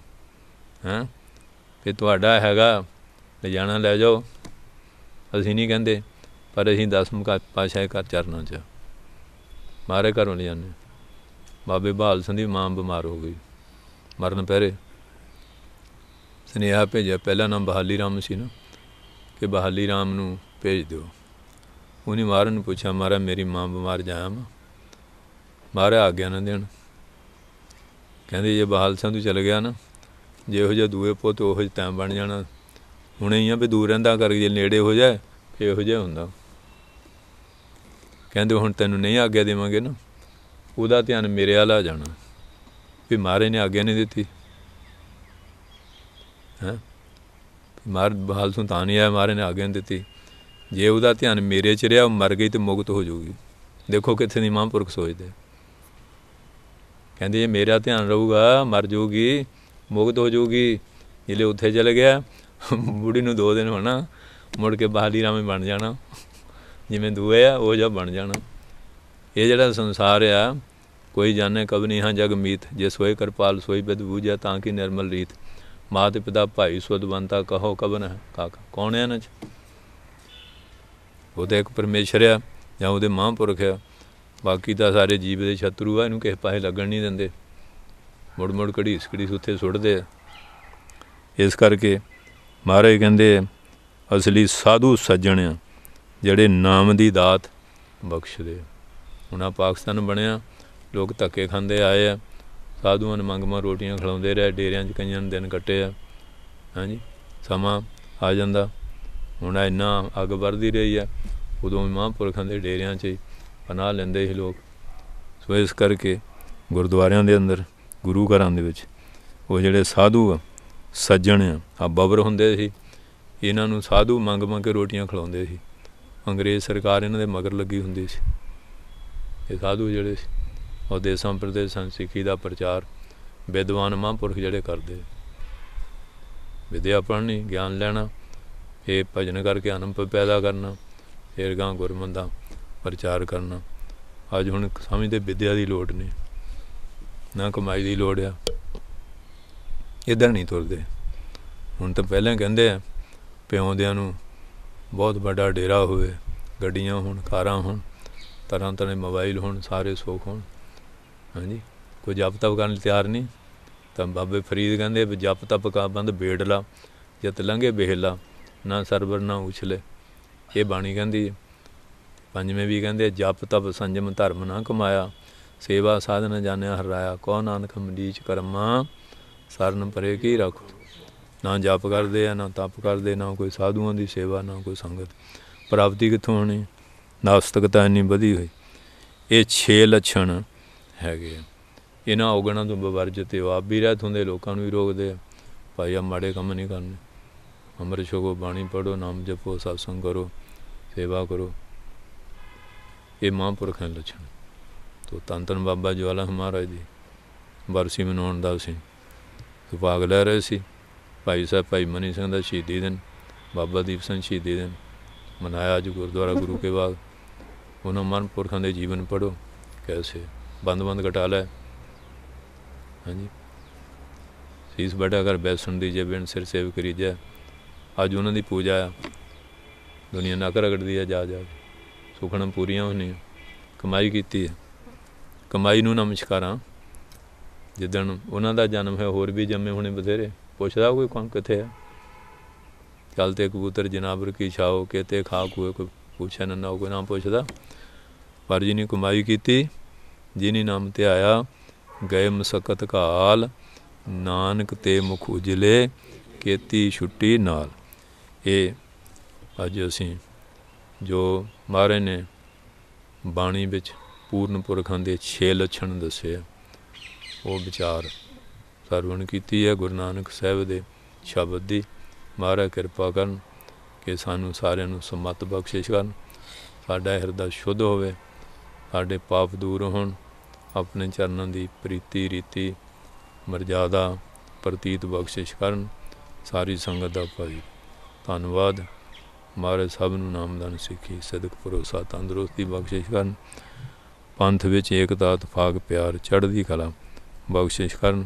ਹੈ ਫੇ ਤੁਹਾਡਾ ਹੈਗਾ ਲੈ ਜਾਣਾ ਲੈ ਜਾਓ ਅਸੀਂ ਨਹੀਂ ਕਹਿੰਦੇ ਪਰ ਅਸੀਂ ਦਸਮ ਪਾਸ਼ਾ ਘਰ ਚਰਨਾਂ 'ਚ ਮਾਰੇ ਘਰੋਂ ਲੈ ਜਾਂਦੇ ਬਾਬੇ ਬਹਾਲ ਸਿੰਘ ਦੀ ਮਾਂ ਬਿਮਾਰ ਹੋ ਗਈ ਮਰਨ ਪਹਿਰੇ ਸਨੇਹਾ ਭੇਜਿਆ ਪਹਿਲਾ ਨਾਮ ਬਹਾਲੀ ਰਾਮ ਸੀ ਨਾ ਕਿ ਬਹਾਲੀ ਰਾਮ ਨੂੰ ਭੇਜ ਦਿਓ ਉਹਨੇ ਮਾਰਨ ਨੂੰ ਪੁੱਛਿਆ ਮਾਰਾ ਮੇਰੀ ਮਾਂ ਬਿਮਾਰ ਜਾਇਆ ਮਾਂ ਮਾਰਾ ਆ ਗਿਆ ਨਾ ਦੇਣ ਕਹਿੰਦੇ ਜੇ ਬਹਾਲ ਸਿੰਘ ਤੂੰ ਚਲ ਗਿਆ ਨਾ ਜੇ ਉਹ ਜਿਹਾ ਦੂਏ ਪੁੱਤ ਉਹ ਜਿਹਾ ਟਾਈਮ ਬਣ ਜਾਣਾ ਹੁਣੇ ਹੀ ਆ ਵੀ ਦੂਰ ਰਹਿੰਦਾ ਕਰਕੇ ਜੇ ਨੇੜੇ ਹੋ ਜਾਏ ਇਹੋ ਜਿਹਾ ਹੁੰਦਾ ਕਹਿੰਦੇ ਹੁਣ ਤੈਨੂੰ ਨਹੀਂ ਆਗਿਆ ਦੇਵਾਂਗੇ ਨਾ ਉਹਦਾ ਧਿਆਨ ਮੇਰੇ ਵਾਲਾ ਜਾਣਾ ਵੀ ਮਾਰੇ ਨੇ ਆਗਿਆ ਨਹੀਂ ਦਿੱਤੀ ਹਾਂ ਮਾਰ ਬਹਾਲ ਤੋਂ ਤਾਂ ਨਹੀਂ ਆਇਆ ਮਾਰੇ ਨੇ ਆਗਿਆ ਨਹੀਂ ਦਿੱਤੀ ਜੇ ਉਹਦਾ ਧਿਆਨ ਮੇਰੇ 'ਚ ਰਿਹਾ ਉਹ ਮਰ ਗਈ ਤੇ ਮੁਕਤ ਹੋ ਜਾਊਗੀ ਦੇਖੋ ਕਿੱਥੇ ਦੀ ਮਹਾਂਪੁਰਖ ਸੋਚਦੇ ਕਹਿੰਦੇ ਇਹ ਮੇਰਾ ਧਿਆਨ ਰਹੂਗਾ ਮਰ ਜਾਊਗੀ ਮੁਕਤ ਹੋ ਜਾਊਗੀ ਜਿਹੜੇ ਉੱਥੇ ਚਲੇ ਗਿਆ ਬੁੜੀ ਨੂੰ ਦੋ ਦਿਨ ਹੋਣਾ ਮੁੜ ਕੇ ਬਹਾਲੀ ਰਾਮੇ ਬਣ ਜਾਣਾ ਜਿਵੇਂ ਦੂਏ ਆ ਉਹ ਜਾ ਬਣ ਜਾਣਾ ਇਹ ਜਿਹੜਾ ਸੰਸਾਰ ਆ ਕੋਈ ਜਾਣੇ ਕਬ ਨਹੀਂ ਹਾਂ ਜਗ ਮੀਤ ਜੇ ਸੋਏ ਕਰਪਾਲ ਸੋਈ ਬਿਦ ਬੂਝਾ ਤਾਂ ਕਿ ਨਿਰਮਲ ਰੀਤ ਮਾਤ ਪਿਤਾ ਭਾਈ ਸੁਦਵੰਤਾ ਕਹੋ ਕਬਨ ਕਾਕਾ ਕੌਣ ਹੈ ਨਾ ਚ ਉਹ ਇੱਕ ਪਰਮੇਸ਼ਰ ਆ ਜਾਂ ਉਹਦੇ ਮਹਾਂਪੁਰਖ ਆ ਬਾਕੀ ਤਾਂ ਸਾਰੇ ਜੀਵ ਦੇ ਸ਼ਤਰੂ ਆ ਇਹਨੂੰ ਕਿਸੇ ਪਾਸੇ ਲੱਗਣ ਨਹੀਂ ਦਿੰਦੇ ਮੁੜ ਮੁੜ ਕੜੀ ਸਕੜੀ ਸੁੱਥੇ ਸੁੱਟਦੇ ਇਸ ਕਰਕੇ ਮਹਾਰਾਜ ਕਹਿੰਦੇ ਅਸਲੀ ਸਾਧੂ ਸੱਜਣ ਆ ਜਿਹੜੇ ਨਾਮ ਦੀ ਦਾਤ ਬਖਸ਼ਦੇ ਦੇ ਹੁਣਾ ਪਾਕਿਸਤਾਨ ਬਣਿਆ ਲੋਕ ਧੱਕੇ ਖਾਂਦੇ ਆਏ ਆ ਸਾਧੂਆਂ ਨੂੰ ਮੰਗਮਾ ਰੋਟੀਆਂ ਖਿਲਾਉਂਦੇ ਰਹੇ ਡੇਰਿਆਂ 'ਚ ਕਈਆਂ ਦਿਨ ਕੱਟੇ ਆ ਹਾਂਜੀ ਸਮਾਂ ਆ ਜਾਂਦਾ ਹੁਣ ਇੰਨਾ ਅੱਗ ਵਰਦੀ ਰਹੀ ਆ ਉਦੋਂ ਵੀ ਮਹਾਂਪੁਰਖਾਂ ਦੇ ਡੇਰਿਆਂ 'ਚ ਪਨਾ ਲੈਂਦੇ ਸੀ ਲੋਕ ਸੋ ਇਸ ਕਰਕੇ ਗੁਰਦੁਆਰਿਆਂ ਦੇ ਅੰਦਰ ਗੁਰੂ ਘਰਾਂ ਦੇ ਵਿੱਚ ਉਹ ਜਿਹੜੇ ਸਾਧੂ ਆ ਸੱਜਣ ਆ ਬਬਰ ਹੁੰਦੇ ਸੀ ਇਹਨਾਂ ਨੂੰ ਸਾਧੂ ਮੰਗ ਮੰਗ ਕੇ ਰੋਟੀਆਂ ਖਿਲਾਉਂਦੇ ਸੀ ਅੰਗਰੇਜ਼ ਸਰਕਾਰ ਇਹਨਾਂ ਦੇ ਮਗਰ ਲੱਗੀ ਹੁੰਦੀ ਸੀ ਇਹ ਸਾਧੂ ਜਿਹੜੇ ਸੀ ਉਹ ਦੇਸਾਂ ਪ੍ਰਦੇਸਾਂ ਸਿੱਖੀ ਦਾ ਪ੍ਰਚਾਰ ਵਿਦਵਾਨ ਮਹਾਂਪੁਰਖ ਜਿਹੜੇ ਕਰਦੇ ਵਿਦਿਆ ਪੜ੍ਹਨੀ ਗਿਆਨ ਲੈਣਾ ਇਹ ਭਜਨ ਕਰਕੇ ਅਨੰਪ ਪੈਦਾ ਕਰਨਾ ਫਿਰ ਗਾਂ ਗੁਰਮਨ ਦਾ ਪ੍ਰਚਾਰ ਕਰਨਾ ਅੱਜ ਹੁਣ ਸਮਝਦੇ ਵਿਦਿਆ ਦੀ ਲੋੜ ਨਹੀਂ ਨਾ ਕਮਾਈ ਦੀ ਲੋੜ ਆ ਇਦਾਂ ਨਹੀਂ ਤੁਰਦੇ ਹੁਣ ਤਾਂ ਪਹਿਲਾਂ ਕਹਿੰਦੇ ਆ ਪਿਉਂਦਿਆਂ ਨੂੰ ਬਹੁਤ ਵੱਡਾ ਡੇਰਾ ਹੋਵੇ ਗੱਡੀਆਂ ਹੋਣ ਕਾਰਾਂ ਹੋਣ ਤਰ੍ਹਾਂ ਤਰ੍ਹਾਂ ਦੇ ਮੋਬਾਈਲ ਹੋਣ ਸਾਰੇ ਸੁੱਖ ਹੋਣ ਹਾਂਜੀ ਕੋਈ ਜਪ ਤਪ ਕਰਨ ਲਈ ਤਿਆਰ ਨਹੀਂ ਤਾਂ ਬਾਬੇ ਫਰੀਦ ਕਹਿੰਦੇ ਵੀ ਜਪ ਤਪ ਕਾ ਬੰਦ ਬੇੜਲਾ ਜਤ ਲੰਗੇ ਬਹਿਲਾ ਨਾ ਸਰਬਰ ਨਾ ਉਛਲੇ ਇਹ ਬਾਣੀ ਕਹਿੰਦੀ ਪੰਜਵੇਂ ਵੀ ਕਹਿੰਦੇ ਜਪ ਤਪ ਸੰਜਮ ਧਰਮ ਨਾ ਕਮਾਇਆ ਸੇਵਾ ਸਾਧਨ ਜਾਣਿਆ ਹਰਾਇਆ ਕੋ ਨਾਨਕ ਮਡੀਚ ਕਰਮਾ ਸਰਨ ਪਰੇ ਕੀ ਰੱਖੋ ਨਾ ਜਪ ਕਰਦੇ ਆ ਨਾ ਤਪ ਕਰਦੇ ਨਾ ਕੋਈ ਸਾਧੂਆਂ ਦੀ ਸੇਵਾ ਨਾ ਕੋਈ ਸੰਗਤ ਪ੍ਰਾਪਤੀ ਕਿੱਥੋਂ ਹੋਣੀ ਨਾਸਤਕਤਾ ਇੰਨੀ ਵਧੀ ਹੋਈ ਇਹ 6 ਲੱਛਣ ਹੈਗੇ ਇਹਨਾਂ ਔਗਣਾਂ ਤੋਂ ਬਵਰਜਤੇ ਉਹ ਆਪ ਵੀ ਰਹਿਤ ਹੁੰਦੇ ਲੋਕਾਂ ਨੂੰ ਵੀ ਰੋਕਦੇ ਆ ਭਾਈ ਆ ਮਾੜੇ ਕੰਮ ਨਹੀਂ ਕਰਨੇ ਅਮਰ ਸ਼ੋਗੋ ਬਾਣੀ ਪੜੋ ਨਾਮ ਜਪੋ satsang ਕਰੋ ਸੇਵਾ ਕਰੋ ਇਹ ਮਹਾਂਪੁਰਖਾਂ ਦੇ ਲੱਛਣ ਤੋਂ ਤੰਤਨ ਬਾਬਾ ਜਵਾਲਾ ਮਹਾਰਾਜ ਦੀ ਵਰਸੀ ਮਨਾਉਣ ਦਾ ਸੀ ਸੁਭਾਗ ਲੈ ਰਹੇ ਸੀ ਭਾਈ ਸਾਹਿਬ ਭਾਈ ਮਨੀ ਸਿੰਘ ਦਾ ਸ਼ਹੀਦੀ ਦਿਨ ਬਾਬਾ ਦੀਪ ਸਿੰਘ ਸ਼ਹੀਦੀ ਦਿਨ ਮਨਾਇਆ ਅੱਜ ਗੁਰਦੁਆਰਾ ਗੁਰੂ ਕੇ ਬਾਗ ਉਹਨਾਂ ਮਨਪੁਰਖਾਂ ਦੇ ਜੀਵਨ ਪੜੋ ਕੈਸੇ ਬੰਦ-ਬੰਦ ਘਟਾ ਲੈ ਹਾਂਜੀ ਸੀਸ ਬੜਾ ਕਰ ਬੈਸਣ ਦੀ ਜੇ ਬਿਨ ਸਿਰ ਸੇਵ ਕਰੀ ਜਾ ਅੱਜ ਉਹਨਾਂ ਦੀ ਪੂਜਾ ਆ ਦੁਨੀਆ ਨਾ ਕਰ ਅਗੜਦੀ ਆ ਜਾ ਜਾ ਸੁਖਣਾ ਪੂਰੀਆਂ ਹੋਣੀਆਂ ਕਮਾਈ ਕੀਤੀ ਹੈ ਕਮਾਈ ਨੂੰ ਨਮਸਕਾਰਾਂ ਜਿੱਦਣ ਉਹਨਾਂ ਦਾ ਜਨਮ ਹੋਇਆ ਹੋਰ ਵੀ ਜੰਮੇ ਹੋਣੇ ਬਥੇਰੇ ਪੁੱਛਦਾ ਕੋਈ ਕੌਣ ਕਿੱਥੇ ਹੈ ਤੇ ਕਬੂਤਰ ਜਨਾਬਰ ਕੀ ਛਾਓ ਕਿਤੇ ਖਾ ਕੋਈ ਪੁੱਛਣ ਨਾ ਨਾ ਕੋਈ ਨਾ ਪੁੱਛਦਾ ਪਰ ਜੀ ਨੇ ਕਮਾਈ ਕੀਤੀ ਜਿਨੀ ਨਾਮ ਤੇ ਆਇਆ ਗਏ ਮਸਕਤ ਕਾਲ ਨਾਨਕ ਤੇ ਮੁਖ ਉਜਲੇ ਕੀਤੀ ਛੁੱਟੀ ਨਾਲ ਇਹ ਅੱਜ ਅਸੀਂ ਜੋ ਮਾਰੇ ਨੇ ਬਾਣੀ ਵਿੱਚ ਪੂਰਨ ਪੁਰਖਾਂ ਦੇ 6 ਲੱਛਣ ਦੱਸੇ ਉਹ ਵਿਚਾਰ ਸਰਵਣ ਕੀਤੀ ਹੈ ਗੁਰੂ ਨਾਨਕ ਸਾਹਿਬ ਦੇ ਸ਼ਬਦ ਦੀ ਮਹਾਰਾ ਕਿਰਪਾ ਕਰਨ ਕਿ ਸਾਨੂੰ ਸਾਰਿਆਂ ਨੂੰ ਸਮਤ ਬਖਸ਼ਿਸ਼ ਕਰਨ ਸਾਡਾ ਹਿਰਦਾ ਸ਼ੁੱਧ ਹੋਵੇ ਸਾਡੇ ਪਾਪ ਦੂਰ ਹੋਣ ਆਪਣੇ ਚਰਨਾਂ ਦੀ ਪ੍ਰੀਤੀ ਰੀਤੀ ਮਰਜ਼ਾਦਾ ਪ੍ਰਤੀਤ ਬਖਸ਼ਿਸ਼ ਕਰਨ ਸਾਰੀ ਸੰਗਤ ਦਾ ਭਾਈ ਧੰਨਵਾਦ ਮਾਰੇ ਸਭ ਨੂੰ ਨਾਮਦਾਨ ਸਿੱਖੀ ਸਦਕ ਪਰੋਸਾ ਤੰਦਰੁਸਤੀ ਬਖਸ਼ਿਸ਼ ਕਰਨ ਪੰਥ ਵਿੱਚ ਏਕਤਾ ਤਫਾਕ ਪਿਆਰ ਚੜ੍ਹਦੀ ਕਲਾ ਬਖਸ਼ਿਸ਼ ਕਰਨ